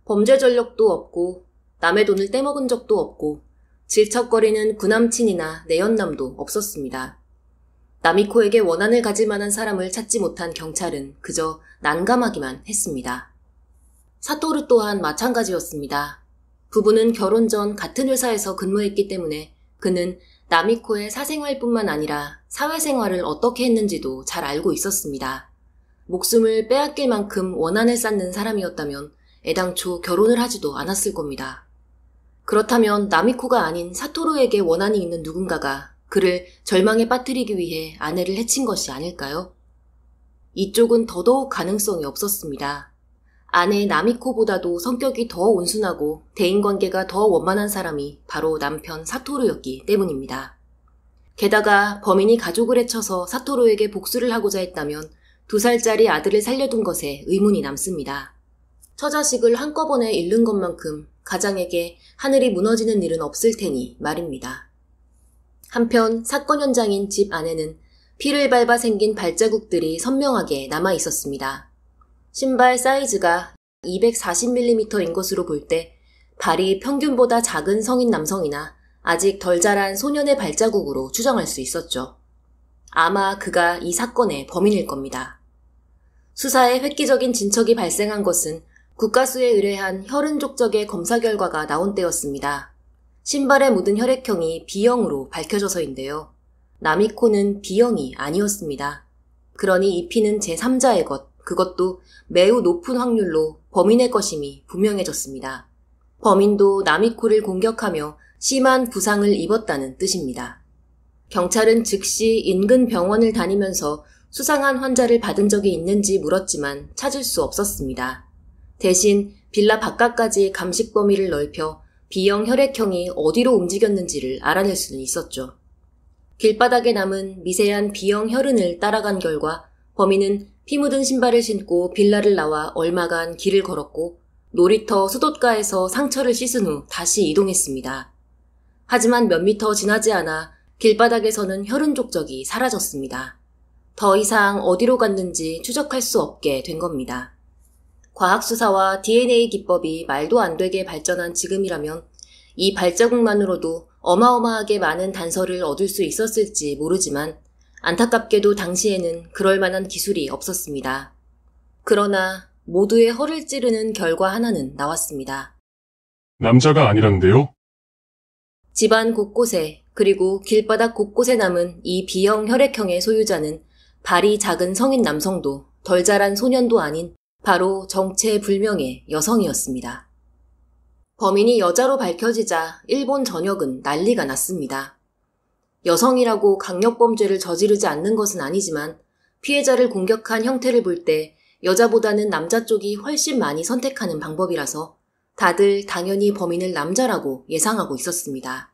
S1: 범죄 전력도 없고 남의 돈을 떼먹은 적도 없고 질척거리는 구남친이나 내연남도 없었습니다. 나미코에게 원한을 가질 만한 사람을 찾지 못한 경찰은 그저 난감하기만 했습니다. 사토르 또한 마찬가지였습니다. 부부는 결혼 전 같은 회사에서 근무했기 때문에 그는 나미코의 사생활뿐만 아니라 사회생활을 어떻게 했는지도 잘 알고 있었습니다. 목숨을 빼앗길 만큼 원한을 쌓는 사람이었다면 애당초 결혼을 하지도 않았을 겁니다. 그렇다면 나미코가 아닌 사토루에게 원한이 있는 누군가가 그를 절망에 빠뜨리기 위해 아내를 해친 것이 아닐까요? 이쪽은 더더욱 가능성이 없었습니다. 아내 나미코보다도 성격이 더 온순하고 대인관계가 더 원만한 사람이 바로 남편 사토루였기 때문입니다. 게다가 범인이 가족을 해쳐서 사토로에게 복수를 하고자 했다면 두 살짜리 아들을 살려둔 것에 의문이 남습니다. 처자식을 한꺼번에 잃는 것만큼 가장에게 하늘이 무너지는 일은 없을 테니 말입니다. 한편 사건 현장인 집 안에는 피를 밟아 생긴 발자국들이 선명하게 남아 있었습니다. 신발 사이즈가 240mm인 것으로 볼 때 발이 평균보다 작은 성인 남성이나 아직 덜 자란 소년의 발자국으로 추정할 수 있었죠. 아마 그가 이 사건의 범인일 겁니다. 수사에 획기적인 진척이 발생한 것은 국가수에 의뢰한 혈흔 족적의 검사 결과가 나온 때였습니다. 신발에 묻은 혈액형이 B형으로 밝혀져서인데요. 나미코는 B형이 아니었습니다. 그러니 이 피는 제3자의 것, 그것도 매우 높은 확률로 범인의 것임이 분명해졌습니다. 범인도 나미코를 공격하며 심한 부상을 입었다는 뜻입니다. 경찰은 즉시 인근 병원을 다니면서 수상한 환자를 받은 적이 있는지 물었지만 찾을 수 없었습니다. 대신 빌라 바깥까지 감식 범위를 넓혀 B형 혈액형이 어디로 움직였는지를 알아낼 수는 있었죠. 길바닥에 남은 미세한 B형 혈흔을 따라간 결과 범인은 피 묻은 신발을 신고 빌라를 나와 얼마간 길을 걸었고 놀이터 수도가에서 상처를 씻은 후 다시 이동했습니다. 하지만 몇 미터 지나지 않아 길바닥에서는 혈흔 족적이 사라졌습니다. 더 이상 어디로 갔는지 추적할 수 없게 된 겁니다. 과학수사와 DNA 기법이 말도 안 되게 발전한 지금이라면 이 발자국만으로도 어마어마하게 많은 단서를 얻을 수 있었을지 모르지만 안타깝게도 당시에는 그럴 만한 기술이 없었습니다. 그러나 모두의 허를 찌르는 결과 하나는 나왔습니다.
S2: 남자가 아니란데요?
S1: 집안 곳곳에 그리고 길바닥 곳곳에 남은 이 B형 혈액형의 소유자는 발이 작은 성인 남성도 덜 자란 소년도 아닌 바로 정체불명의 여성이었습니다. 범인이 여자로 밝혀지자 일본 전역은 난리가 났습니다. 여성이라고 강력범죄를 저지르지 않는 것은 아니지만 피해자를 공격한 형태를 볼 때 여자보다는 남자 쪽이 훨씬 많이 선택하는 방법이라서 다들 당연히 범인을 남자라고 예상하고 있었습니다.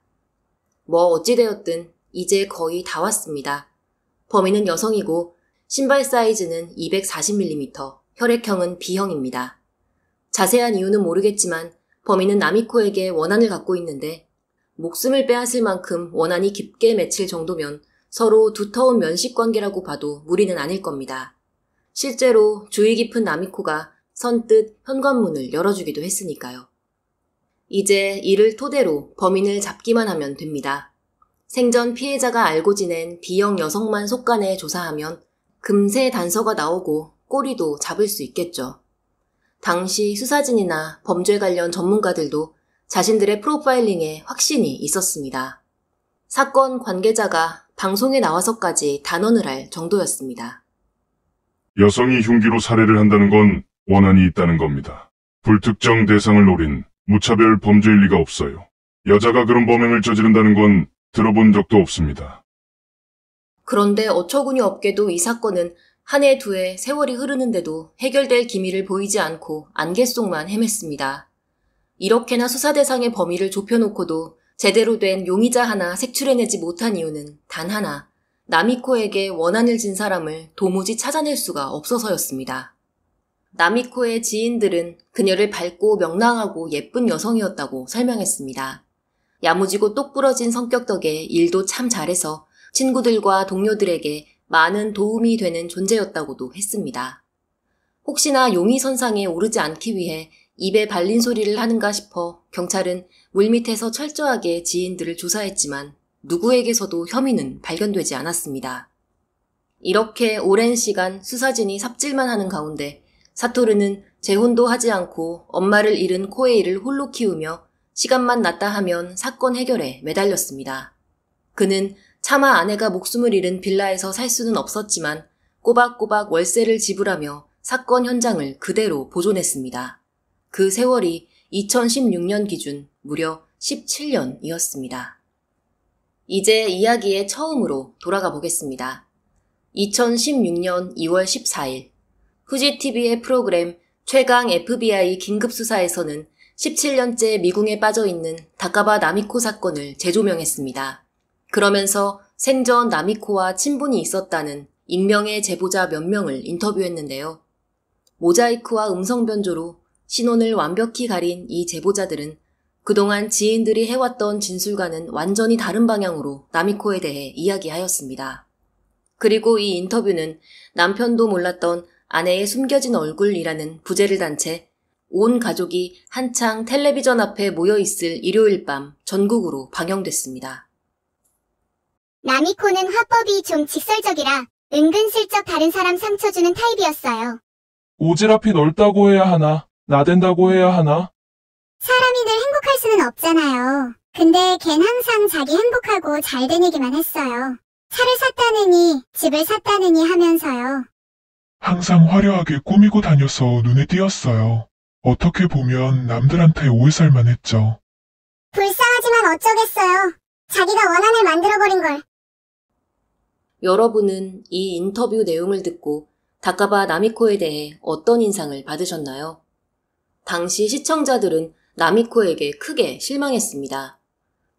S1: 뭐 어찌되었든 이제 거의 다 왔습니다. 범인은 여성이고 신발 사이즈는 240mm, 혈액형은 B형입니다. 자세한 이유는 모르겠지만 범인은 나미코에게 원한을 갖고 있는데 목숨을 빼앗을 만큼 원한이 깊게 맺힐 정도면 서로 두터운 면식 관계라고 봐도 무리는 아닐 겁니다. 실제로 주의 깊은 나미코가 선뜻 현관문을 열어주기도 했으니까요. 이제 이를 토대로 범인을 잡기만 하면 됩니다. 생전 피해자가 알고 지낸 B형 여성만 속간에 조사하면 금세 단서가 나오고 꼬리도 잡을 수 있겠죠. 당시 수사진이나 범죄 관련 전문가들도 자신들의 프로파일링에 확신이 있었습니다. 사건 관계자가 방송에 나와서까지 단언을 할 정도였습니다.
S2: 여성이 흉기로 살해를 한다는 건 원한이 있다는 겁니다. 불특정 대상을 노린 무차별 범죄일 리가 없어요. 여자가 그런 범행을 저지른다는 건 들어본 적도 없습니다.
S1: 그런데 어처구니 없게도 이 사건은 한 해 두 해 세월이 흐르는데도 해결될 기미를 보이지 않고 안개 속만 헤맸습니다. 이렇게나 수사 대상의 범위를 좁혀놓고도 제대로 된 용의자 하나 색출해내지 못한 이유는 단 하나, 나미코에게 원한을 진 사람을 도무지 찾아낼 수가 없어서였습니다. 나미코의 지인들은 그녀를 밝고 명랑하고 예쁜 여성이었다고 설명했습니다. 야무지고 똑부러진 성격 덕에 일도 참 잘해서 친구들과 동료들에게 많은 도움이 되는 존재였다고도 했습니다. 혹시나 용의 선상에 오르지 않기 위해 입에 발린 소리를 하는가 싶어 경찰은 물밑에서 철저하게 지인들을 조사했지만 누구에게서도 혐의는 발견되지 않았습니다. 이렇게 오랜 시간 수사진이 삽질만 하는 가운데 사토르는 재혼도 하지 않고 엄마를 잃은 코에이를 홀로 키우며 시간만 났다 하면 사건 해결에 매달렸습니다. 그는 차마 아내가 목숨을 잃은 빌라에서 살 수는 없었지만 꼬박꼬박 월세를 지불하며 사건 현장을 그대로 보존했습니다. 그 세월이 2016년 기준 무려 17년이었습니다. 이제 이야기의 처음으로 돌아가 보겠습니다. 2016년 2월 14일 후지TV의 프로그램 최강 FBI 긴급수사에서는 17년째 미궁에 빠져 있는 다카바 나미코 사건을 재조명했습니다. 그러면서 생전 나미코와 친분이 있었다는 익명의 제보자 몇 명을 인터뷰했는데요. 모자이크와 음성 변조로 신원을 완벽히 가린 이 제보자들은 그동안 지인들이 해왔던 진술과는 완전히 다른 방향으로 나미코에 대해 이야기하였습니다. 그리고 이 인터뷰는 남편도 몰랐던 아내의 숨겨진 얼굴이라는 부제를 단 채 온 가족이 한창 텔레비전 앞에 모여 있을 일요일 밤 전국으로 방영됐습니다.
S3: 나미코는 화법이 좀 직설적이라 은근슬쩍 다른 사람 상처주는 타입이었어요.
S2: 오지랖이 넓다고 해야 하나? 나댄다고 해야 하나?
S3: 사람이 늘 행복할 수는 없잖아요. 근데 걘 항상 자기 행복하고 잘된 얘기만 했어요. 차를 샀다느니, 집을 샀다느니 하면서요.
S2: 항상 화려하게 꾸미고 다녀서 눈에 띄었어요. 어떻게 보면 남들한테 오해살만 했죠.
S3: 불쌍하지만 어쩌겠어요. 자기가 원한을 만들어버린 걸.
S1: 여러분은 이 인터뷰 내용을 듣고 다카바 나미코에 대해 어떤 인상을 받으셨나요? 당시 시청자들은 나미코에게 크게 실망했습니다.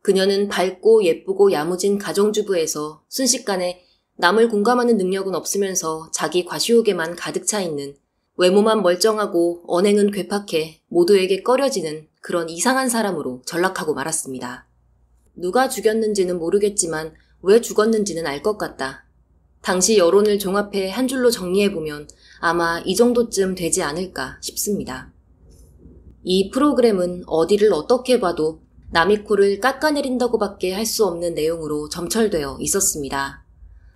S1: 그녀는 밝고 예쁘고 야무진 가정주부에서 순식간에 남을 공감하는 능력은 없으면서 자기 과시욕에만 가득 차 있는 외모만 멀쩡하고 언행은 괴팍해 모두에게 꺼려지는 그런 이상한 사람으로 전락하고 말았습니다. 누가 죽였는지는 모르겠지만 왜 죽었는지는 알 것 같다. 당시 여론을 종합해 한 줄로 정리해보면 아마 이 정도쯤 되지 않을까 싶습니다. 이 프로그램은 어디를 어떻게 봐도 나미 코를 깎아내린다고밖에 할 수 없는 내용으로 점철되어 있었습니다.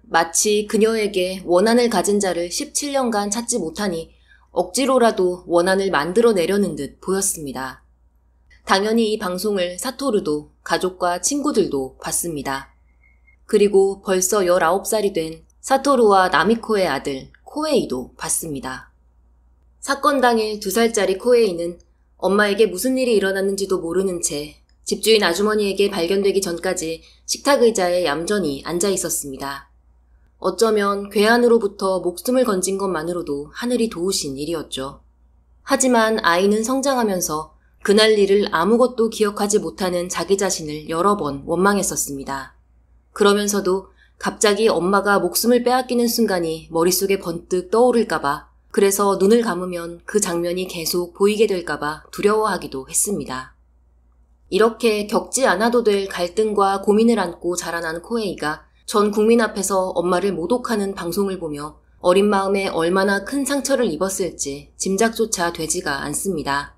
S1: 마치 그녀에게 원한을 가진 자를 17년간 찾지 못하니 억지로라도 원한을 만들어내려는 듯 보였습니다. 당연히 이 방송을 사토르도 가족과 친구들도 봤습니다. 그리고 벌써 19살이 된 사토루와 나미코의 아들 코에이도 봤습니다. 사건 당일 2살짜리 코에이는 엄마에게 무슨 일이 일어났는지도 모르는 채 집주인 아주머니에게 발견되기 전까지 식탁 의자에 얌전히 앉아 있었습니다. 어쩌면 괴한으로부터 목숨을 건진 것만으로도 하늘이 도우신 일이었죠. 하지만 아이는 성장하면서 그날 일을 아무것도 기억하지 못하는 자기 자신을 여러 번 원망했었습니다. 그러면서도 갑자기 엄마가 목숨을 빼앗기는 순간이 머릿속에 번뜩 떠오를까봐 그래서 눈을 감으면 그 장면이 계속 보이게 될까봐 두려워하기도 했습니다. 이렇게 겪지 않아도 될 갈등과 고민을 안고 자라난 코에이가 전 국민 앞에서 엄마를 모독하는 방송을 보며 어린 마음에 얼마나 큰 상처를 입었을지 짐작조차 되지가 않습니다.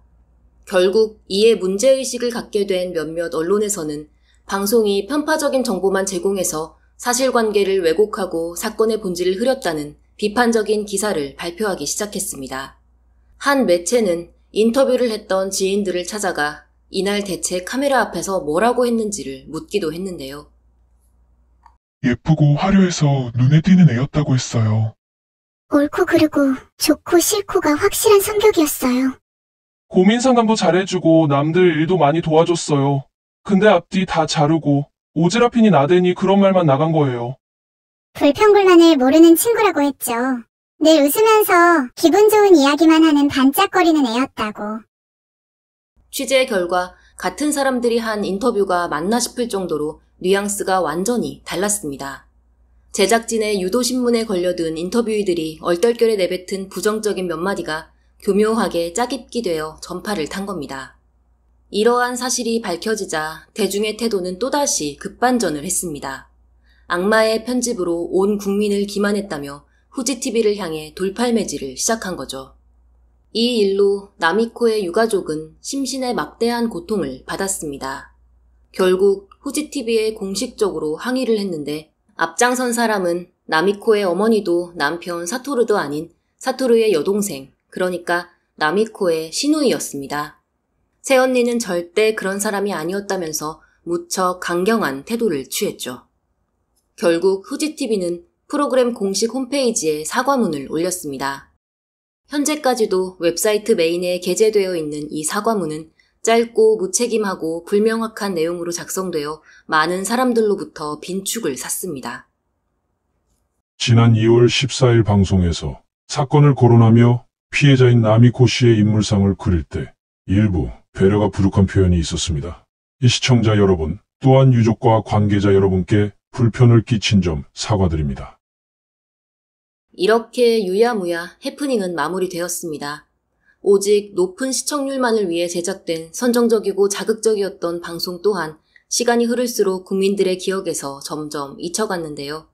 S1: 결국 이에 문제의식을 갖게 된 몇몇 언론에서는 방송이 편파적인 정보만 제공해서 사실관계를 왜곡하고 사건의 본질을 흐렸다는 비판적인 기사를 발표하기 시작했습니다. 한 매체는 인터뷰를 했던 지인들을 찾아가 이날 대체 카메라 앞에서 뭐라고 했는지를 묻기도 했는데요.
S2: 예쁘고 화려해서 눈에 띄는 애였다고 했어요.
S1: 옳고 그르고 좋고 싫고가 확실한
S3: 성격이었어요.
S2: 고민 상담도 잘해주고 남들 일도 많이 도와줬어요. 근데 앞뒤 다 자르고 오지라핀이 나대니 그런 말만 나간 거예요.
S1: 불평불만을 모르는 친구라고 했죠. 늘 웃으면서 기분 좋은 이야기만 하는 반짝거리는 애였다고. 취재 결과 같은 사람들이 한 인터뷰가 맞나 싶을 정도로 뉘앙스가 완전히 달랐습니다. 제작진의 유도신문에 걸려든 인터뷰이들이 얼떨결에 내뱉은 부정적인 몇 마디가 교묘하게 짜깁기 되어 전파를 탄 겁니다. 이러한 사실이 밝혀지자 대중의 태도는 또다시 급반전을 했습니다. 악마의 편집으로 온 국민을 기만했다며 후지TV를 향해 돌팔매질을 시작한 거죠. 이 일로 나미코의 유가족은 심신의 막대한 고통을 받았습니다. 결국 후지TV에 공식적으로 항의를 했는데 앞장선 사람은 나미코의 어머니도 남편 사토르도 아닌 사토르의 여동생, 그러니까 나미코의 시누이였습니다. 새언니는 절대 그런 사람이 아니었다면서 무척 강경한 태도를 취했죠. 결국 후지TV는 프로그램 공식 홈페이지에 사과문을 올렸습니다. 현재까지도 웹사이트 메인에 게재되어 있는 이 사과문은 짧고 무책임하고 불명확한 내용으로 작성되어 많은 사람들로부터 빈축을 샀습니다.
S2: 지난 2월 14일 방송에서 사건을 거론하며 피해자인 나미코 씨의 인물상을 그릴 때 일부 배려가 부족한 표현이 있었습니다. 이 시청자 여러분 또한 유족과 관계자 여러분께 불편을 끼친 점 사과드립니다.
S1: 이렇게 유야무야 해프닝은 마무리되었습니다. 오직 높은 시청률만을 위해 제작된 선정적이고 자극적이었던 방송 또한 시간이 흐를수록 국민들의 기억에서 점점 잊혀갔는데요.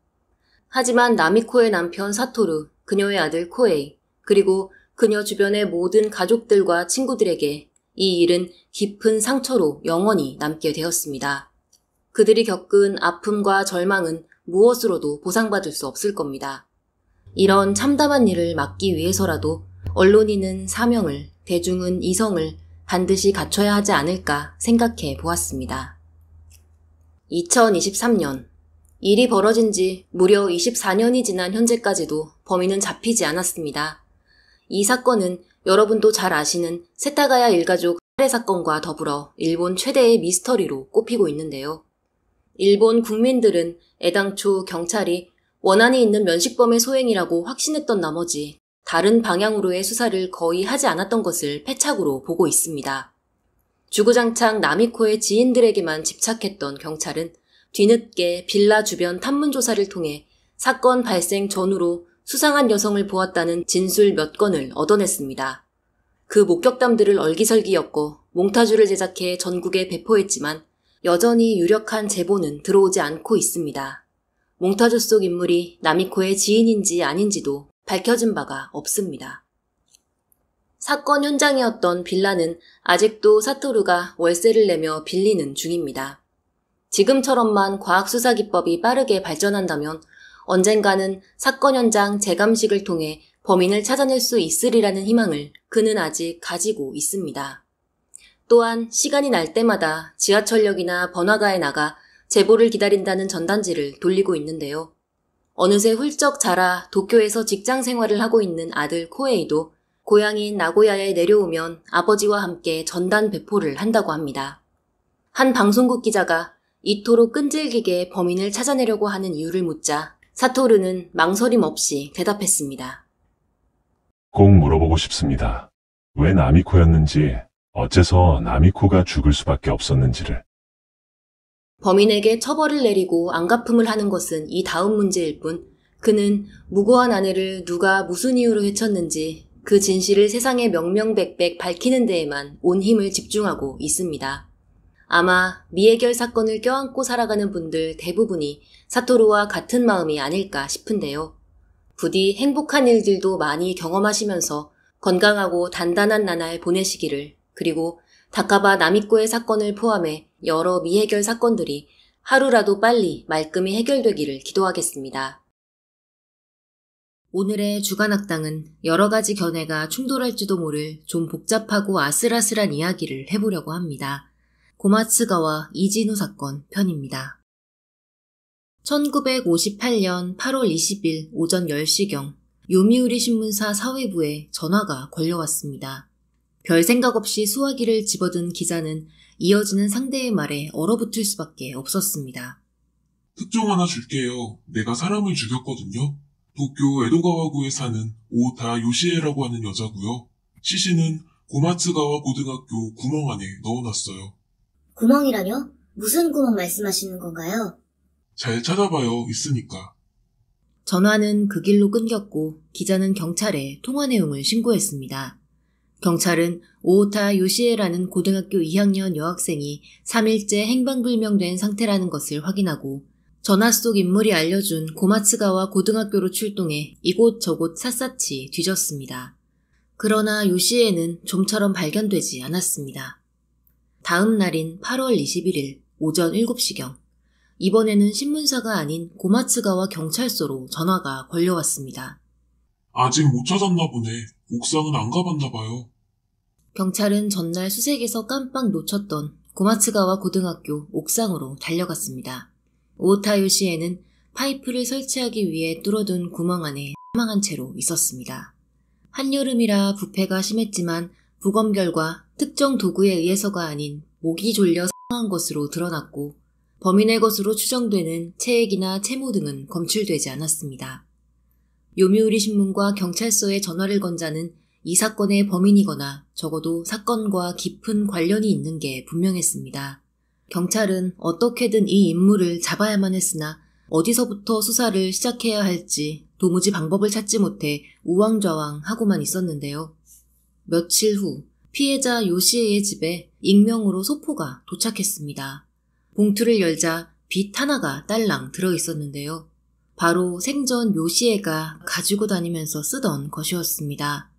S1: 하지만 나미코의 남편 사토르 그녀의 아들 코에이, 그리고 그녀 주변의 모든 가족들과 친구들에게 이 일은 깊은 상처로 영원히 남게 되었습니다. 그들이 겪은 아픔과 절망은 무엇으로도 보상받을 수 없을 겁니다. 이런 참담한 일을 막기 위해서라도 언론인은 사명을, 대중은 이성을 반드시 갖춰야 하지 않을까 생각해 보았습니다. 2023년. 일이 벌어진 지 무려 24년이 지난 현재까지도 범인은 잡히지 않았습니다. 이 사건은 여러분도 잘 아시는 세타가야 일가족 살해 사건과 더불어 일본 최대의 미스터리로 꼽히고 있는데요. 일본 국민들은 애당초 경찰이 원한이 있는 면식범의 소행이라고 확신했던 나머지 다른 방향으로의 수사를 거의 하지 않았던 것을 패착으로 보고 있습니다. 주구장창 나미코의 지인들에게만 집착했던 경찰은 뒤늦게 빌라 주변 탐문조사를 통해 사건 발생 전후로 수상한 여성을 보았다는 진술 몇 건을 얻어냈습니다. 그 목격담들을 얼기설기 였고 몽타주를 제작해 전국에 배포했지만 여전히 유력한 제보는 들어오지 않고 있습니다. 몽타주 속 인물이 나미코의 지인인지 아닌지도 밝혀진 바가 없습니다. 사건 현장이었던 빌라는 아직도 사토루가 월세를 내며 빌리는 중입니다. 지금처럼만 과학수사기법이 빠르게 발전한다면 언젠가는 사건 현장 재감식을 통해 범인을 찾아낼 수 있으리라는 희망을 그는 아직 가지고 있습니다. 또한 시간이 날 때마다 지하철역이나 번화가에 나가 제보를 기다린다는 전단지를 돌리고 있는데요. 어느새 훌쩍 자라 도쿄에서 직장 생활을 하고 있는 아들 코에이도 고향인 나고야에 내려오면 아버지와 함께 전단 배포를 한다고 합니다. 한 방송국 기자가 이토록 끈질기게 범인을 찾아내려고 하는 이유를 묻자 사토르는 망설임 없이 대답했습니다.
S2: 꼭 물어보고 싶습니다. 왜 나미코였는지, 어째서 나미코가 죽을 수밖에 없었는지를.
S1: 범인에게 처벌을 내리고 안갚음을 하는 것은 이 다음 문제일 뿐 그는 무고한 아내를 누가 무슨 이유로 해쳤는지 그 진실을 세상에 명명백백 밝히는 데에만 온 힘을 집중하고 있습니다. 아마 미해결 사건을 껴안고 살아가는 분들 대부분이 사토루와 같은 마음이 아닐까 싶은데요. 부디 행복한 일들도 많이 경험하시면서 건강하고 단단한 나날 보내시기를 그리고 다카바 나미코의 사건을 포함해 여러 미해결 사건들이 하루라도 빨리 말끔히 해결되기를 기도하겠습니다. 오늘의 주간학당은 여러 가지 견해가 충돌할지도 모를 좀 복잡하고 아슬아슬한 이야기를 해보려고 합니다. 고마츠가와 이진우 사건 편입니다. 1958년 8월 20일 오전 10시경 요미우리 신문사 사회부에 전화가 걸려왔습니다. 별 생각 없이 수화기를 집어든 기자는 이어지는 상대의 말에 얼어붙을 수밖에 없었습니다.
S2: 특정 하나 줄게요. 내가 사람을 죽였거든요. 도쿄 에도가와구에 사는 오타 요시에라고 하는 여자고요. 시신은 고마츠가와 고등학교 구멍 안에 넣어놨어요.
S3: 구멍이라뇨? 무슨 구멍 말씀하시는 건가요?
S2: 잘 찾아봐요. 있으니까.
S1: 전화는 그 길로 끊겼고 기자는 경찰에 통화 내용을 신고했습니다. 경찰은 오타 요시에라는 고등학교 2학년 여학생이 3일째 행방불명된 상태라는 것을 확인하고 전화 속 인물이 알려준 고마츠가와 고등학교로 출동해 이곳저곳 샅샅이 뒤졌습니다. 그러나 요시에는 좀처럼 발견되지 않았습니다. 다음 날인 8월 21일 오전 7시경 이번에는 신문사가 아닌 고마츠가와 경찰서로 전화가 걸려왔습니다.
S2: 아직 못 찾았나 보네. 옥상은 안 가봤나 봐요.
S1: 경찰은 전날 수색에서 깜빡 놓쳤던 고마츠가와 고등학교 옥상으로 달려갔습니다. 오타요 시에는 파이프를 설치하기 위해 뚫어둔 구멍 안에 사망한 채로 있었습니다. 한여름이라 부패가 심했지만 부검 결과 특정 도구에 의해서가 아닌 목이 졸려 사망한 것으로 드러났고 범인의 것으로 추정되는 체액이나 채모 등은 검출되지 않았습니다. 요미우리 신문과 경찰서에 전화를 건 자는 이 사건의 범인이거나 적어도 사건과 깊은 관련이 있는 게 분명했습니다. 경찰은 어떻게든 이 인물을 잡아야만 했으나 어디서부터 수사를 시작해야 할지 도무지 방법을 찾지 못해 우왕좌왕 하고만 있었는데요. 며칠 후 피해자 요시의 에 집에 익명으로 소포가 도착했습니다. 봉투를 열자 빛 하나가 딸랑 들어있었는데요. 바로 생전 요시에가 가지고 다니면서 쓰던 것이었습니다.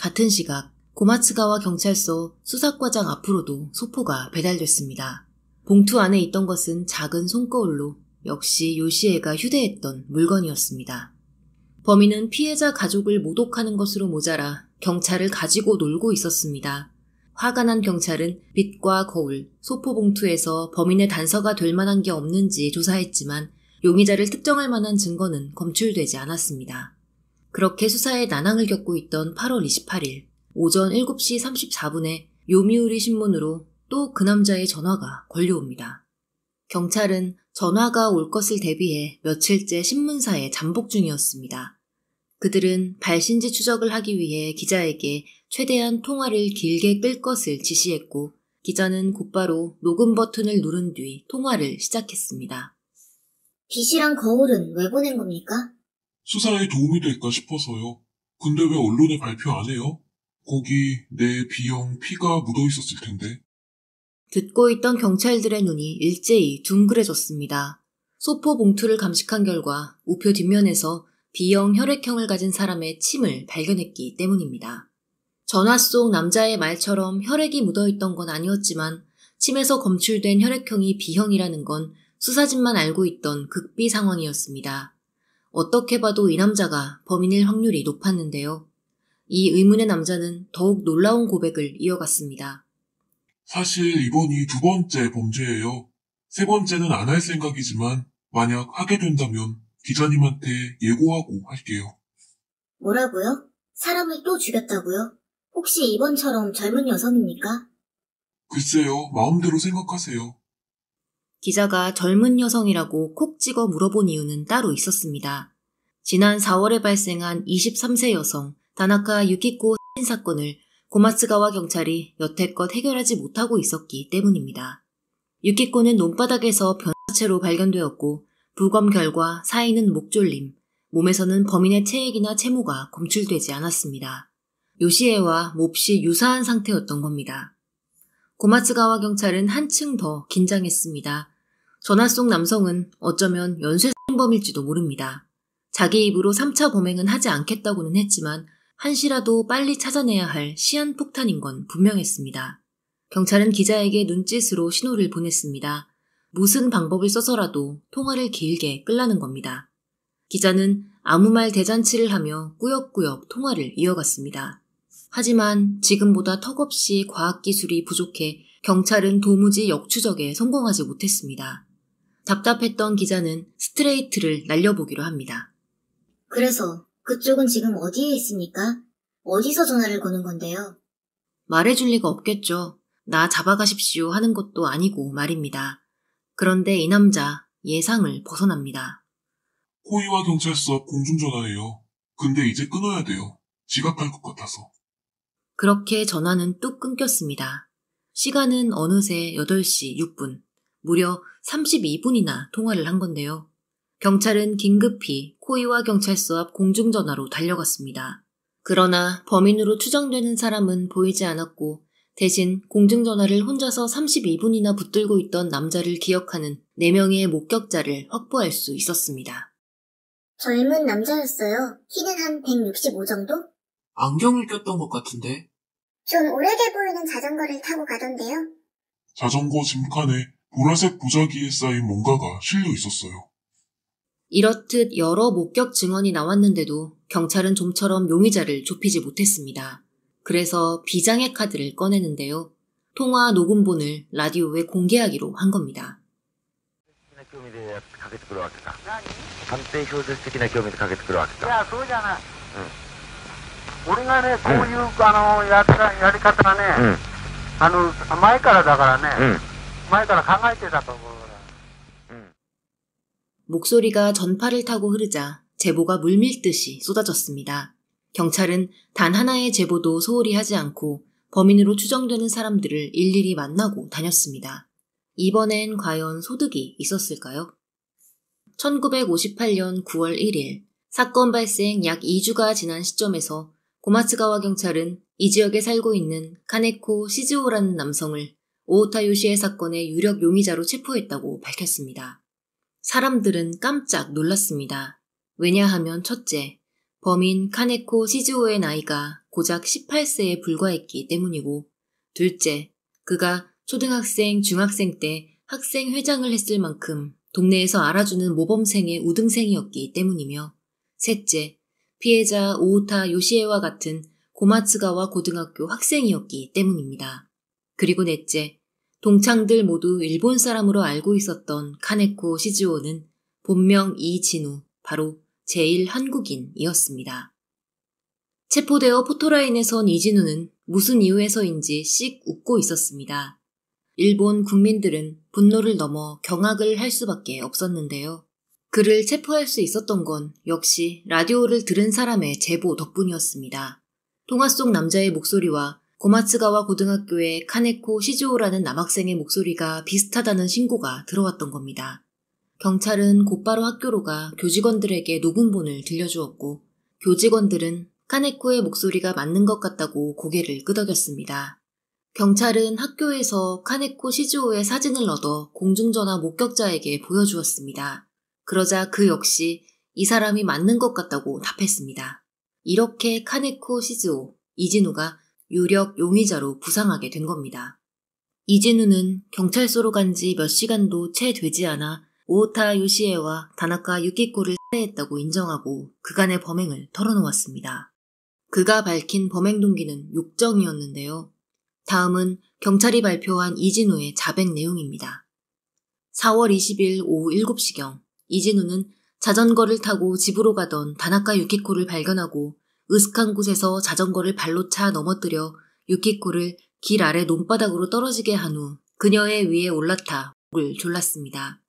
S1: 같은 시각 고마츠가와 경찰서 수사과장 앞으로도 소포가 배달됐습니다. 봉투 안에 있던 것은 작은 손거울로 역시 요시에가 휴대했던 물건이었습니다. 범인은 피해자 가족을 모독하는 것으로 모자라 경찰을 가지고 놀고 있었습니다. 화가 난 경찰은 빛과 거울, 소포 봉투에서 범인의 단서가 될 만한 게 없는지 조사했지만 용의자를 특정할 만한 증거는 검출되지 않았습니다. 그렇게 수사에 난항을 겪고 있던 8월 28일 오전 7시 34분에 요미우리 신문으로 또 그 남자의 전화가 걸려옵니다. 경찰은 전화가 올 것을 대비해 며칠째 신문사에 잠복 중이었습니다. 그들은 발신지 추적을 하기 위해 기자에게 최대한 통화를 길게 끌 것을 지시했고 기자는 곧바로 녹음 버튼을 누른 뒤 통화를 시작했습니다. 빛이랑 거울은 왜 보낸 겁니까?
S2: 수사에 도움이 될까 싶어서요. 근데 왜 언론에 발표 안 해요? 거기 내 비형 피가 묻어 있었을 텐데.
S1: 듣고 있던 경찰들의 눈이 일제히 둥그레졌습니다. 소포 봉투를 감식한 결과 우표 뒷면에서 비형 혈액형을 가진 사람의 침을 발견했기 때문입니다. 전화 속 남자의 말처럼 혈액이 묻어있던 건 아니었지만 침에서 검출된 혈액형이 비형이라는건 수사진만 알고 있던 극비 상황이었습니다. 어떻게 봐도 이 남자가 범인일 확률이 높았는데요. 이 의문의 남자는 더욱 놀라운 고백을 이어갔습니다.
S2: 사실 이번이 두 번째 범죄예요. 세 번째는 안 할 생각이지만 만약 하게 된다면 기자님한테 예고하고 할게요.
S3: 뭐라고요? 사람을 또 죽였다고요? 혹시
S1: 이번처럼 젊은 여성입니까?
S2: 글쎄요, 마음대로 생각하세요.
S1: 기자가 젊은 여성이라고 콕 찍어 물어본 이유는 따로 있었습니다. 지난 4월에 발생한 23세 여성 다나카 유키코 살인 사건을 고마츠가와 경찰이 여태껏 해결하지 못하고 있었기 때문입니다. 유키코는 논바닥에서 변화체로 발견되었고 부검 결과 사인은 목졸림, 몸에서는 범인의 체액이나 채모가 검출되지 않았습니다. 요시에와 몹시 유사한 상태였던 겁니다. 고마츠가와 경찰은 한층 더 긴장했습니다. 전화 속 남성은 어쩌면 연쇄범일지도 모릅니다. 자기 입으로 3차 범행은 하지 않겠다고는 했지만 한시라도 빨리 찾아내야 할 시한폭탄인 건 분명했습니다. 경찰은 기자에게 눈짓으로 신호를 보냈습니다. 무슨 방법을 써서라도 통화를 길게 끌라는 겁니다. 기자는 아무 말 대잔치를 하며 꾸역꾸역 통화를 이어갔습니다. 하지만 지금보다 턱없이 과학기술이 부족해 경찰은 도무지 역추적에 성공하지 못했습니다. 답답했던 기자는 스트레이트를 날려보기로 합니다.
S3: 그래서 그쪽은 지금 어디에 있습니까? 어디서 전화를 거는 건데요?
S1: 말해줄 리가 없겠죠. 나 잡아가십시오 하는 것도 아니고 말입니다. 그런데 이 남자 예상을 벗어납니다.
S2: 호위와 경찰서 공중전화예요. 근데 이제 끊어야 돼요. 지각할 것 같아서.
S1: 그렇게 전화는 뚝 끊겼습니다. 시간은 어느새 8시 6분, 무려 32분이나 통화를 한 건데요. 경찰은 긴급히 코이와 경찰서 앞 공중전화로 달려갔습니다. 그러나 범인으로 추정되는 사람은 보이지 않았고 대신 공중전화를 혼자서 32분이나 붙들고 있던 남자를 기억하는 4명의 목격자를 확보할 수 있었습니다.
S3: 젊은 남자였어요. 키는 한 165 정도?
S2: 안경을 꼈던 것 같은데.
S3: 좀 오래돼 보이는 자전거를 타고 가던데요.
S2: 자전거 짐칸에 보라색 부자기에 쌓인 뭔가가 실려 있었어요.
S1: 이렇듯 여러 목격 증언이 나왔는데도 경찰은 좀처럼 용의자를 좁히지 못했습니다. 그래서 비장의 카드를 꺼내는데요. 통화 녹음본을 라디오에 공개하기로 한 겁니다.
S3: 鑑
S4: 俺がね、こういう、あのややり方がね、あの前からだからね、前から考えてたと思う。
S1: 목소리가 전파를 타고 흐르자 제보가 물밀듯이 쏟아졌습니다. 경찰은 단 하나의 제보도 소홀히 하지 않고 범인으로 추정되는 사람들을 일일이 만나고 다녔습니다. 이번엔 과연 소득이 있었을까요? 1958년 9월 1일 사건 발생 약 2주가 지난 시점에서 고마츠가와 경찰은 이 지역에 살고 있는 카네코 시즈오라는 남성을 오오타 요시의 사건의 유력 용의자로 체포했다고 밝혔습니다. 사람들은 깜짝 놀랐습니다. 왜냐하면 첫째, 범인 카네코 시즈오의 나이가 고작 18세에 불과했기 때문이고, 둘째, 그가 초등학생, 중학생 때 학생 회장을 했을 만큼 동네에서 알아주는 모범생의 우등생이었기 때문이며, 셋째, 피해자 오우타 요시에와 같은 고마츠가와 고등학교 학생이었기 때문입니다. 그리고 넷째, 동창들 모두 일본 사람으로 알고 있었던 카네코 시즈오는 본명 이진우, 바로 제일 한국인이었습니다. 체포되어 포토라인에 선 이진우는 무슨 이유에서인지 씩 웃고 있었습니다. 일본 국민들은 분노를 넘어 경악을 할 수밖에 없었는데요. 그를 체포할 수 있었던 건 역시 라디오를 들은 사람의 제보 덕분이었습니다. 통화 속 남자의 목소리와 고마츠가와 고등학교의 카네코 시즈오라는 남학생의 목소리가 비슷하다는 신고가 들어왔던 겁니다. 경찰은 곧바로 학교로 가 교직원들에게 녹음본을 들려주었고 교직원들은 카네코의 목소리가 맞는 것 같다고 고개를 끄덕였습니다. 경찰은 학교에서 카네코 시즈오의 사진을 얻어 공중전화 목격자에게 보여주었습니다. 그러자 그 역시 이 사람이 맞는 것 같다고 답했습니다. 이렇게 카네코 시즈오, 이진우가 유력 용의자로 부상하게 된 겁니다. 이진우는 경찰서로 간 지 몇 시간도 채 되지 않아 오타 요시에와 다나카 유키코를 살해했다고 인정하고 그간의 범행을 털어놓았습니다. 그가 밝힌 범행 동기는 욕정이었는데요. 다음은 경찰이 발표한 이진우의 자백 내용입니다. 4월 20일 오후 7시경 이진우는 자전거를 타고 집으로 가던 다나카 유키코를 발견하고 으슥한 곳에서 자전거를 발로 차 넘어뜨려 유키코를 길 아래 논바닥으로 떨어지게 한 후 그녀의 위에 올라타 목을 졸랐습니다.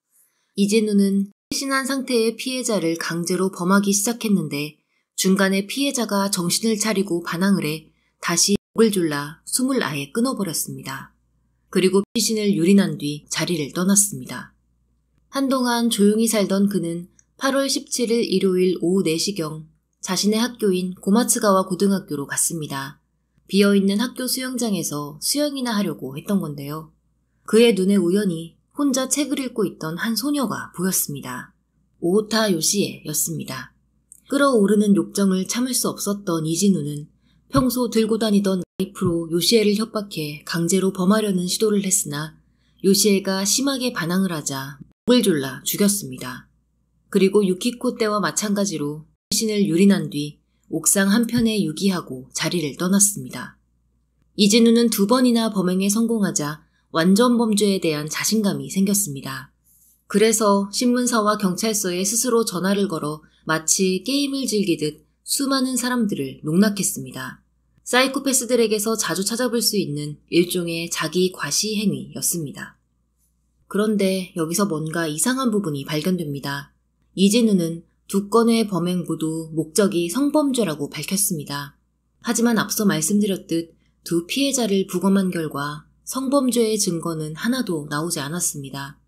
S1: 이진우는 신한 상태의 피해자를 강제로 범하기 시작했는데 중간에 피해자가 정신을 차리고 반항을 해 다시 목을 졸라 숨을 아예 끊어버렸습니다. 그리고 피신을 유린한 뒤 자리를 떠났습니다. 한동안 조용히 살던 그는 8월 17일 일요일 오후 4시경 자신의 학교인 고마츠가와 고등학교로 갔습니다. 비어있는 학교 수영장에서 수영이나 하려고 했던 건데요. 그의 눈에 우연히 혼자 책을 읽고 있던 한 소녀가 보였습니다. 오타 요시에였습니다. 끌어오르는 욕정을 참을 수 없었던 이진우는 평소 들고 다니던 나이프로 요시에를 협박해 강제로 범하려는 시도를 했으나 요시에가 심하게 반항을 하자 목을 졸라 죽였습니다. 그리고 유키코 때와 마찬가지로 시신을 유린한 뒤 옥상 한편에 유기하고 자리를 떠났습니다. 이진우는 두 번이나 범행에 성공하자 완전 범죄에 대한 자신감이 생겼습니다. 그래서 신문사와 경찰서에 스스로 전화를 걸어 마치 게임을 즐기듯 수많은 사람들을 농락했습니다. 사이코패스들에게서 자주 찾아볼 수 있는 일종의 자기 과시 행위였습니다. 그런데 여기서 뭔가 이상한 부분이 발견됩니다. 이진우는 두 건의 범행 모두 목적이 성범죄라고 밝혔습니다. 하지만 앞서 말씀드렸듯 두 피해자를 부검한 결과 성범죄의 증거는 하나도 나오지 않았습니다.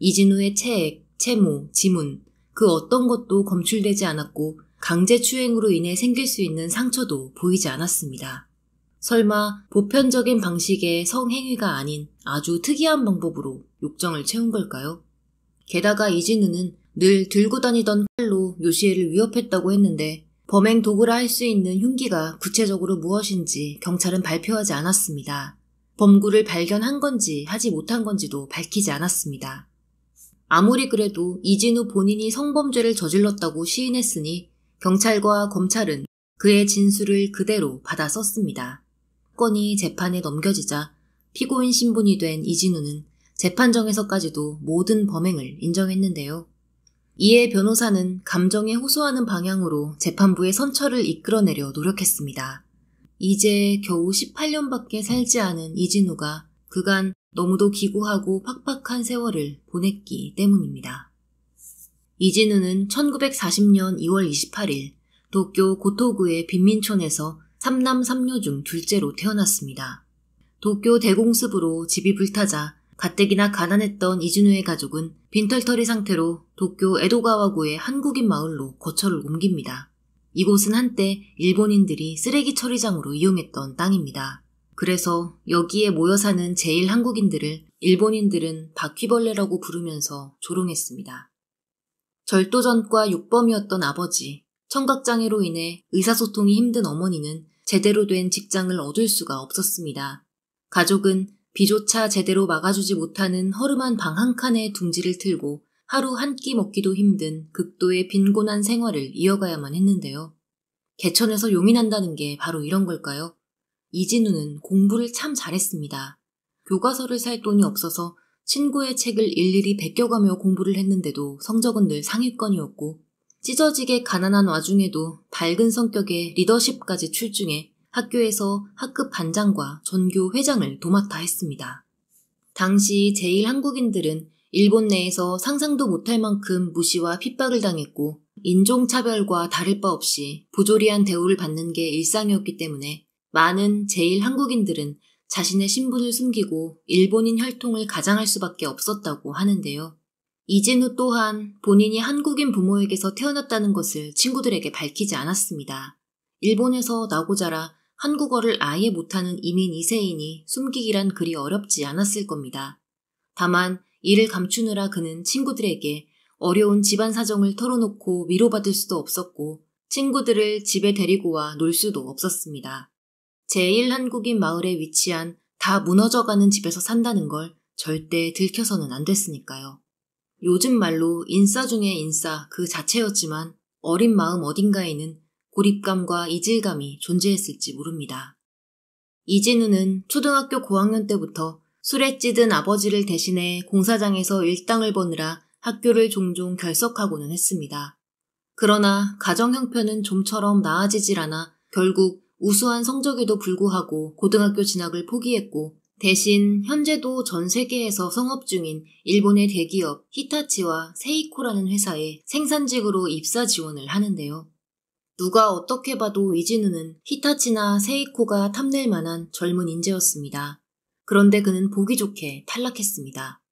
S1: 이진우의 체액, 채무, 지문, 그 어떤 것도 검출되지 않았고 강제추행으로 인해 생길 수 있는 상처도 보이지 않았습니다. 설마 보편적인 방식의 성행위가 아닌 아주 특이한 방법으로 욕정을 채운 걸까요? 게다가 이진우는 늘 들고 다니던 칼로 요시에를 위협했다고 했는데 범행 도구라 할 수 있는 흉기가 구체적으로 무엇인지 경찰은 발표하지 않았습니다. 범구를 발견한 건지 하지 못한 건지도 밝히지 않았습니다. 아무리 그래도 이진우 본인이 성범죄를 저질렀다고 시인했으니 경찰과 검찰은 그의 진술을 그대로 받아 썼습니다. 사건이 재판에 넘겨지자 피고인 신분이 된 이진우는 재판정에서까지도 모든 범행을 인정했는데요. 이에 변호사는 감정에 호소하는 방향으로 재판부의 선처를 이끌어내려 노력했습니다. 이제 겨우 18년밖에 살지 않은 이진우가 그간 너무도 기구하고 팍팍한 세월을 보냈기 때문입니다. 이진우는 1940년 2월 28일 도쿄 고토구의 빈민촌에서 3남 3녀 중 둘째로 태어났습니다. 도쿄 대공습으로 집이 불타자 가뜩이나 가난했던 이준우의 가족은 빈털터리 상태로 도쿄 에도가와구의 한국인 마을로 거처를 옮깁니다. 이곳은 한때 일본인들이 쓰레기 처리장으로 이용했던 땅입니다. 그래서 여기에 모여 사는 제일 한국인들을 일본인들은 바퀴벌레라고 부르면서 조롱했습니다. 절도전과 육범이었던 아버지, 청각장애로 인해 의사소통이 힘든 어머니는 제대로 된 직장을 얻을 수가 없었습니다. 가족은 비조차 제대로 막아주지 못하는 허름한 방 한 칸에 둥지를 틀고 하루 한 끼 먹기도 힘든 극도의 빈곤한 생활을 이어가야만 했는데요. 개천에서 용인한다는 게 바로 이런 걸까요? 이진우는 공부를 참 잘했습니다. 교과서를 살 돈이 없어서 친구의 책을 일일이 베껴가며 공부를 했는데도 성적은 늘 상위권이었고 찢어지게 가난한 와중에도 밝은 성격의 리더십까지 출중해 학교에서 학급 반장과 전교 회장을 도맡아 했습니다. 당시 제1한국인들은 일본 내에서 상상도 못할 만큼 무시와 핍박을 당했고 인종차별과 다를 바 없이 부조리한 대우를 받는 게 일상이었기 때문에 많은 제1한국인들은 자신의 신분을 숨기고 일본인 혈통을 가장할 수밖에 없었다고 하는데요. 이진우 또한 본인이 한국인 부모에게서 태어났다는 것을 친구들에게 밝히지 않았습니다. 일본에서 나고 자라 한국어를 아예 못하는 이민 2세이니 숨기기란 그리 어렵지 않았을 겁니다. 다만 이를 감추느라 그는 친구들에게 어려운 집안 사정을 털어놓고 위로받을 수도 없었고 친구들을 집에 데리고 와 놀 수도 없었습니다. 제1한국인 마을에 위치한 다 무너져가는 집에서 산다는 걸 절대 들켜서는 안 됐으니까요. 요즘 말로 인싸 중의 인싸 그 자체였지만 어린 마음 어딘가에는 고립감과 이질감이 존재했을지 모릅니다. 이진우는 초등학교 고학년 때부터 술에 찌든 아버지를 대신해 공사장에서 일당을 버느라 학교를 종종 결석하고는 했습니다. 그러나 가정 형편은 좀처럼 나아지질 않아 결국 우수한 성적에도 불구하고 고등학교 진학을 포기했고 대신 현재도 전 세계에서 성업 중인 일본의 대기업 히타치와 세이코라는 회사에 생산직으로 입사 지원을 하는데요. 누가 어떻게 봐도 이진우는 히타치나 세이코가 탐낼 만한 젊은 인재였습니다. 그런데 그는 보기 좋게 탈락했습니다.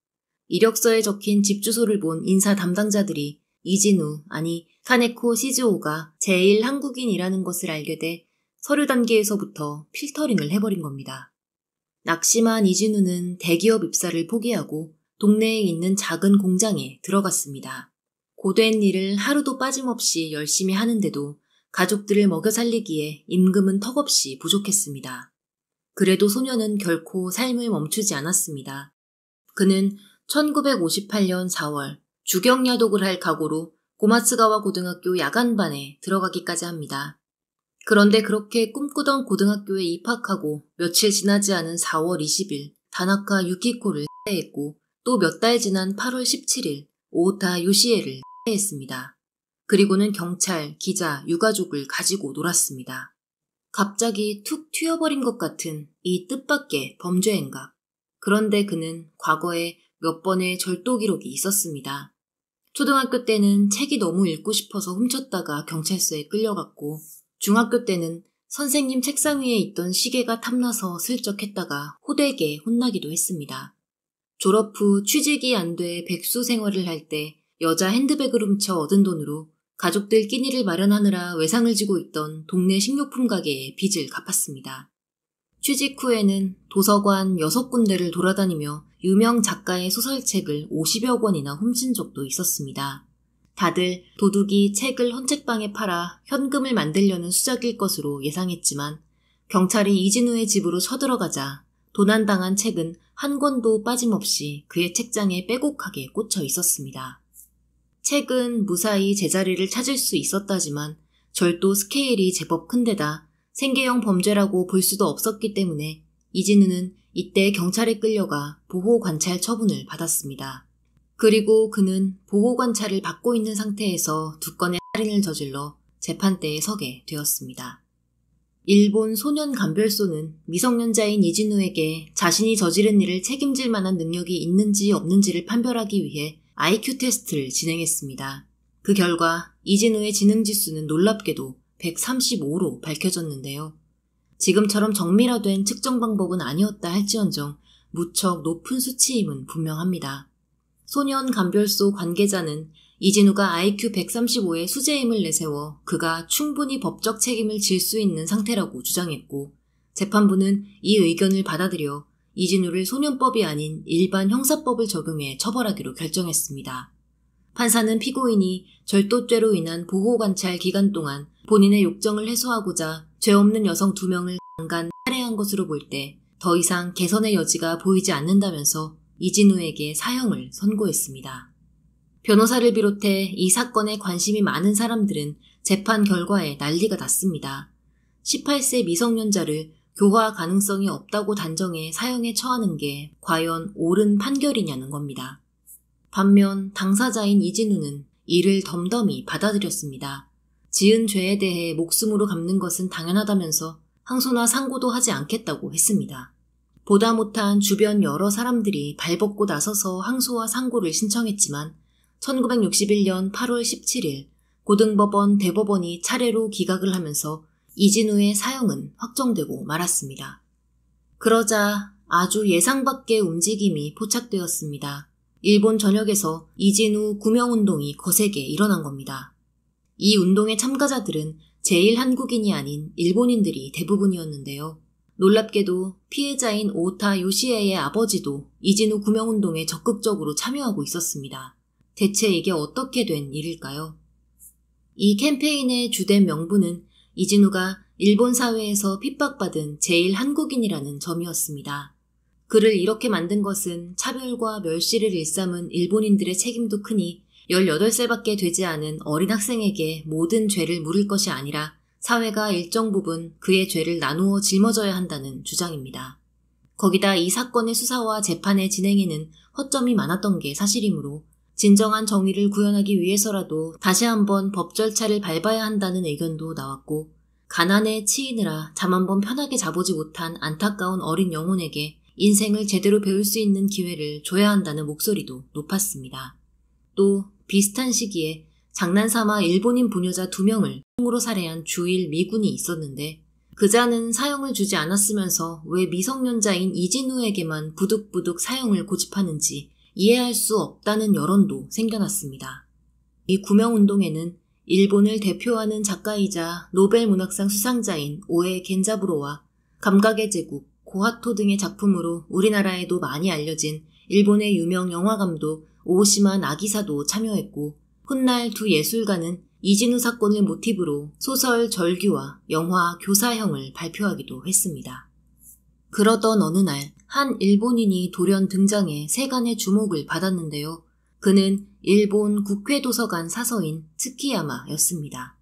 S1: 이력서에 적힌 집 주소를 본 인사 담당자들이 이진우, 아니 카네코 시즈오가 제1 한국인이라는 것을 알게 돼 서류 단계에서부터 필터링을 해버린 겁니다. 낙심한 이진우는 대기업 입사를 포기하고 동네에 있는 작은 공장에 들어갔습니다. 고된 일을 하루도 빠짐없이 열심히 하는데도 가족들을 먹여 살리기에 임금은 턱없이 부족했습니다. 그래도 소년은 결코 삶을 멈추지 않았습니다. 그는 1958년 4월 주경야독을 할 각오로 고마츠가와 고등학교 야간반에 들어가기까지 합니다. 그런데 그렇게 꿈꾸던 고등학교에 입학하고 며칠 지나지 않은 4월 20일 다나카 유키코를 해했고 또 몇 달 지난 8월 17일 오타 요시에를 해했습니다. 그리고는 경찰, 기자, 유가족을 가지고 놀았습니다. 갑자기 툭 튀어버린 것 같은 이 뜻밖의 범죄 행각. 그런데 그는 과거에 몇 번의 절도 기록이 있었습니다. 초등학교 때는 책이 너무 읽고 싶어서 훔쳤다가 경찰서에 끌려갔고 중학교 때는 선생님 책상 위에 있던 시계가 탐나서 슬쩍 했다가 호되게 혼나기도 했습니다. 졸업 후 취직이 안 돼 백수 생활을 할 때 여자 핸드백을 훔쳐 얻은 돈으로 가족들 끼니를 마련하느라 외상을 지고 있던 동네 식료품 가게에 빚을 갚았습니다. 취직 후에는 도서관 6군데를 돌아다니며 유명 작가의 소설책을 50여 권이나 훔친 적도 있었습니다. 다들 도둑이 책을 헌책방에 팔아 현금을 만들려는 수작일 것으로 예상했지만 경찰이 이진우의 집으로 쳐들어가자 도난당한 책은 한 권도 빠짐없이 그의 책장에 빼곡하게 꽂혀 있었습니다. 책은 무사히 제자리를 찾을 수 있었다지만 절도 스케일이 제법 큰데다 생계형 범죄라고 볼 수도 없었기 때문에 이진우는 이때 경찰에 끌려가 보호 관찰 처분을 받았습니다. 그리고 그는 보호 관찰을 받고 있는 상태에서 두 건의 살인을 저질러 재판대에 서게 되었습니다. 일본 소년 감별소는 미성년자인 이진우에게 자신이 저지른 일을 책임질 만한 능력이 있는지 없는지를 판별하기 위해 IQ 테스트를 진행했습니다. 그 결과 이진우의 지능 지수는 놀랍게도 135로 밝혀졌는데요. 지금처럼 정밀화된 측정 방법은 아니었다 할지언정 무척 높은 수치임은 분명합니다. 소년 감별소 관계자는 이진우가 IQ 135의 수재임을 내세워 그가 충분히 법적 책임을 질 수 있는 상태라고 주장했고 재판부는 이 의견을 받아들여 이진우를 소년법이 아닌 일반 형사법을 적용해 처벌하기로 결정했습니다. 판사는 피고인이 절도죄로 인한 보호관찰 기간 동안 본인의 욕정을 해소하고자 죄 없는 여성 두명을 강간, 살해한 것으로 볼 때 더 이상 개선의 여지가 보이지 않는다면서 이진우에게 사형을 선고했습니다. 변호사를 비롯해 이 사건에 관심이 많은 사람들은 재판 결과에 난리가 났습니다. 18세 미성년자를 교화 가능성이 없다고 단정해 사형에 처하는 게 과연 옳은 판결이냐는 겁니다. 반면 당사자인 이진우는 이를 덤덤히 받아들였습니다. 지은 죄에 대해 목숨으로 갚는 것은 당연하다면서 항소나 상고도 하지 않겠다고 했습니다. 보다 못한 주변 여러 사람들이 발벗고 나서서 항소와 상고를 신청했지만 1961년 8월 17일 고등법원 대법원이 차례로 기각을 하면서 이진우의 사형은 확정되고 말았습니다. 그러자 아주 예상 밖의 움직임이 포착되었습니다. 일본 전역에서 이진우 구명운동이 거세게 일어난 겁니다. 이 운동의 참가자들은 제일 한국인이 아닌 일본인들이 대부분이었는데요. 놀랍게도 피해자인 오타 요시에의 아버지도 이진우 구명운동에 적극적으로 참여하고 있었습니다. 대체 이게 어떻게 된 일일까요? 이 캠페인의 주된 명분은 이진우가 일본 사회에서 핍박받은 제일 한국인이라는 점이었습니다. 그를 이렇게 만든 것은 차별과 멸시를 일삼은 일본인들의 책임도 크니 18살밖에 되지 않은 어린 학생에게 모든 죄를 물을 것이 아니라 사회가 일정 부분 그의 죄를 나누어 짊어져야 한다는 주장입니다. 거기다 이 사건의 수사와 재판의 진행에는 허점이 많았던 게 사실이므로 진정한 정의를 구현하기 위해서라도 다시 한번 법 절차를 밟아야 한다는 의견도 나왔고 가난에 치이느라 잠 한번 편하게 자보지 못한 안타까운 어린 영혼에게 인생을 제대로 배울 수 있는 기회를 줘야 한다는 목소리도 높았습니다. 또 비슷한 시기에 장난삼아 일본인 부녀자 두명을 총으로 살해한 주일 미군이 있었는데 그자는 사형을 주지 않았으면서 왜 미성년자인 이진우에게만 부득부득 사형을 고집하는지 이해할 수 없다는 여론도 생겨났습니다. 이 구명운동에는 일본을 대표하는 작가이자 노벨 문학상 수상자인 오에 겐자부로와 감각의 제국, 고하토 등의 작품으로 우리나라에도 많이 알려진 일본의 유명 영화감독 오오시마 나기사도 참여했고 훗날 두 예술가는 이진우 사건을 모티브로 소설 절규와 영화 교사형을 발표하기도 했습니다. 그러던 어느 날 한 일본인이 돌연 등장해 세간의 주목을 받았는데요. 그는 일본 국회 도서관 사서인 츠키야마였습니다.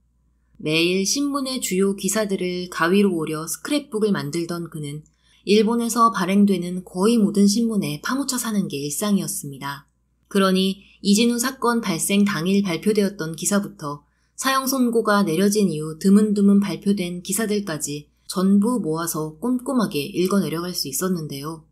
S1: 매일 신문의 주요 기사들을 가위로 오려 스크랩북을 만들던 그는 일본에서 발행되는 거의 모든 신문에 파묻혀 사는 게 일상이었습니다. 그러니 이진우 사건 발생 당일 발표되었던 기사부터 사형 선고가 내려진 이후 드문드문 발표된 기사들까지 전부 모아서 꼼꼼하게 읽어 내려갈 수 있었는데요.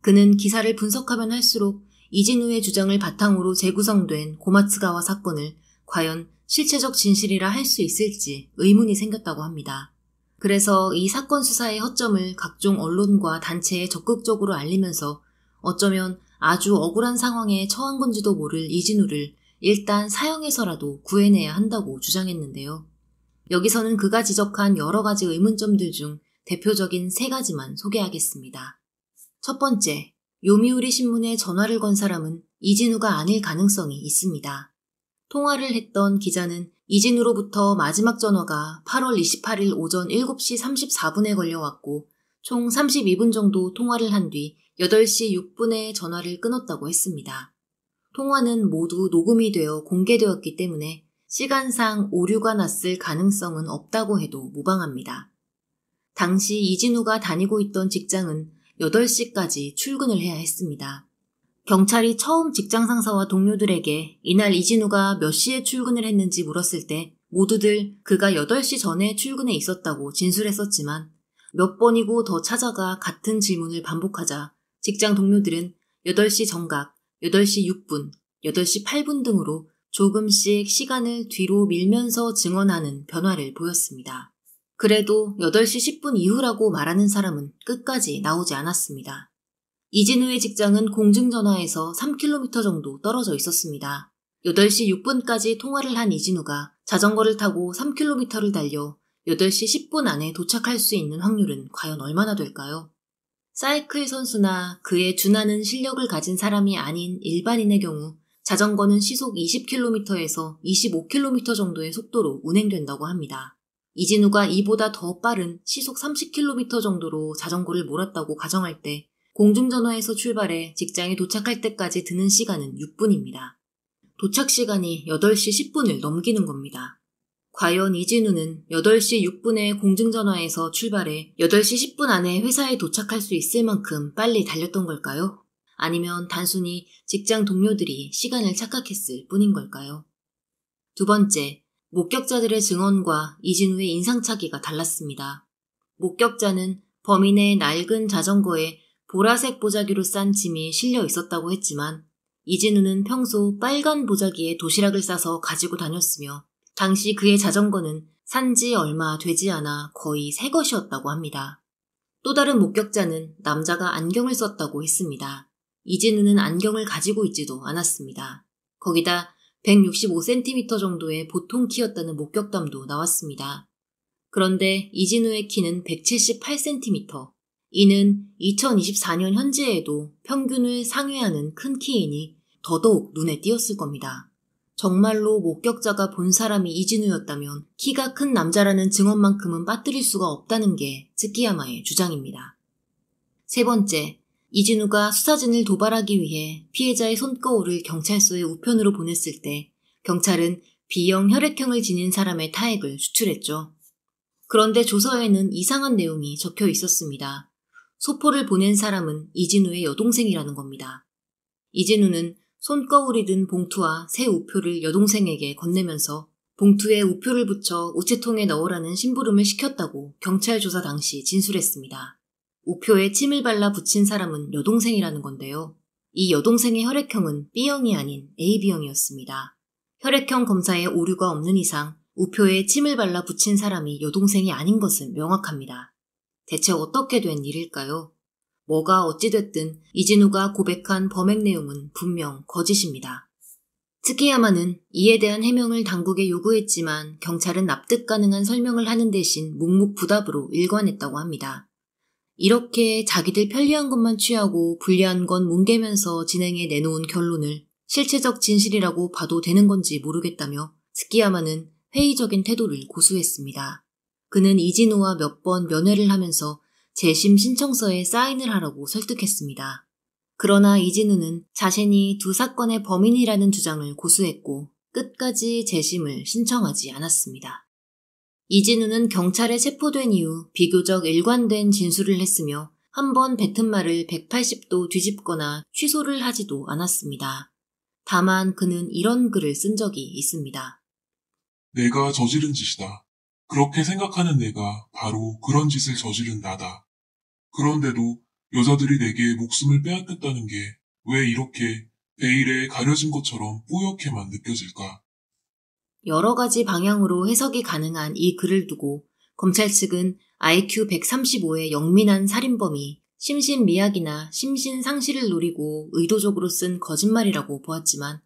S1: 그는 기사를 분석하면 할수록 이진우의 주장을 바탕으로 재구성된 고마츠가와 사건을 과연 실체적 진실이라 할 수 있을지 의문이 생겼다고 합니다. 그래서 이 사건 수사의 허점을 각종 언론과 단체에 적극적으로 알리면서 어쩌면 아주 억울한 상황에 처한 건지도 모를 이진우를 일단 사형에서라도 구해내야 한다고 주장했는데요. 여기서는 그가 지적한 여러 가지 의문점들 중 대표적인 세 가지만 소개하겠습니다. 첫 번째, 요미우리 신문에 전화를 건 사람은 이진우가 아닐 가능성이 있습니다. 통화를 했던 기자는 이진우로부터 마지막 전화가 8월 28일 오전 7시 34분에 걸려왔고 총 32분 정도 통화를 한뒤 8시 6분에 전화를 끊었다고 했습니다. 통화는 모두 녹음이 되어 공개되었기 때문에 시간상 오류가 났을 가능성은 없다고 해도 무방합니다. 당시 이진우가 다니고 있던 직장은 8시까지 출근을 해야 했습니다. 경찰이 처음 직장 상사와 동료들에게 이날 이진우가 몇 시에 출근을 했는지 물었을 때 모두들 그가 8시 전에 출근해 있었다고 진술했었지만 몇 번이고 더 찾아가 같은 질문을 반복하자 직장 동료들은 8시 정각, 8시 6분, 8시 8분 등으로 조금씩 시간을 뒤로 밀면서 증언하는 변화를 보였습니다. 그래도 8시 10분 이후라고 말하는 사람은 끝까지 나오지 않았습니다. 이진우의 직장은 공중전화에서 3km 정도 떨어져 있었습니다. 8시 6분까지 통화를 한 이진우가 자전거를 타고 3km를 달려 8시 10분 안에 도착할 수 있는 확률은 과연 얼마나 될까요? 사이클 선수나 그의 준하는 실력을 가진 사람이 아닌 일반인의 경우 자전거는 시속 20km에서 25km 정도의 속도로 운행된다고 합니다. 이진우가 이보다 더 빠른 시속 30km 정도로 자전거를 몰았다고 가정할 때 공중전화에서 출발해 직장에 도착할 때까지 드는 시간은 6분입니다. 도착 시간이 8시 10분을 넘기는 겁니다. 과연 이진우는 8시 6분에 공중전화에서 출발해 8시 10분 안에 회사에 도착할 수 있을 만큼 빨리 달렸던 걸까요? 아니면 단순히 직장 동료들이 시간을 착각했을 뿐인 걸까요? 두 번째, 목격자들의 증언과 이진우의 인상착의가 달랐습니다. 목격자는 범인의 낡은 자전거에 보라색 보자기로 싼 짐이 실려 있었다고 했지만 이진우는 평소 빨간 보자기에 도시락을 싸서 가지고 다녔으며 당시 그의 자전거는 산지 얼마 되지 않아 거의 새 것이었다고 합니다. 또 다른 목격자는 남자가 안경을 썼다고 했습니다. 이진우는 안경을 가지고 있지도 않았습니다. 거기다 165cm 정도의 보통 키였다는 목격담도 나왔습니다. 그런데 이진우의 키는 178cm. 이는 2024년 현재에도 평균을 상회하는 큰 키이니 더더욱 눈에 띄었을 겁니다. 정말로 목격자가 본 사람이 이진우였다면 키가 큰 남자라는 증언만큼은 빠뜨릴 수가 없다는 게 츠키야마의 주장입니다. 세 번째, 이진우가 수사진을 도발하기 위해 피해자의 손거울을 경찰서의 우편으로 보냈을 때 경찰은 B형 혈액형을 지닌 사람의 타액을 수출했죠. 그런데 조서에는 이상한 내용이 적혀 있었습니다. 소포를 보낸 사람은 이진우의 여동생이라는 겁니다. 이진우는 손거울이 든 봉투와 새 우표를 여동생에게 건네면서 봉투에 우표를 붙여 우체통에 넣으라는 심부름을 시켰다고 경찰 조사 당시 진술했습니다. 우표에 침을 발라 붙인 사람은 여동생이라는 건데요. 이 여동생의 혈액형은 B형이 아닌 AB형이었습니다. 혈액형 검사에 오류가 없는 이상 우표에 침을 발라 붙인 사람이 여동생이 아닌 것은 명확합니다. 대체 어떻게 된 일일까요? 뭐가 어찌됐든 이진우가 고백한 범행 내용은 분명 거짓입니다. 스키야마는 이에 대한 해명을 당국에 요구했지만 경찰은 납득 가능한 설명을 하는 대신 묵묵부답으로 일관했다고 합니다. 이렇게 자기들 편리한 것만 취하고 불리한 건 뭉개면서 진행해 내놓은 결론을 실체적 진실이라고 봐도 되는 건지 모르겠다며 스키야마는 회의적인 태도를 고수했습니다. 그는 이진우와 몇 번 면회를 하면서 재심 신청서에 사인을 하라고 설득했습니다. 그러나 이진우는 자신이 두 사건의 범인이라는 주장을 고수했고 끝까지 재심을 신청하지 않았습니다. 이진우는 경찰에 체포된 이후 비교적 일관된 진술을 했으며 한 번 뱉은 말을 180도 뒤집거나 취소를 하지도 않았습니다. 다만 그는 이런 글을 쓴 적이 있습니다.
S2: 내가 저지른 짓이다. 그렇게 생각하는 내가 바로 그런 짓을 저지른 나다. 그런데도 여자들이 내게 목숨을 빼앗겼다는 게 왜 이렇게 베일에 가려진 것처럼 뿌옇게만 느껴질까?
S1: 여러 가지 방향으로 해석이 가능한 이 글을 두고 검찰 측은 IQ 135의 영민한 살인범이 심신미약이나 심신상실을 노리고 의도적으로 쓴 거짓말이라고 보았지만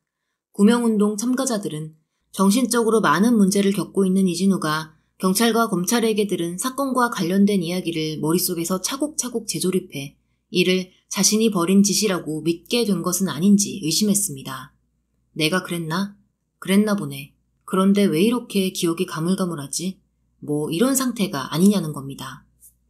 S1: 구명운동 참가자들은 정신적으로 많은 문제를 겪고 있는 이진우가 경찰과 검찰에게 들은 사건과 관련된 이야기를 머릿속에서 차곡차곡 재조립해 이를 자신이 벌인 짓이라고 믿게 된 것은 아닌지 의심했습니다. 내가 그랬나? 그랬나 보네. 그런데 왜 이렇게 기억이 가물가물하지? 뭐 이런 상태가 아니냐는 겁니다.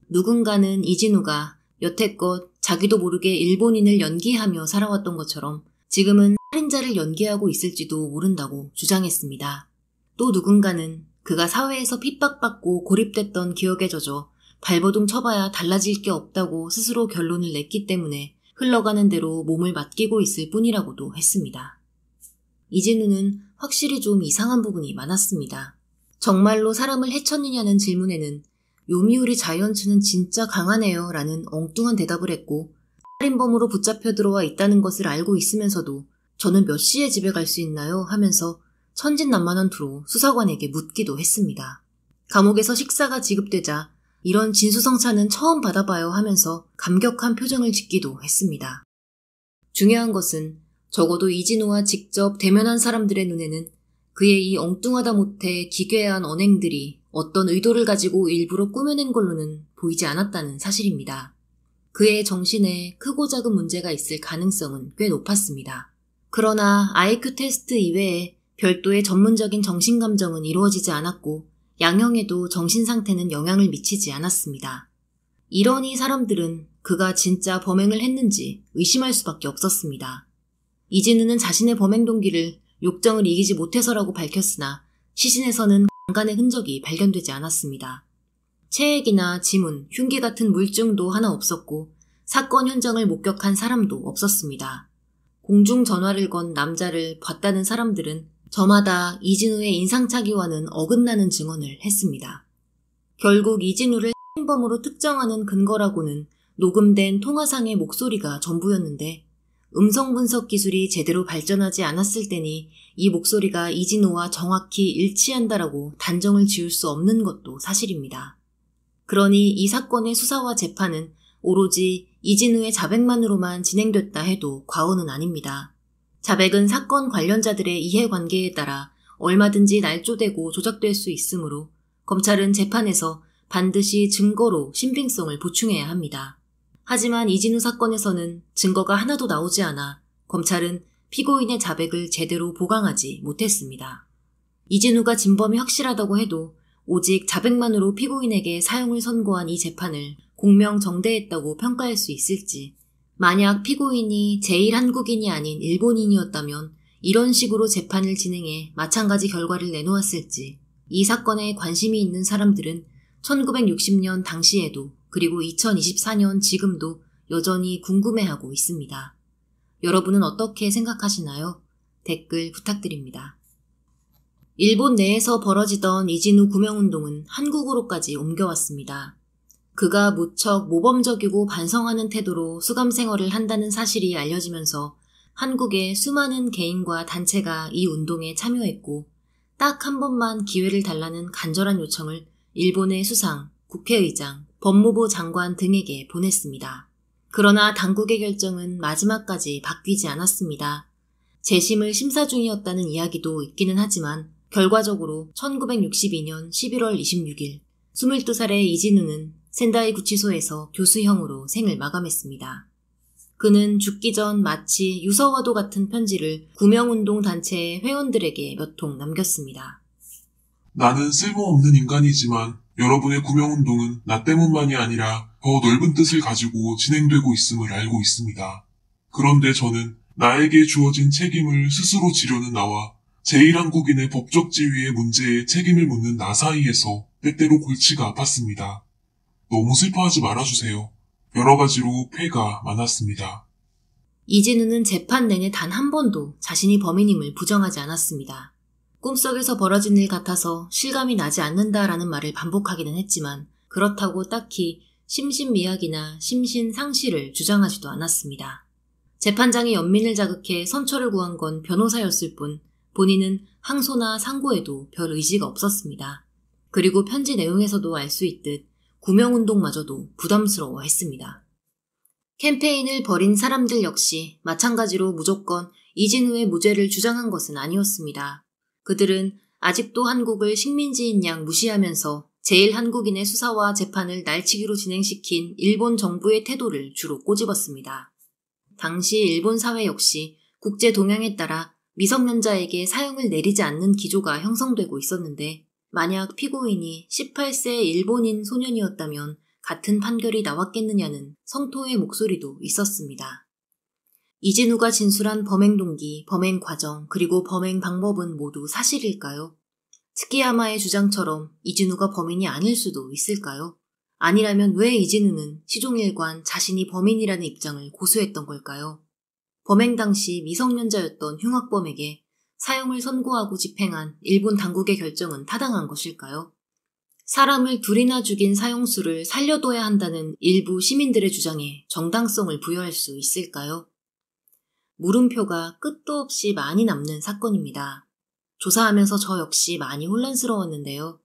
S1: 누군가는 이진우가 여태껏 자기도 모르게 일본인을 연기하며 살아왔던 것처럼 지금은 살인자를 연기하고 있을지도 모른다고 주장했습니다. 또 누군가는 그가 사회에서 핍박받고 고립됐던 기억에 젖어 발버둥 쳐봐야 달라질 게 없다고 스스로 결론을 냈기 때문에 흘러가는 대로 몸을 맡기고 있을 뿐이라고도 했습니다. 이진우는 확실히 좀 이상한 부분이 많았습니다. 정말로 사람을 해쳤느냐는 질문에는 요미우리 자이언츠는 진짜 강하네요 라는 엉뚱한 대답을 했고 살인범으로 붙잡혀 들어와 있다는 것을 알고 있으면서도 저는 몇 시에 집에 갈 수 있나요? 하면서 천진난만한 투로 수사관에게 묻기도 했습니다. 감옥에서 식사가 지급되자 이런 진수성찬은 처음 받아봐요 하면서 감격한 표정을 짓기도 했습니다. 중요한 것은 적어도 이진우와 직접 대면한 사람들의 눈에는 그의 이 엉뚱하다 못해 기괴한 언행들이 어떤 의도를 가지고 일부러 꾸며낸 걸로는 보이지 않았다는 사실입니다. 그의 정신에 크고 작은 문제가 있을 가능성은 꽤 높았습니다. 그러나 아이큐 테스트 이외에 별도의 전문적인 정신감정은 이루어지지 않았고 양형에도 정신상태는 영향을 미치지 않았습니다. 이러니 사람들은 그가 진짜 범행을 했는지 의심할 수밖에 없었습니다. 이진우는 자신의 범행 동기를 욕정을 이기지 못해서라고 밝혔으나 시신에서는 강간의 흔적이 발견되지 않았습니다. 체액이나 지문, 흉기 같은 물증도 하나 없었고 사건 현장을 목격한 사람도 없었습니다. 공중 전화를 건 남자를 봤다는 사람들은 저마다 이진우의 인상착의와는 어긋나는 증언을 했습니다. 결국 이진우를 범으로 특정하는 근거라고는 녹음된 통화상의 목소리가 전부였는데 음성 분석 기술이 제대로 발전하지 않았을 때니 이 목소리가 이진우와 정확히 일치한다라고 단정을 지을 수 없는 것도 사실입니다. 그러니 이 사건의 수사와 재판은 오로지 이진우의 자백만으로만 진행됐다 해도 과언은 아닙니다. 자백은 사건 관련자들의 이해관계에 따라 얼마든지 날조되고 조작될 수 있으므로 검찰은 재판에서 반드시 증거로 신빙성을 보충해야 합니다. 하지만 이진우 사건에서는 증거가 하나도 나오지 않아 검찰은 피고인의 자백을 제대로 보강하지 못했습니다. 이진우가 진범이 확실하다고 해도 오직 자백만으로 피고인에게 사형을 선고한 이 재판을 공명정대했다고 평가할 수 있을지 만약 피고인이 제1한국인이 아닌 일본인이었다면 이런 식으로 재판을 진행해 마찬가지 결과를 내놓았을지 이 사건에 관심이 있는 사람들은 1960년 당시에도 그리고 2024년 지금도 여전히 궁금해하고 있습니다. 여러분은 어떻게 생각하시나요? 댓글 부탁드립니다. 일본 내에서 벌어지던 이진우 구명운동은 한국으로까지 옮겨왔습니다. 그가 무척 모범적이고 반성하는 태도로 수감 생활을 한다는 사실이 알려지면서 한국의 수많은 개인과 단체가 이 운동에 참여했고 딱 한 번만 기회를 달라는 간절한 요청을 일본의 수상, 국회의장, 법무부 장관 등에게 보냈습니다. 그러나 당국의 결정은 마지막까지 바뀌지 않았습니다. 재심을 심사 중이었다는 이야기도 있기는 하지만 결과적으로 1962년 11월 26일 22살의 이진우는 센다이 구치소에서 교수형으로 생을 마감했습니다. 그는 죽기 전 마치 유서와도 같은 편지를 구명운동 단체의 회원들에게 몇 통 남겼습니다.
S2: 나는 쓸모없는 인간이지만 여러분의 구명운동은 나 때문만이 아니라 더 넓은 뜻을 가지고 진행되고 있음을 알고 있습니다. 그런데 저는 나에게 주어진 책임을 스스로 지려는 나와 제1한국인의 법적 지위의 문제에 책임을 묻는 나 사이에서 때때로 골치가 아팠습니다. 너무 슬퍼하지 말아주세요. 여러 가지로 폐가 많았습니다.
S1: 이진우는 재판 내내 단 한 번도 자신이 범인임을 부정하지 않았습니다. 꿈속에서 벌어진 일 같아서 실감이 나지 않는다라는 말을 반복하기는 했지만 그렇다고 딱히 심신미약이나 심신상실을 주장하지도 않았습니다. 재판장이 연민을 자극해 선처를 구한 건 변호사였을 뿐 본인은 항소나 상고에도 별 의지가 없었습니다. 그리고 편지 내용에서도 알 수 있듯 구명운동마저도 부담스러워 했습니다. 캠페인을 벌인 사람들 역시 마찬가지로 무조건 이진우의 무죄를 주장한 것은 아니었습니다. 그들은 아직도 한국을 식민지인 양 무시하면서 제일 한국인의 수사와 재판을 날치기로 진행시킨 일본 정부의 태도를 주로 꼬집었습니다. 당시 일본 사회 역시 국제 동향에 따라 미성년자에게 사형을 내리지 않는 기조가 형성되고 있었는데 만약 피고인이 18세 일본인 소년이었다면 같은 판결이 나왔겠느냐는 성토의 목소리도 있었습니다. 이진우가 진술한 범행 동기, 범행 과정, 그리고 범행 방법은 모두 사실일까요? 스키야마의 주장처럼 이진우가 범인이 아닐 수도 있을까요? 아니라면 왜 이진우는 시종일관 자신이 범인이라는 입장을 고수했던 걸까요? 범행 당시 미성년자였던 흉악범에게 사형을 선고하고 집행한 일본 당국의 결정은 타당한 것일까요? 사람을 둘이나 죽인 사형수를 살려둬야 한다는 일부 시민들의 주장에 정당성을 부여할 수 있을까요? 물음표가 끝도 없이 많이 남는 사건입니다. 조사하면서 저 역시 많이 혼란스러웠는데요.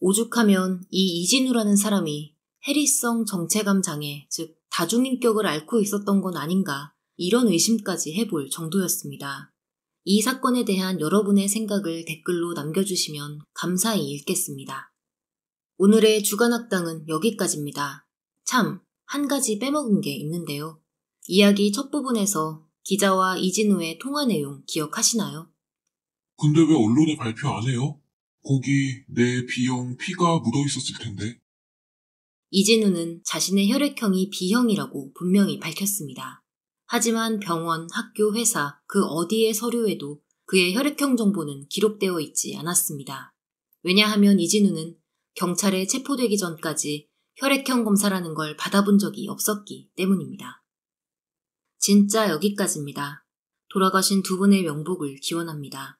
S1: 오죽하면 이 이진우라는 사람이 해리성 정체감 장애, 즉 다중인격을 앓고 있었던 건 아닌가 이런 의심까지 해볼 정도였습니다. 이 사건에 대한 여러분의 생각을 댓글로 남겨주시면 감사히 읽겠습니다. 오늘의 주간학당은 여기까지입니다. 참, 한 가지 빼먹은 게 있는데요. 이야기 첫 부분에서 기자와 이진우의 통화 내용 기억하시나요?
S2: 근데 왜 언론에 발표 안 해요? 거기 내 B형 피가 묻어 있었을 텐데.
S1: 이진우는 자신의 혈액형이 B형이라고 분명히 밝혔습니다. 하지만 병원, 학교, 회사, 그 어디의 서류에도 그의 혈액형 정보는 기록되어 있지 않았습니다. 왜냐하면 이진우는 경찰에 체포되기 전까지 혈액형 검사라는 걸 받아본 적이 없었기 때문입니다. 진짜 여기까지입니다. 돌아가신 두 분의 명복을 기원합니다.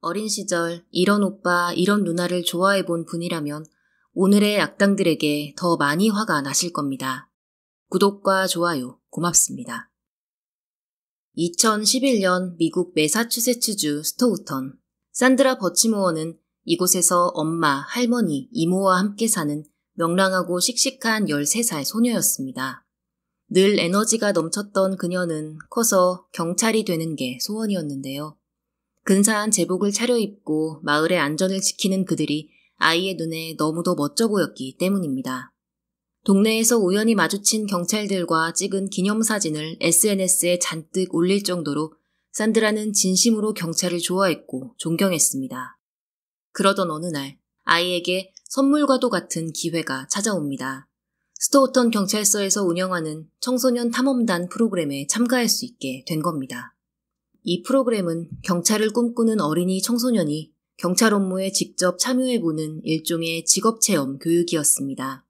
S1: 어린 시절 이런 오빠, 이런 누나를 좋아해 본 분이라면 오늘의 악당들에게 더 많이 화가 나실 겁니다. 구독과 좋아요 고맙습니다. 2011년 미국 매사추세츠주 스토우턴. 산드라 버치모어는 이곳에서 엄마, 할머니, 이모와 함께 사는 명랑하고 씩씩한 13살 소녀였습니다. 늘 에너지가 넘쳤던 그녀는 커서 경찰이 되는 게 소원이었는데요. 근사한 제복을 차려입고 마을의 안전을 지키는 그들이 아이의 눈에 너무도 멋져 보였기 때문입니다. 동네에서 우연히 마주친 경찰들과 찍은 기념사진을 SNS에 잔뜩 올릴 정도로 산드라는 진심으로 경찰을 좋아했고 존경했습니다. 그러던 어느 날 아이에게 선물과도 같은 기회가 찾아옵니다. 스토우턴 경찰서에서 운영하는 청소년 탐험단 프로그램에 참가할 수 있게 된 겁니다. 이 프로그램은 경찰을 꿈꾸는 어린이 청소년이 경찰 업무에 직접 참여해보는 일종의 직업체험 교육이었습니다.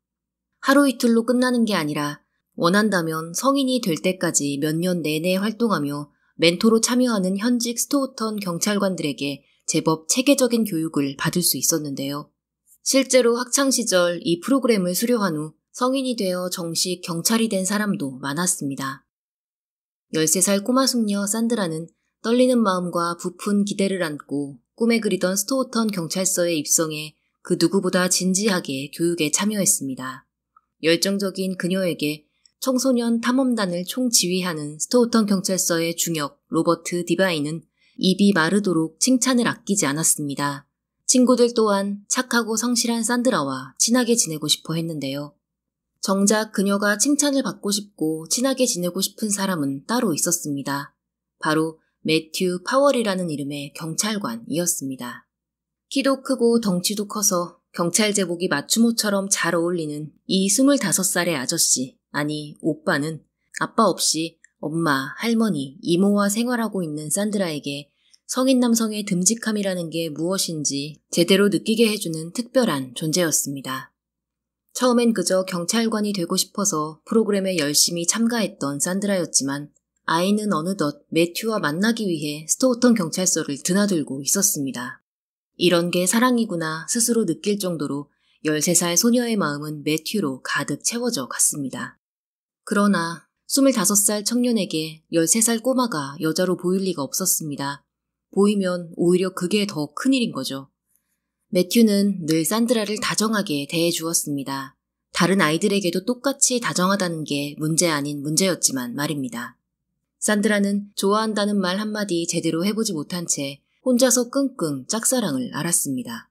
S1: 하루 이틀로 끝나는 게 아니라 원한다면 성인이 될 때까지 몇 년 내내 활동하며 멘토로 참여하는 현직 스토우턴 경찰관들에게 제법 체계적인 교육을 받을 수 있었는데요. 실제로 학창시절 이 프로그램을 수료한 후 성인이 되어 정식 경찰이 된 사람도 많았습니다. 13살 꼬마 숙녀 산드라는 떨리는 마음과 부푼 기대를 안고 꿈에 그리던 스토우턴 경찰서에 입성해 그 누구보다 진지하게 교육에 참여했습니다. 열정적인 그녀에게 청소년 탐험단을 총지휘하는 스토우턴 경찰서의 중역 로버트 디바이는 입이 마르도록 칭찬을 아끼지 않았습니다. 친구들 또한 착하고 성실한 산드라와 친하게 지내고 싶어 했는데요. 정작 그녀가 칭찬을 받고 싶고 친하게 지내고 싶은 사람은 따로 있었습니다. 바로 매튜 파월이라는 이름의 경찰관이었습니다. 키도 크고 덩치도 커서 경찰 제복이 맞춤옷처럼 잘 어울리는 이 25살의 아저씨, 아니 오빠는 아빠 없이 엄마, 할머니, 이모와 생활하고 있는 산드라에게 성인 남성의 듬직함이라는 게 무엇인지 제대로 느끼게 해주는 특별한 존재였습니다. 처음엔 그저 경찰관이 되고 싶어서 프로그램에 열심히 참가했던 산드라였지만 아이는 어느덧 매튜와 만나기 위해 스토어턴 경찰서를 드나들고 있었습니다. 이런 게 사랑이구나 스스로 느낄 정도로 13살 소녀의 마음은 매튜로 가득 채워져 갔습니다. 그러나 25살 청년에게 13살 꼬마가 여자로 보일 리가 없었습니다. 보이면 오히려 그게 더 큰일인 거죠. 매튜는 늘 산드라를 다정하게 대해 주었습니다. 다른 아이들에게도 똑같이 다정하다는 게 문제 아닌 문제였지만 말입니다. 산드라는 좋아한다는 말 한마디 제대로 해보지 못한 채 혼자서 끙끙 짝사랑을 알았습니다.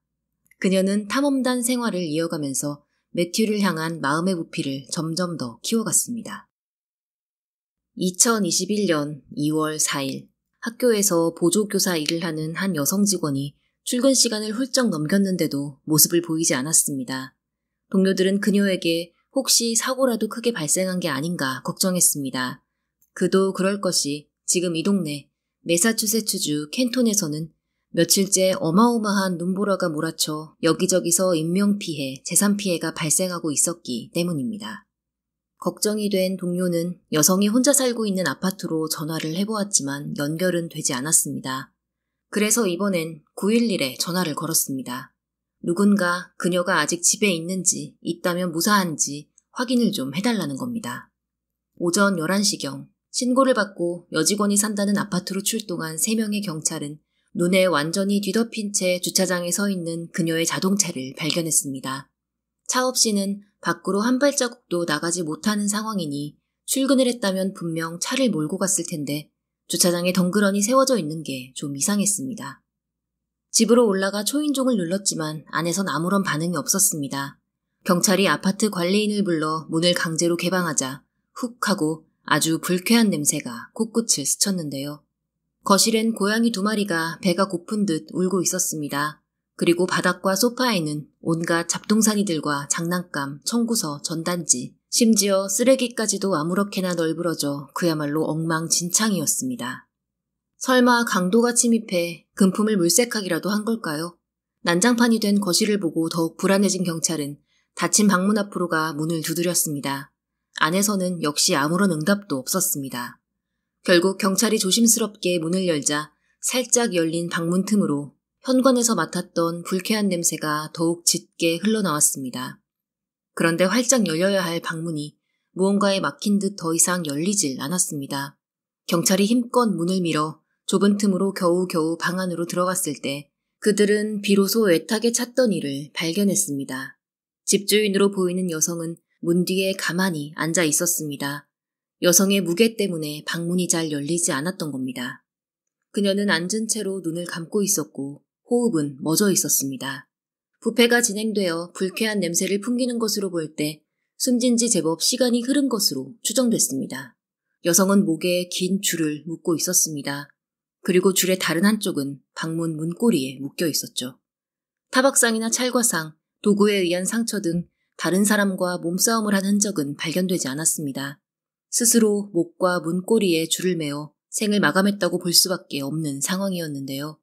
S1: 그녀는 탐험단 생활을 이어가면서 매튜를 향한 마음의 부피를 점점 더 키워갔습니다. 2021년 2월 4일 학교에서 보조교사 일을 하는 한 여성 직원이 출근 시간을 훌쩍 넘겼는데도 모습을 보이지 않았습니다. 동료들은 그녀에게 혹시 사고라도 크게 발생한 게 아닌가 걱정했습니다. 그도 그럴 것이 지금 이 동네 메사추세츠주 켄톤에서는 며칠째 어마어마한 눈보라가 몰아쳐 여기저기서 인명피해, 재산피해가 발생하고 있었기 때문입니다. 걱정이 된 동료는 여성이 혼자 살고 있는 아파트로 전화를 해보았지만 연결은 되지 않았습니다. 그래서 이번엔 911에 전화를 걸었습니다. 누군가 그녀가 아직 집에 있는지, 있다면 무사한지 확인을 좀 해달라는 겁니다. 오전 11시경 신고를 받고 여직원이 산다는 아파트로 출동한 3명의 경찰은 눈에 완전히 뒤덮인 채 주차장에 서 있는 그녀의 자동차를 발견했습니다. 차 없이는 밖으로 한 발자국도 나가지 못하는 상황이니 출근을 했다면 분명 차를 몰고 갔을 텐데 주차장에 덩그러니 세워져 있는 게 좀 이상했습니다. 집으로 올라가 초인종을 눌렀지만 안에선 아무런 반응이 없었습니다. 경찰이 아파트 관리인을 불러 문을 강제로 개방하자 훅 하고 아주 불쾌한 냄새가 코끝을 스쳤는데요. 거실엔 고양이 두 마리가 배가 고픈 듯 울고 있었습니다. 그리고 바닥과 소파에는 온갖 잡동사니들과 장난감, 청구서, 전단지, 심지어 쓰레기까지도 아무렇게나 널브러져 그야말로 엉망진창이었습니다. 설마 강도가 침입해 금품을 물색하기라도 한 걸까요? 난장판이 된 거실을 보고 더욱 불안해진 경찰은 닫힌 방문 앞으로 가 문을 두드렸습니다. 안에서는 역시 아무런 응답도 없었습니다. 결국 경찰이 조심스럽게 문을 열자 살짝 열린 방문 틈으로 현관에서 맡았던 불쾌한 냄새가 더욱 짙게 흘러나왔습니다. 그런데 활짝 열려야 할 방문이 무언가에 막힌 듯 더 이상 열리질 않았습니다. 경찰이 힘껏 문을 밀어 좁은 틈으로 겨우겨우 방 안으로 들어갔을 때 그들은 비로소 애타게 찾던 이를 발견했습니다. 집주인으로 보이는 여성은 문 뒤에 가만히 앉아 있었습니다. 여성의 무게 때문에 방문이 잘 열리지 않았던 겁니다. 그녀는 앉은 채로 눈을 감고 있었고 호흡은 멎어 있었습니다. 부패가 진행되어 불쾌한 냄새를 풍기는 것으로 볼 때 숨진 지 제법 시간이 흐른 것으로 추정됐습니다. 여성은 목에 긴 줄을 묶고 있었습니다. 그리고 줄의 다른 한쪽은 방문 문고리에 묶여 있었죠. 타박상이나 찰과상, 도구에 의한 상처 등 다른 사람과 몸싸움을 한 흔적은 발견되지 않았습니다. 스스로 목과 문고리에 줄을 매어 생을 마감했다고 볼 수밖에 없는 상황이었는데요.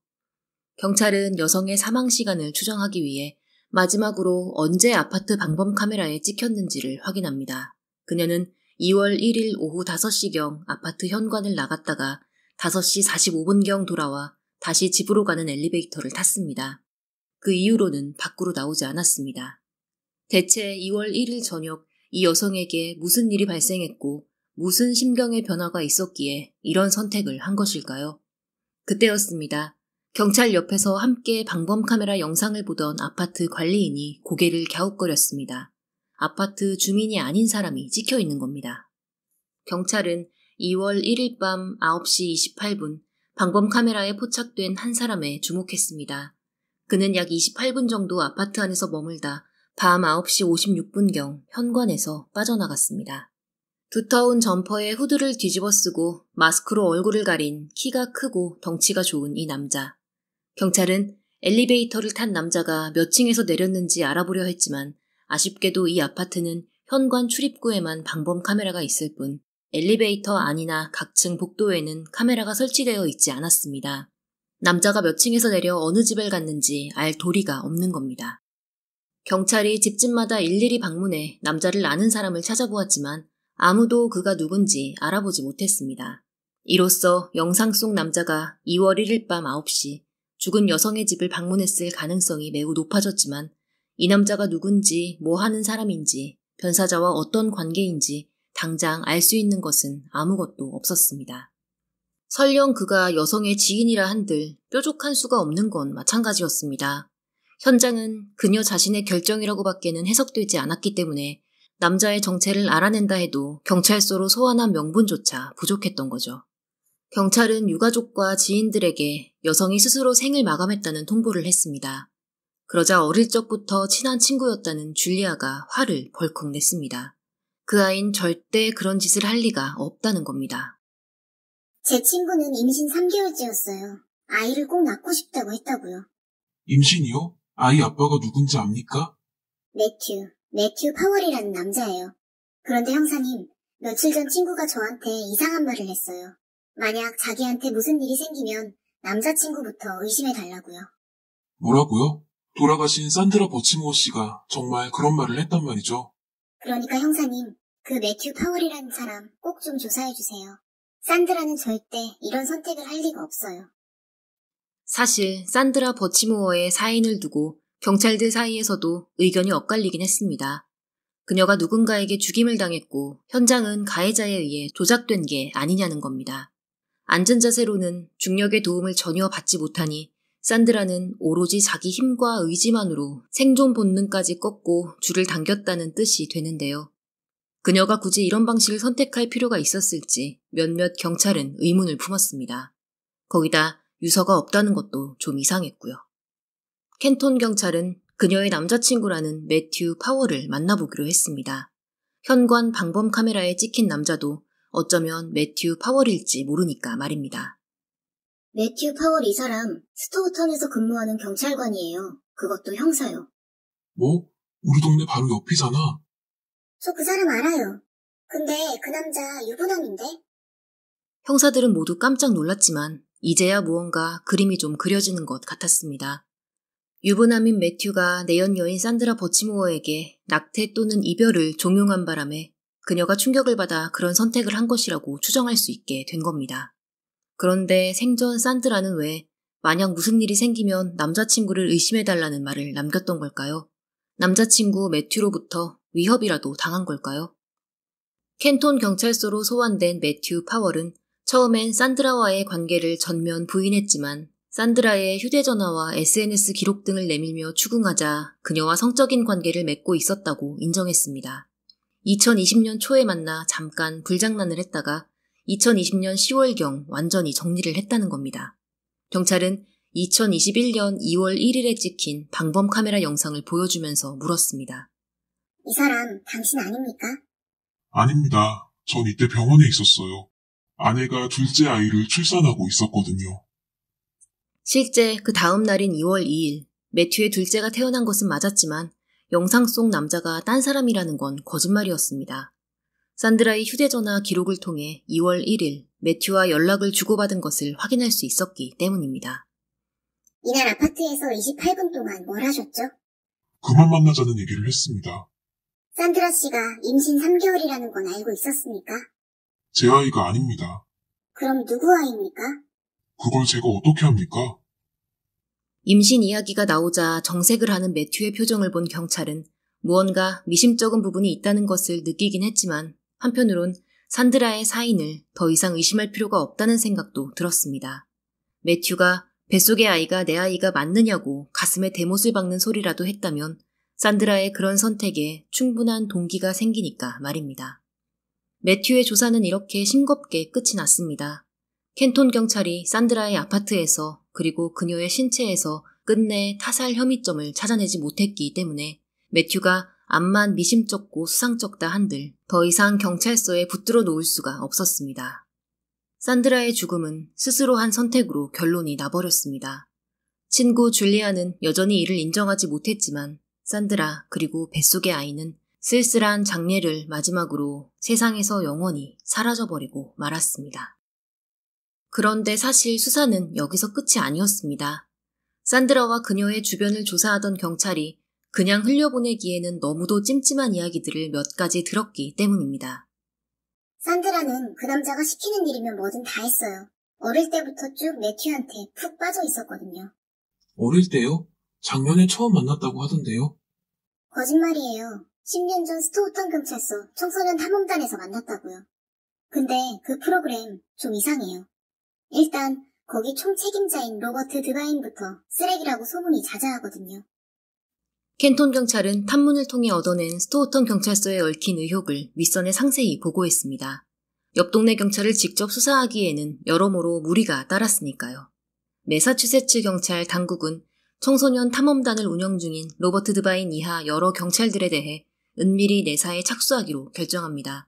S1: 경찰은 여성의 사망 시간을 추정하기 위해 마지막으로 언제 아파트 방범 카메라에 찍혔는지를 확인합니다. 그녀는 2월 1일 오후 5시경 아파트 현관을 나갔다가 5시 45분경 돌아와 다시 집으로 가는 엘리베이터를 탔습니다. 그 이후로는 밖으로 나오지 않았습니다. 대체 2월 1일 저녁 이 여성에게 무슨 일이 발생했고 무슨 심경의 변화가 있었기에 이런 선택을 한 것일까요? 그때였습니다. 경찰 옆에서 함께 방범 카메라 영상을 보던 아파트 관리인이 고개를 갸웃거렸습니다. 아파트 주민이 아닌 사람이 찍혀 있는 겁니다. 경찰은 2월 1일 밤 9시 28분 방범 카메라에 포착된 한 사람에 주목했습니다. 그는 약 28분 정도 아파트 안에서 머물다 밤 9시 56분경 현관에서 빠져나갔습니다. 두터운 점퍼에 후드를 뒤집어 쓰고 마스크로 얼굴을 가린 키가 크고 덩치가 좋은 이 남자. 경찰은 엘리베이터를 탄 남자가 몇 층에서 내렸는지 알아보려 했지만 아쉽게도 이 아파트는 현관 출입구에만 방범 카메라가 있을 뿐 엘리베이터 안이나 각층 복도에는 카메라가 설치되어 있지 않았습니다. 남자가 몇 층에서 내려 어느 집을 갔는지 알 도리가 없는 겁니다. 경찰이 집집마다 일일이 방문해 남자를 아는 사람을 찾아보았지만 아무도 그가 누군지 알아보지 못했습니다. 이로써 영상 속 남자가 2월 1일 밤 9시 죽은 여성의 집을 방문했을 가능성이 매우 높아졌지만 이 남자가 누군지 뭐 하는 사람인지 변사자와 어떤 관계인지 당장 알 수 있는 것은 아무것도 없었습니다. 설령 그가 여성의 지인이라 한들 뾰족한 수가 없는 건 마찬가지였습니다. 현장은 그녀 자신의 결정이라고밖에는 해석되지 않았기 때문에 남자의 정체를 알아낸다 해도 경찰서로 소환한 명분조차 부족했던 거죠. 경찰은 유가족과 지인들에게 여성이 스스로 생을 마감했다는 통보를 했습니다. 그러자 어릴 적부터 친한 친구였다는 줄리아가 화를 벌컥 냈습니다. 그 아인 절대 그런 짓을 할 리가 없다는 겁니다. 제 친구는 임신 3개월째였어요. 아이를 꼭 낳고 싶다고 했다고요.
S2: 임신이요? 아이 아빠가 누군지 압니까?
S3: 매튜, 매튜 파월이라는 남자예요. 그런데 형사님, 며칠 전 친구가 저한테 이상한 말을 했어요. 만약 자기한테 무슨 일이 생기면 남자친구부터 의심해달라고요.
S2: 뭐라고요? 돌아가신 산드라 버치모 씨가 정말 그런 말을 했단 말이죠.
S3: 그러니까 형사님, 그 매튜 파월이라는 사람 꼭 좀 조사해주세요. 산드라는 절대 이런 선택을 할 리가
S1: 없어요. 사실 산드라 버치모어의 사인을 두고 경찰들 사이에서도 의견이 엇갈리긴 했습니다. 그녀가 누군가에게 죽임을 당했고 현장은 가해자에 의해 조작된 게 아니냐는 겁니다. 앉은 자세로는 중력의 도움을 전혀 받지 못하니 산드라는 오로지 자기 힘과 의지만으로 생존 본능까지 꺾고 줄을 당겼다는 뜻이 되는데요. 그녀가 굳이 이런 방식을 선택할 필요가 있었을지 몇몇 경찰은 의문을 품었습니다. 거기다 유서가 없다는 것도 좀 이상했고요. 캔톤 경찰은 그녀의 남자친구라는 매튜 파워를 만나보기로 했습니다. 현관 방범 카메라에 찍힌 남자도 어쩌면 매튜 파월일지 모르니까 말입니다.
S3: 매튜 파월 이 사람 스토우턴에서 근무하는 경찰관이에요. 그것도 형사요.
S2: 뭐? 우리 동네 바로 옆이잖아.
S1: 저 그 사람 알아요. 근데 그 남자 유부남인데? 형사들은 모두 깜짝 놀랐지만 이제야 무언가 그림이 좀 그려지는 것 같았습니다. 유부남인 매튜가 내연 여인 산드라 버치모어에게 낙태 또는 이별을 종용한 바람에 그녀가 충격을 받아 그런 선택을 한 것이라고 추정할 수 있게 된 겁니다. 그런데 생전 산드라는 왜 만약 무슨 일이 생기면 남자친구를 의심해달라는 말을 남겼던 걸까요? 남자친구 매튜로부터 위협이라도 당한 걸까요? 캔톤 경찰서로 소환된 매튜 파월은 처음엔 산드라와의 관계를 전면 부인했지만 산드라의 휴대전화와 SNS 기록 등을 내밀며 추궁하자 그녀와 성적인 관계를 맺고 있었다고 인정했습니다. 2020년 초에 만나 잠깐 불장난을 했다가 2020년 10월경 완전히 정리를 했다는 겁니다. 경찰은 2021년 2월 1일에 찍힌 방범 카메라 영상을 보여주면서 물었습니다. 이 사람 당신 아닙니까?
S2: 아닙니다. 전 이때 병원에 있었어요. 아내가 둘째 아이를 출산하고 있었거든요.
S1: 실제 그 다음 날인 2월 2일, 매튜의 둘째가 태어난 것은 맞았지만 영상 속 남자가 딴 사람이라는 건 거짓말이었습니다. 산드라의 휴대전화 기록을 통해 2월 1일 매튜와 연락을 주고받은 것을 확인할 수 있었기 때문입니다.
S3: 이날 아파트에서 28분 동안 뭘 하셨죠?
S2: 그만 만나자는 얘기를 했습니다.
S3: 산드라 씨가 임신 3개월이라는 건 알고
S1: 있었습니까?
S2: 제 아이가 아닙니다.
S1: 그럼 누구 아이입니까?
S2: 그걸 제가 어떻게 합니까?
S1: 임신 이야기가 나오자 정색을 하는 매튜의 표정을 본 경찰은 무언가 미심쩍은 부분이 있다는 것을 느끼긴 했지만 한편으론 산드라의 사인을 더 이상 의심할 필요가 없다는 생각도 들었습니다. 매튜가 뱃속의 아이가 내 아이가 맞느냐고 가슴에 대못을 박는 소리라도 했다면 산드라의 그런 선택에 충분한 동기가 생기니까 말입니다. 매튜의 조사는 이렇게 싱겁게 끝이 났습니다. 캔톤 경찰이 산드라의 아파트에서 그리고 그녀의 신체에서 끝내 타살 혐의점을 찾아내지 못했기 때문에 매튜가 암만 미심쩍고 수상쩍다 한들 더 이상 경찰서에 붙들어 놓을 수가 없었습니다. 산드라의 죽음은 스스로 한 선택으로 결론이 나버렸습니다. 친구 줄리아는 여전히 이를 인정하지 못했지만 산드라 그리고 뱃속의 아이는 쓸쓸한 장례를 마지막으로 세상에서 영원히 사라져버리고 말았습니다. 그런데 사실 수사는 여기서 끝이 아니었습니다. 산드라와 그녀의 주변을 조사하던 경찰이 그냥 흘려보내기에는 너무도 찜찜한 이야기들을 몇 가지 들었기 때문입니다.
S3: 산드라는 그 남자가 시키는 일이면 뭐든 다 했어요. 어릴 때부터 쭉 매튜한테 푹 빠져 있었거든요.
S2: 어릴 때요? 작년에 처음 만났다고 하던데요?
S3: 거짓말이에요. 10년 전 스토우턴 경찰서 청소년 탐험단에서 만났다고요. 근데 그 프로그램 좀 이상해요. 일단 거기 총책임자인 로버트 드바인부터 쓰레기라고 소문이 자자하거든요.
S1: 캔톤 경찰은 탐문을 통해 얻어낸 스토우턴 경찰서에 얽힌 의혹을 윗선에 상세히 보고했습니다. 옆 동네 경찰을 직접 수사하기에는 여러모로 무리가 따랐으니까요. 매사추세츠 경찰 당국은 청소년 탐험단을 운영 중인 로버트 드바인 이하 여러 경찰들에 대해 은밀히 내사에 착수하기로 결정합니다.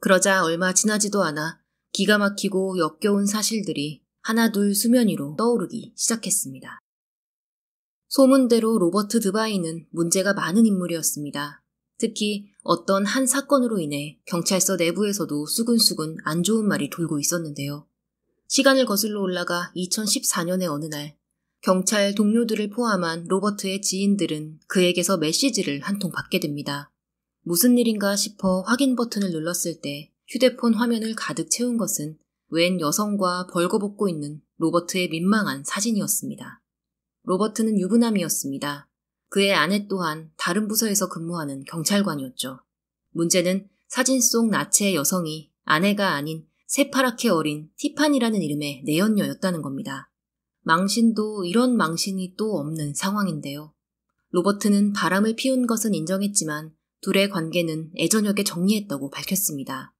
S1: 그러자 얼마 지나지도 않아 기가 막히고 역겨운 사실들이 하나둘 수면 위로 떠오르기 시작했습니다. 소문대로 로버트 드바이는 문제가 많은 인물이었습니다. 특히 어떤 한 사건으로 인해 경찰서 내부에서도 수근수근 안 좋은 말이 돌고 있었는데요. 시간을 거슬러 올라가 2014년의 어느 날, 경찰 동료들을 포함한 로버트의 지인들은 그에게서 메시지를 한 통 받게 됩니다. 무슨 일인가 싶어 확인 버튼을 눌렀을 때 휴대폰 화면을 가득 채운 것은 웬 여성과 벌거벗고 있는 로버트의 민망한 사진이었습니다. 로버트는 유부남이었습니다. 그의 아내 또한 다른 부서에서 근무하는 경찰관이었죠. 문제는 사진 속 나체의 여성이 아내가 아닌 새파랗게 어린 티판이라는 이름의 내연녀였다는 겁니다. 망신도 이런 망신이 또 없는 상황인데요. 로버트는 바람을 피운 것은 인정했지만 둘의 관계는 애저녁에 정리했다고 밝혔습니다.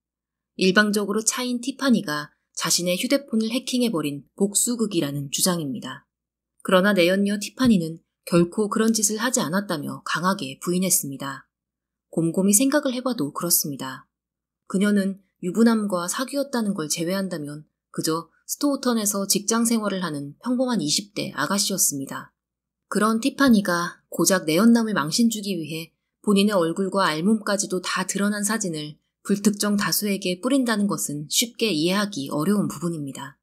S1: 일방적으로 차인 티파니가 자신의 휴대폰을 해킹해버린 복수극이라는 주장입니다. 그러나 내연녀 티파니는 결코 그런 짓을 하지 않았다며 강하게 부인했습니다. 곰곰이 생각을 해봐도 그렇습니다. 그녀는 유부남과 사귀었다는 걸 제외한다면 그저 스토우턴에서 직장 생활을 하는 평범한 20대 아가씨였습니다. 그런 티파니가 고작 내연남을 망신주기 위해 본인의 얼굴과 알몸까지도 다 드러난 사진을 불특정 다수에게 뿌린다는 것은 쉽게 이해하기 어려운 부분입니다.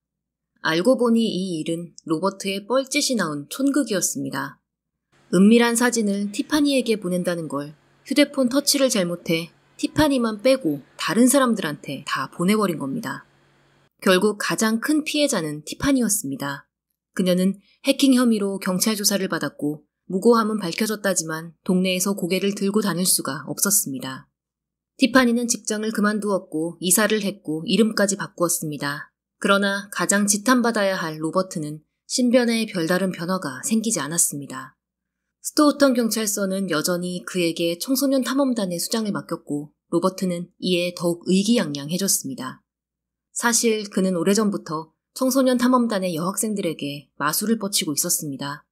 S1: 알고 보니 이 일은 로버트의 뻘짓이 나온 촌극이었습니다. 은밀한 사진을 티파니에게 보낸다는 걸 휴대폰 터치를 잘못해 티파니만 빼고 다른 사람들한테 다 보내버린 겁니다. 결국 가장 큰 피해자는 티파니였습니다. 그녀는 해킹 혐의로 경찰 조사를 받았고 무고함은 밝혀졌다지만 동네에서 고개를 들고 다닐 수가 없었습니다. 티파니는 직장을 그만두었고 이사를 했고 이름까지 바꾸었습니다. 그러나 가장 지탄받아야 할 로버트는 신변에 별다른 변화가 생기지 않았습니다. 스토우턴 경찰서는 여전히 그에게 청소년 탐험단의 수장을 맡겼고 로버트는 이에 더욱 의기양양해졌습니다. 사실 그는 오래전부터 청소년 탐험단의 여학생들에게 마술을 뻗치고 있었습니다.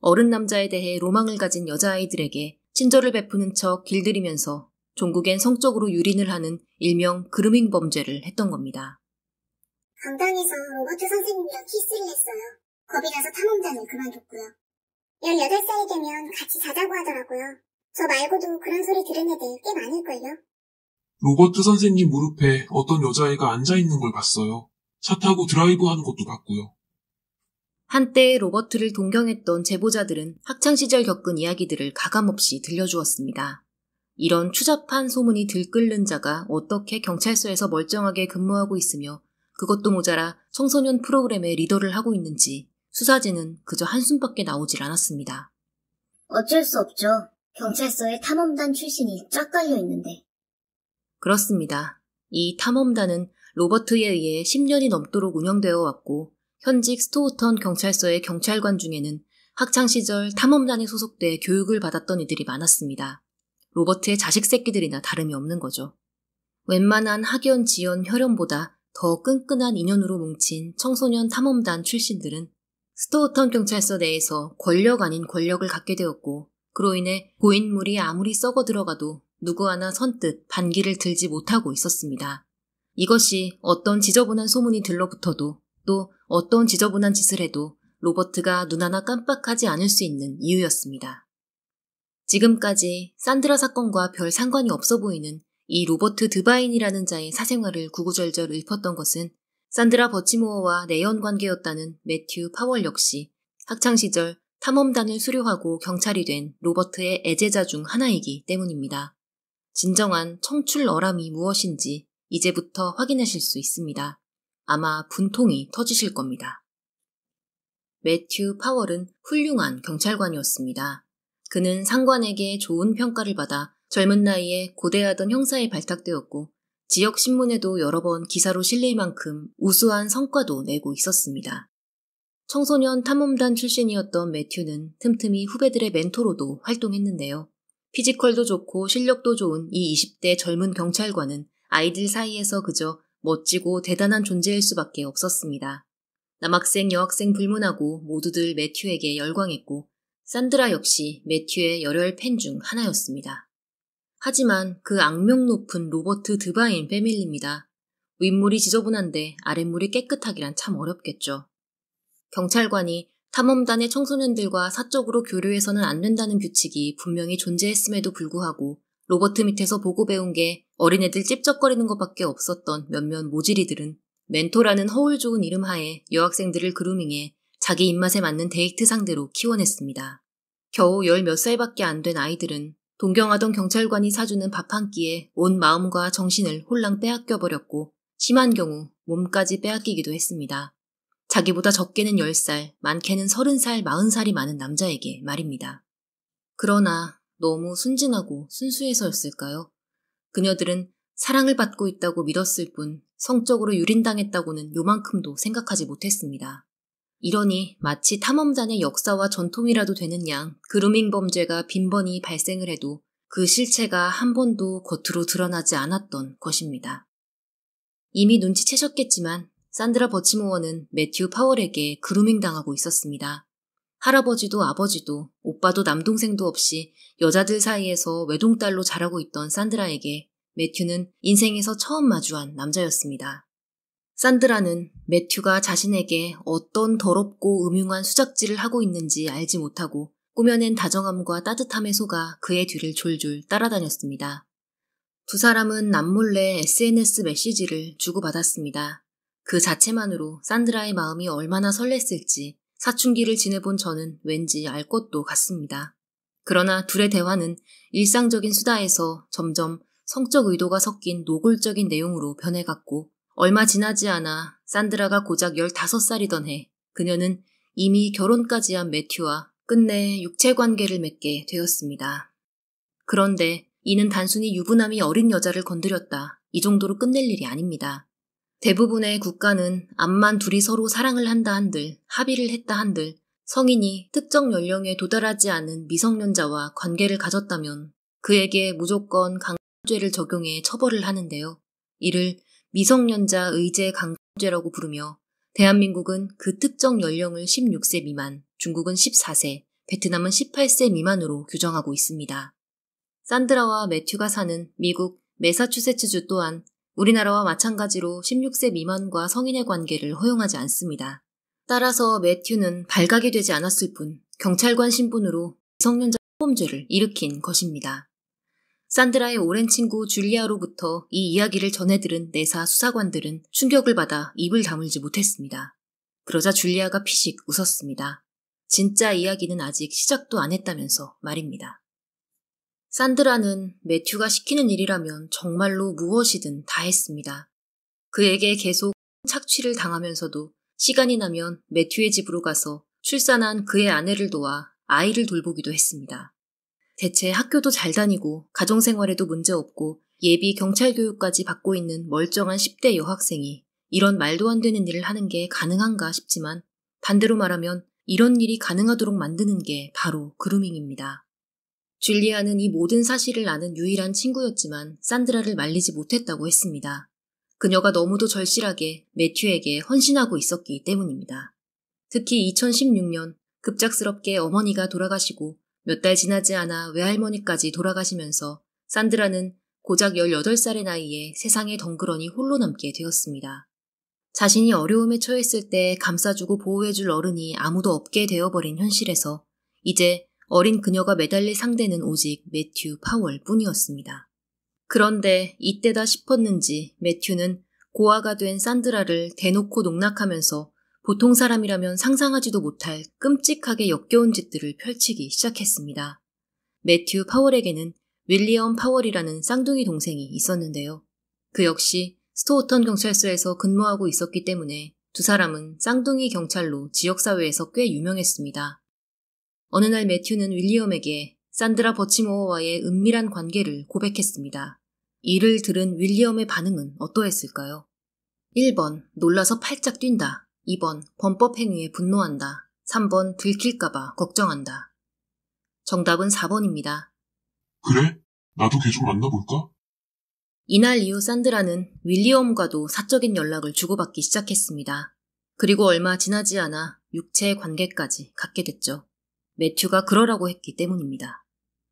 S1: 어른 남자에 대해 로망을 가진 여자아이들에게 친절을 베푸는 척 길들이면서 종국엔 성적으로 유린을 하는 일명 그루밍 범죄를 했던 겁니다.
S3: 강당에서 로버트 선생님이랑 키스를 했어요. 겁이 나서 탐험단을 그만뒀고요. 18살이 되면 같이 자자고 하더라고요. 저 말고도 그런 소리 들은 애들 꽤 많을걸요?
S2: 로버트 선생님 무릎에 어떤 여자애가 앉아있는 걸 봤어요. 차 타고 드라이브 하는 것도 봤고요.
S1: 한때 로버트를 동경했던 제보자들은 학창시절 겪은 이야기들을 가감없이 들려주었습니다. 이런 추잡한 소문이 들끓는 자가 어떻게 경찰서에서 멀쩡하게 근무하고 있으며 그것도 모자라 청소년 프로그램의 리더를 하고 있는지 수사진은 그저 한숨밖에 나오질 않았습니다. 어쩔 수 없죠. 경찰서에 탐험단 출신이 쫙 깔려 있는데. 그렇습니다. 이 탐험단은 로버트에 의해 10년이 넘도록 운영되어 왔고 현직 스토우턴 경찰서의 경찰관 중에는 학창시절 탐험단에 소속돼 교육을 받았던 이들이 많았습니다. 로버트의 자식 새끼들이나 다름이 없는 거죠. 웬만한 학연, 지연, 혈연보다 더 끈끈한 인연으로 뭉친 청소년 탐험단 출신들은 스토우턴 경찰서 내에서 권력 아닌 권력을 갖게 되었고 그로 인해 고인물이 아무리 썩어 들어가도 누구 하나 선뜻 반기를 들지 못하고 있었습니다. 이것이 어떤 지저분한 소문이 들러붙어도 또 어떤 지저분한 짓을 해도 로버트가 눈 하나 깜빡하지 않을 수 있는 이유였습니다. 지금까지 산드라 사건과 별 상관이 없어 보이는 이 로버트 드바인이라는 자의 사생활을 구구절절 읊었던 것은 산드라 버치모어와 내연 관계였다는 매튜 파월 역시 학창시절 탐험단을 수료하고 경찰이 된 로버트의 애제자 중 하나이기 때문입니다. 진정한 청출 어람이 무엇인지 이제부터 확인하실 수 있습니다. 아마 분통이 터지실 겁니다. 매튜 파월은 훌륭한 경찰관이었습니다. 그는 상관에게 좋은 평가를 받아 젊은 나이에 고대하던 형사에 발탁되었고 지역 신문에도 여러 번 기사로 실릴 만큼 우수한 성과도 내고 있었습니다. 청소년 탐험단 출신이었던 매튜는 틈틈이 후배들의 멘토로도 활동했는데요. 피지컬도 좋고 실력도 좋은 이 20대 젊은 경찰관은 아이들 사이에서 그저 멋지고 대단한 존재일 수밖에 없었습니다. 남학생, 여학생 불문하고 모두들 매튜에게 열광했고 산드라 역시 매튜의 열혈 팬 중 하나였습니다. 하지만 그 악명 높은 로버트 드바인 패밀리입니다. 윗물이 지저분한데 아랫물이 깨끗하기란 참 어렵겠죠. 경찰관이 탐험단의 청소년들과 사적으로 교류해서는 안 된다는 규칙이 분명히 존재했음에도 불구하고 로버트 밑에서 보고 배운 게 어린애들 찝쩍거리는 것밖에 없었던 몇몇 모질이들은 멘토라는 허울 좋은 이름 하에 여학생들을 그루밍해 자기 입맛에 맞는 데이트 상대로 키워냈습니다. 겨우 열 몇 살밖에 안 된 아이들은 동경하던 경찰관이 사주는 밥 한 끼에 온 마음과 정신을 홀랑 빼앗겨버렸고 심한 경우 몸까지 빼앗기기도 했습니다. 자기보다 적게는 10살, 많게는 30살, 40살이 많은 남자에게 말입니다. 그러나 너무 순진하고 순수해서였을까요? 그녀들은 사랑을 받고 있다고 믿었을 뿐 성적으로 유린당했다고는 요만큼도 생각하지 못했습니다. 이러니 마치 탐험단의 역사와 전통이라도 되는 양 그루밍 범죄가 빈번히 발생을 해도 그 실체가 한 번도 겉으로 드러나지 않았던 것입니다. 이미 눈치채셨겠지만 산드라 버치모어는 매튜 파월에게 그루밍 당하고 있었습니다. 할아버지도 아버지도 오빠도 남동생도 없이 여자들 사이에서 외동딸로 자라고 있던 산드라에게 매튜는 인생에서 처음 마주한 남자였습니다. 산드라는 매튜가 자신에게 어떤 더럽고 음흉한 수작질을 하고 있는지 알지 못하고 꾸며낸 다정함과 따뜻함에 속아 그의 뒤를 졸졸 따라다녔습니다. 두 사람은 남몰래 SNS 메시지를 주고받았습니다. 그 자체만으로 산드라의 마음이 얼마나 설렜을지 사춘기를 지내본 저는 왠지 알 것도 같습니다. 그러나 둘의 대화는 일상적인 수다에서 점점 성적 의도가 섞인 노골적인 내용으로 변해갔고 얼마 지나지 않아 산드라가 고작 15살이던 해 그녀는 이미 결혼까지 한 매튜와 끝내 육체관계를 맺게 되었습니다. 그런데 이는 단순히 유부남이 어린 여자를 건드렸다. 이 정도로 끝낼 일이 아닙니다. 대부분의 국가는 암만 둘이 서로 사랑을 한다 한들 합의를 했다 한들 성인이 특정 연령에 도달하지 않은 미성년자와 관계를 가졌다면 그에게 무조건 강제를 적용해 처벌을 하는데요. 이를 미성년자 의제 강제라고 부르며 대한민국은 그 특정 연령을 16세 미만, 중국은 14세, 베트남은 18세 미만으로 규정하고 있습니다. 산드라와 매튜가 사는 미국 메사추세츠주 또한 우리나라와 마찬가지로 16세 미만과 성인의 관계를 허용하지 않습니다. 따라서 매튜는 발각이 되지 않았을 뿐 경찰관 신분으로 성년자 폭범죄를 일으킨 것입니다. 산드라의 오랜 친구 줄리아로부터 이 이야기를 전해들은 내사 수사관들은 충격을 받아 입을 다물지 못했습니다. 그러자 줄리아가 피식 웃었습니다. 진짜 이야기는 아직 시작도 안 했다면서 말입니다. 산드라는 매튜가 시키는 일이라면 정말로 무엇이든 다 했습니다. 그에게 계속 착취를 당하면서도 시간이 나면 매튜의 집으로 가서 출산한 그의 아내를 도와 아이를 돌보기도 했습니다. 대체 학교도 잘 다니고 가정생활에도 문제없고 예비 경찰 교육까지 받고 있는 멀쩡한 10대 여학생이 이런 말도 안 되는 일을 하는 게 가능한가 싶지만 반대로 말하면 이런 일이 가능하도록 만드는 게 바로 그루밍입니다. 줄리아는 이 모든 사실을 아는 유일한 친구였지만 산드라를 말리지 못했다고 했습니다. 그녀가 너무도 절실하게 매튜에게 헌신하고 있었기 때문입니다. 특히 2016년 급작스럽게 어머니가 돌아가시고 몇 달 지나지 않아 외할머니까지 돌아가시면서 산드라는 고작 18살의 나이에 세상에 덩그러니 홀로 남게 되었습니다. 자신이 어려움에 처했을 때 감싸주고 보호해줄 어른이 아무도 없게 되어버린 현실에서 이제 어린 그녀가 매달릴 상대는 오직 매튜 파월 뿐이었습니다. 그런데 이때다 싶었는지 매튜는 고아가 된 산드라를 대놓고 농락하면서 보통 사람이라면 상상하지도 못할 끔찍하게 역겨운 짓들을 펼치기 시작했습니다. 매튜 파월에게는 윌리엄 파월이라는 쌍둥이 동생이 있었는데요. 그 역시 스토우턴 경찰서에서 근무하고 있었기 때문에 두 사람은 쌍둥이 경찰로 지역사회에서 꽤 유명했습니다. 어느 날 매튜는 윌리엄에게 산드라 버치모어와의 은밀한 관계를 고백했습니다. 이를 들은 윌리엄의 반응은 어떠했을까요? 1번, 놀라서 팔짝 뛴다. 2번, 범법행위에 분노한다. 3번, 들킬까봐 걱정한다. 정답은 4번입니다.
S2: 그래? 나도 걔좀 만나볼까?
S1: 이날 이후 산드라는 윌리엄과도 사적인 연락을 주고받기 시작했습니다. 그리고 얼마 지나지 않아 육체의 관계까지 갖게 됐죠. 매튜가 그러라고 했기 때문입니다.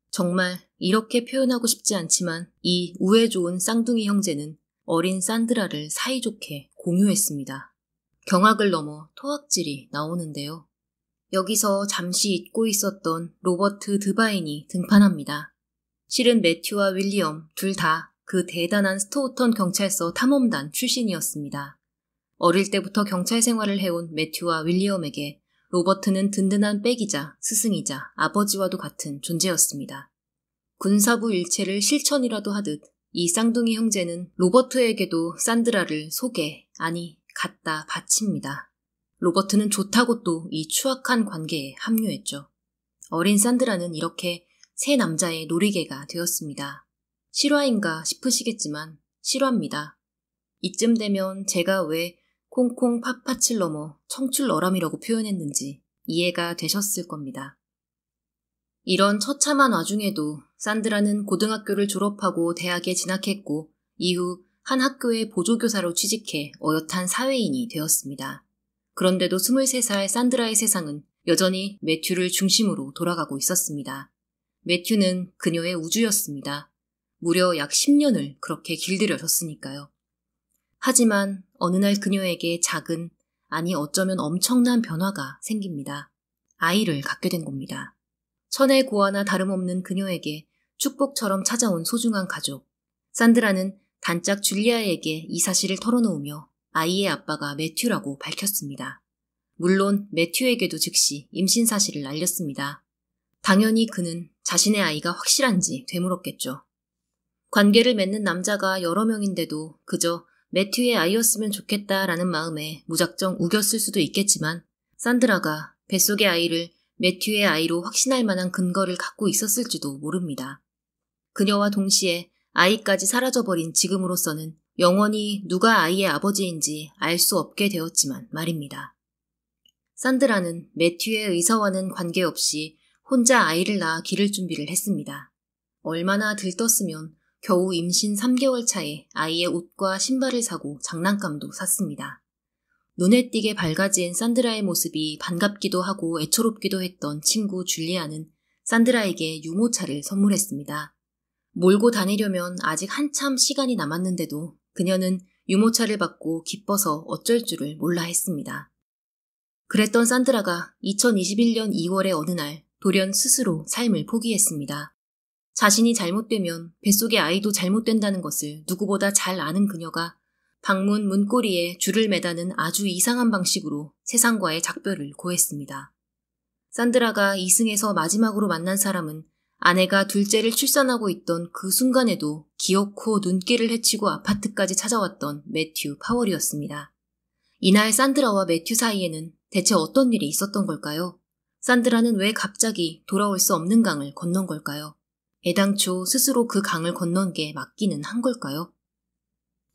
S1: 정말 이렇게 표현하고 싶지 않지만 이 우애 좋은 쌍둥이 형제는 어린 산드라를 사이좋게 공유했습니다. 경악을 넘어 토악질이 나오는데요. 여기서 잠시 잊고 있었던 로버트 드바인이 등판합니다. 실은 매튜와 윌리엄 둘 다 그 대단한 스토우턴 경찰서 탐험단 출신이었습니다. 어릴 때부터 경찰 생활을 해온 매튜와 윌리엄에게 로버트는 든든한 백이자 스승이자 아버지와도 같은 존재였습니다. 군사부 일체를 실천이라도 하듯 이 쌍둥이 형제는 로버트에게도 산드라를 소개, 아니, 갖다 바칩니다. 로버트는 좋다고 또 이 추악한 관계에 합류했죠. 어린 산드라는 이렇게 새 남자의 놀이개가 되었습니다. 실화인가 싶으시겠지만 실화입니다. 이쯤 되면 제가 왜 콩콩 팥팥을 넘어 청출어람이라고 표현했는지 이해가 되셨을 겁니다. 이런 처참한 와중에도 산드라는 고등학교를 졸업하고 대학에 진학했고 이후 한 학교의 보조교사로 취직해 어엿한 사회인이 되었습니다. 그런데도 23살 산드라의 세상은 여전히 매튜를 중심으로 돌아가고 있었습니다. 매튜는 그녀의 우주였습니다. 무려 약 10년을 그렇게 길들여졌으니까요. 하지만 어느 날 그녀에게 작은, 아니 어쩌면 엄청난 변화가 생깁니다. 아이를 갖게 된 겁니다. 천의 고아나 다름없는 그녀에게 축복처럼 찾아온 소중한 가족. 산드라는 단짝 줄리아에게 이 사실을 털어놓으며 아이의 아빠가 매튜라고 밝혔습니다. 물론 매튜에게도 즉시 임신 사실을 알렸습니다. 당연히 그는 자신의 아이가 확실한지 되물었겠죠. 관계를 맺는 남자가 여러 명인데도 그저 매튜의 아이였으면 좋겠다라는 마음에 무작정 우겼을 수도 있겠지만 산드라가 뱃속의 아이를 매튜의 아이로 확신할 만한 근거를 갖고 있었을지도 모릅니다. 그녀와 동시에 아이까지 사라져버린 지금으로서는 영원히 누가 아이의 아버지인지 알 수 없게 되었지만 말입니다. 산드라는 매튜의 의사와는 관계없이 혼자 아이를 낳아 기를 준비를 했습니다. 얼마나 들떴으면 겨우 임신 3개월 차에 아이의 옷과 신발을 사고 장난감도 샀습니다. 눈에 띄게 밝아진 산드라의 모습이 반갑기도 하고 애처롭기도 했던 친구 줄리아는 산드라에게 유모차를 선물했습니다. 몰고 다니려면 아직 한참 시간이 남았는데도 그녀는 유모차를 받고 기뻐서 어쩔 줄을 몰라 했습니다. 그랬던 산드라가 2021년 2월의 어느 날 돌연 스스로 삶을 포기했습니다. 자신이 잘못되면 뱃속의 아이도 잘못된다는 것을 누구보다 잘 아는 그녀가 방문 문고리에 줄을 매다는 아주 이상한 방식으로 세상과의 작별을 고했습니다. 산드라가 이승에서 마지막으로 만난 사람은 아내가 둘째를 출산하고 있던 그 순간에도 기어코 눈길을 헤치고 아파트까지 찾아왔던 매튜 파월이었습니다. 이날 산드라와 매튜 사이에는 대체 어떤 일이 있었던 걸까요? 산드라는 왜 갑자기 돌아올 수 없는 강을 건넌 걸까요? 애당초 스스로 그 강을 건넌 게 맞기는 한 걸까요?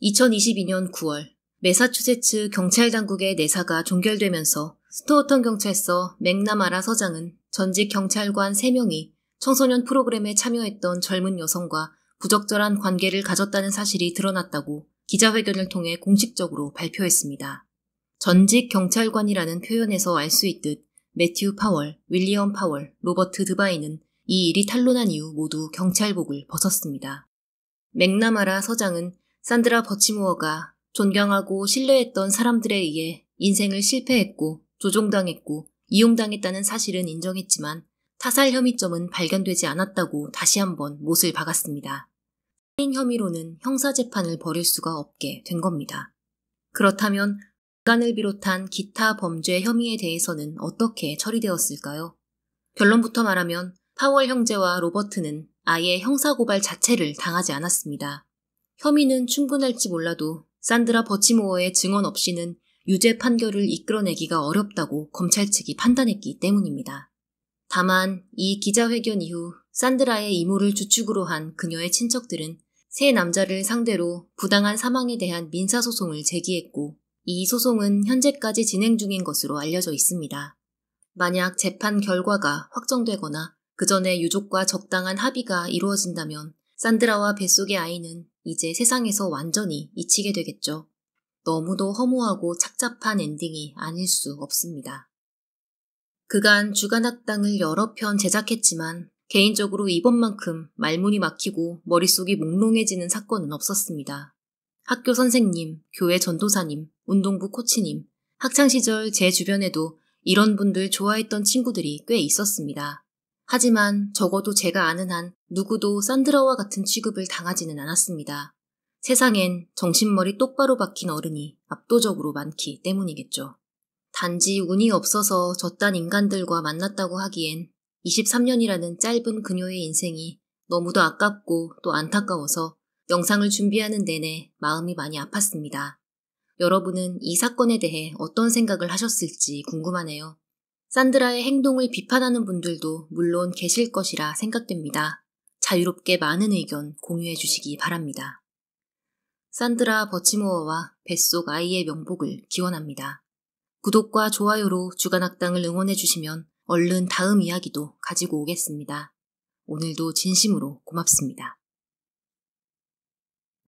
S1: 2022년 9월 매사추세츠 경찰 당국의 내사가 종결되면서 스토어턴 경찰서 맥나마라 서장은 전직 경찰관 3명이 청소년 프로그램에 참여했던 젊은 여성과 부적절한 관계를 가졌다는 사실이 드러났다고 기자회견을 통해 공식적으로 발표했습니다. 전직 경찰관이라는 표현에서 알 수 있듯 매튜 파월, 윌리엄 파월, 로버트 드바이는 이 일이 탄로난 이후 모두 경찰복을 벗었습니다. 맥나마라 서장은 산드라 버치무어가 존경하고 신뢰했던 사람들에 의해 인생을 실패했고 조종당했고 이용당했다는 사실은 인정했지만 타살 혐의점은 발견되지 않았다고 다시 한번 못을 박았습니다. 살인 혐의로는 형사재판을 벌일 수가 없게 된 겁니다. 그렇다면 간을 비롯한 기타 범죄 혐의에 대해서는 어떻게 처리되었을까요? 결론부터 말하면 타월 형제와 로버트는 아예 형사고발 자체를 당하지 않았습니다. 혐의는 충분할지 몰라도 산드라 버치모어의 증언 없이는 유죄 판결을 이끌어내기가 어렵다고 검찰 측이 판단했기 때문입니다. 다만 이 기자회견 이후 산드라의 이모를 주축으로 한 그녀의 친척들은 세 남자를 상대로 부당한 사망에 대한 민사소송을 제기했고 이 소송은 현재까지 진행 중인 것으로 알려져 있습니다. 만약 재판 결과가 확정되거나 그 전에 유족과 적당한 합의가 이루어진다면 산드라와 뱃속의 아이는 이제 세상에서 완전히 잊히게 되겠죠. 너무도 허무하고 착잡한 엔딩이 아닐 수 없습니다. 그간 주간학당을 여러 편 제작했지만 개인적으로 이번만큼 말문이 막히고 머릿속이 몽롱해지는 사건은 없었습니다. 학교 선생님, 교회 전도사님, 운동부 코치님, 학창시절 제 주변에도 이런 분들 좋아했던 친구들이 꽤 있었습니다. 하지만 적어도 제가 아는 한 누구도 산드라와 같은 취급을 당하지는 않았습니다. 세상엔 정신머리 똑바로 박힌 어른이 압도적으로 많기 때문이겠죠. 단지 운이 없어서 저딴 인간들과 만났다고 하기엔 23년이라는 짧은 그녀의 인생이 너무도 아깝고 또 안타까워서 영상을 준비하는 내내 마음이 많이 아팠습니다. 여러분은 이 사건에 대해 어떤 생각을 하셨을지 궁금하네요. 산드라의 행동을 비판하는 분들도 물론 계실 것이라 생각됩니다. 자유롭게 많은 의견 공유해 주시기 바랍니다. 산드라 버치모어와 뱃속 아이의 명복을 기원합니다. 구독과 좋아요로 주간학당을 응원해 주시면 얼른 다음 이야기도 가지고 오겠습니다. 오늘도 진심으로 고맙습니다.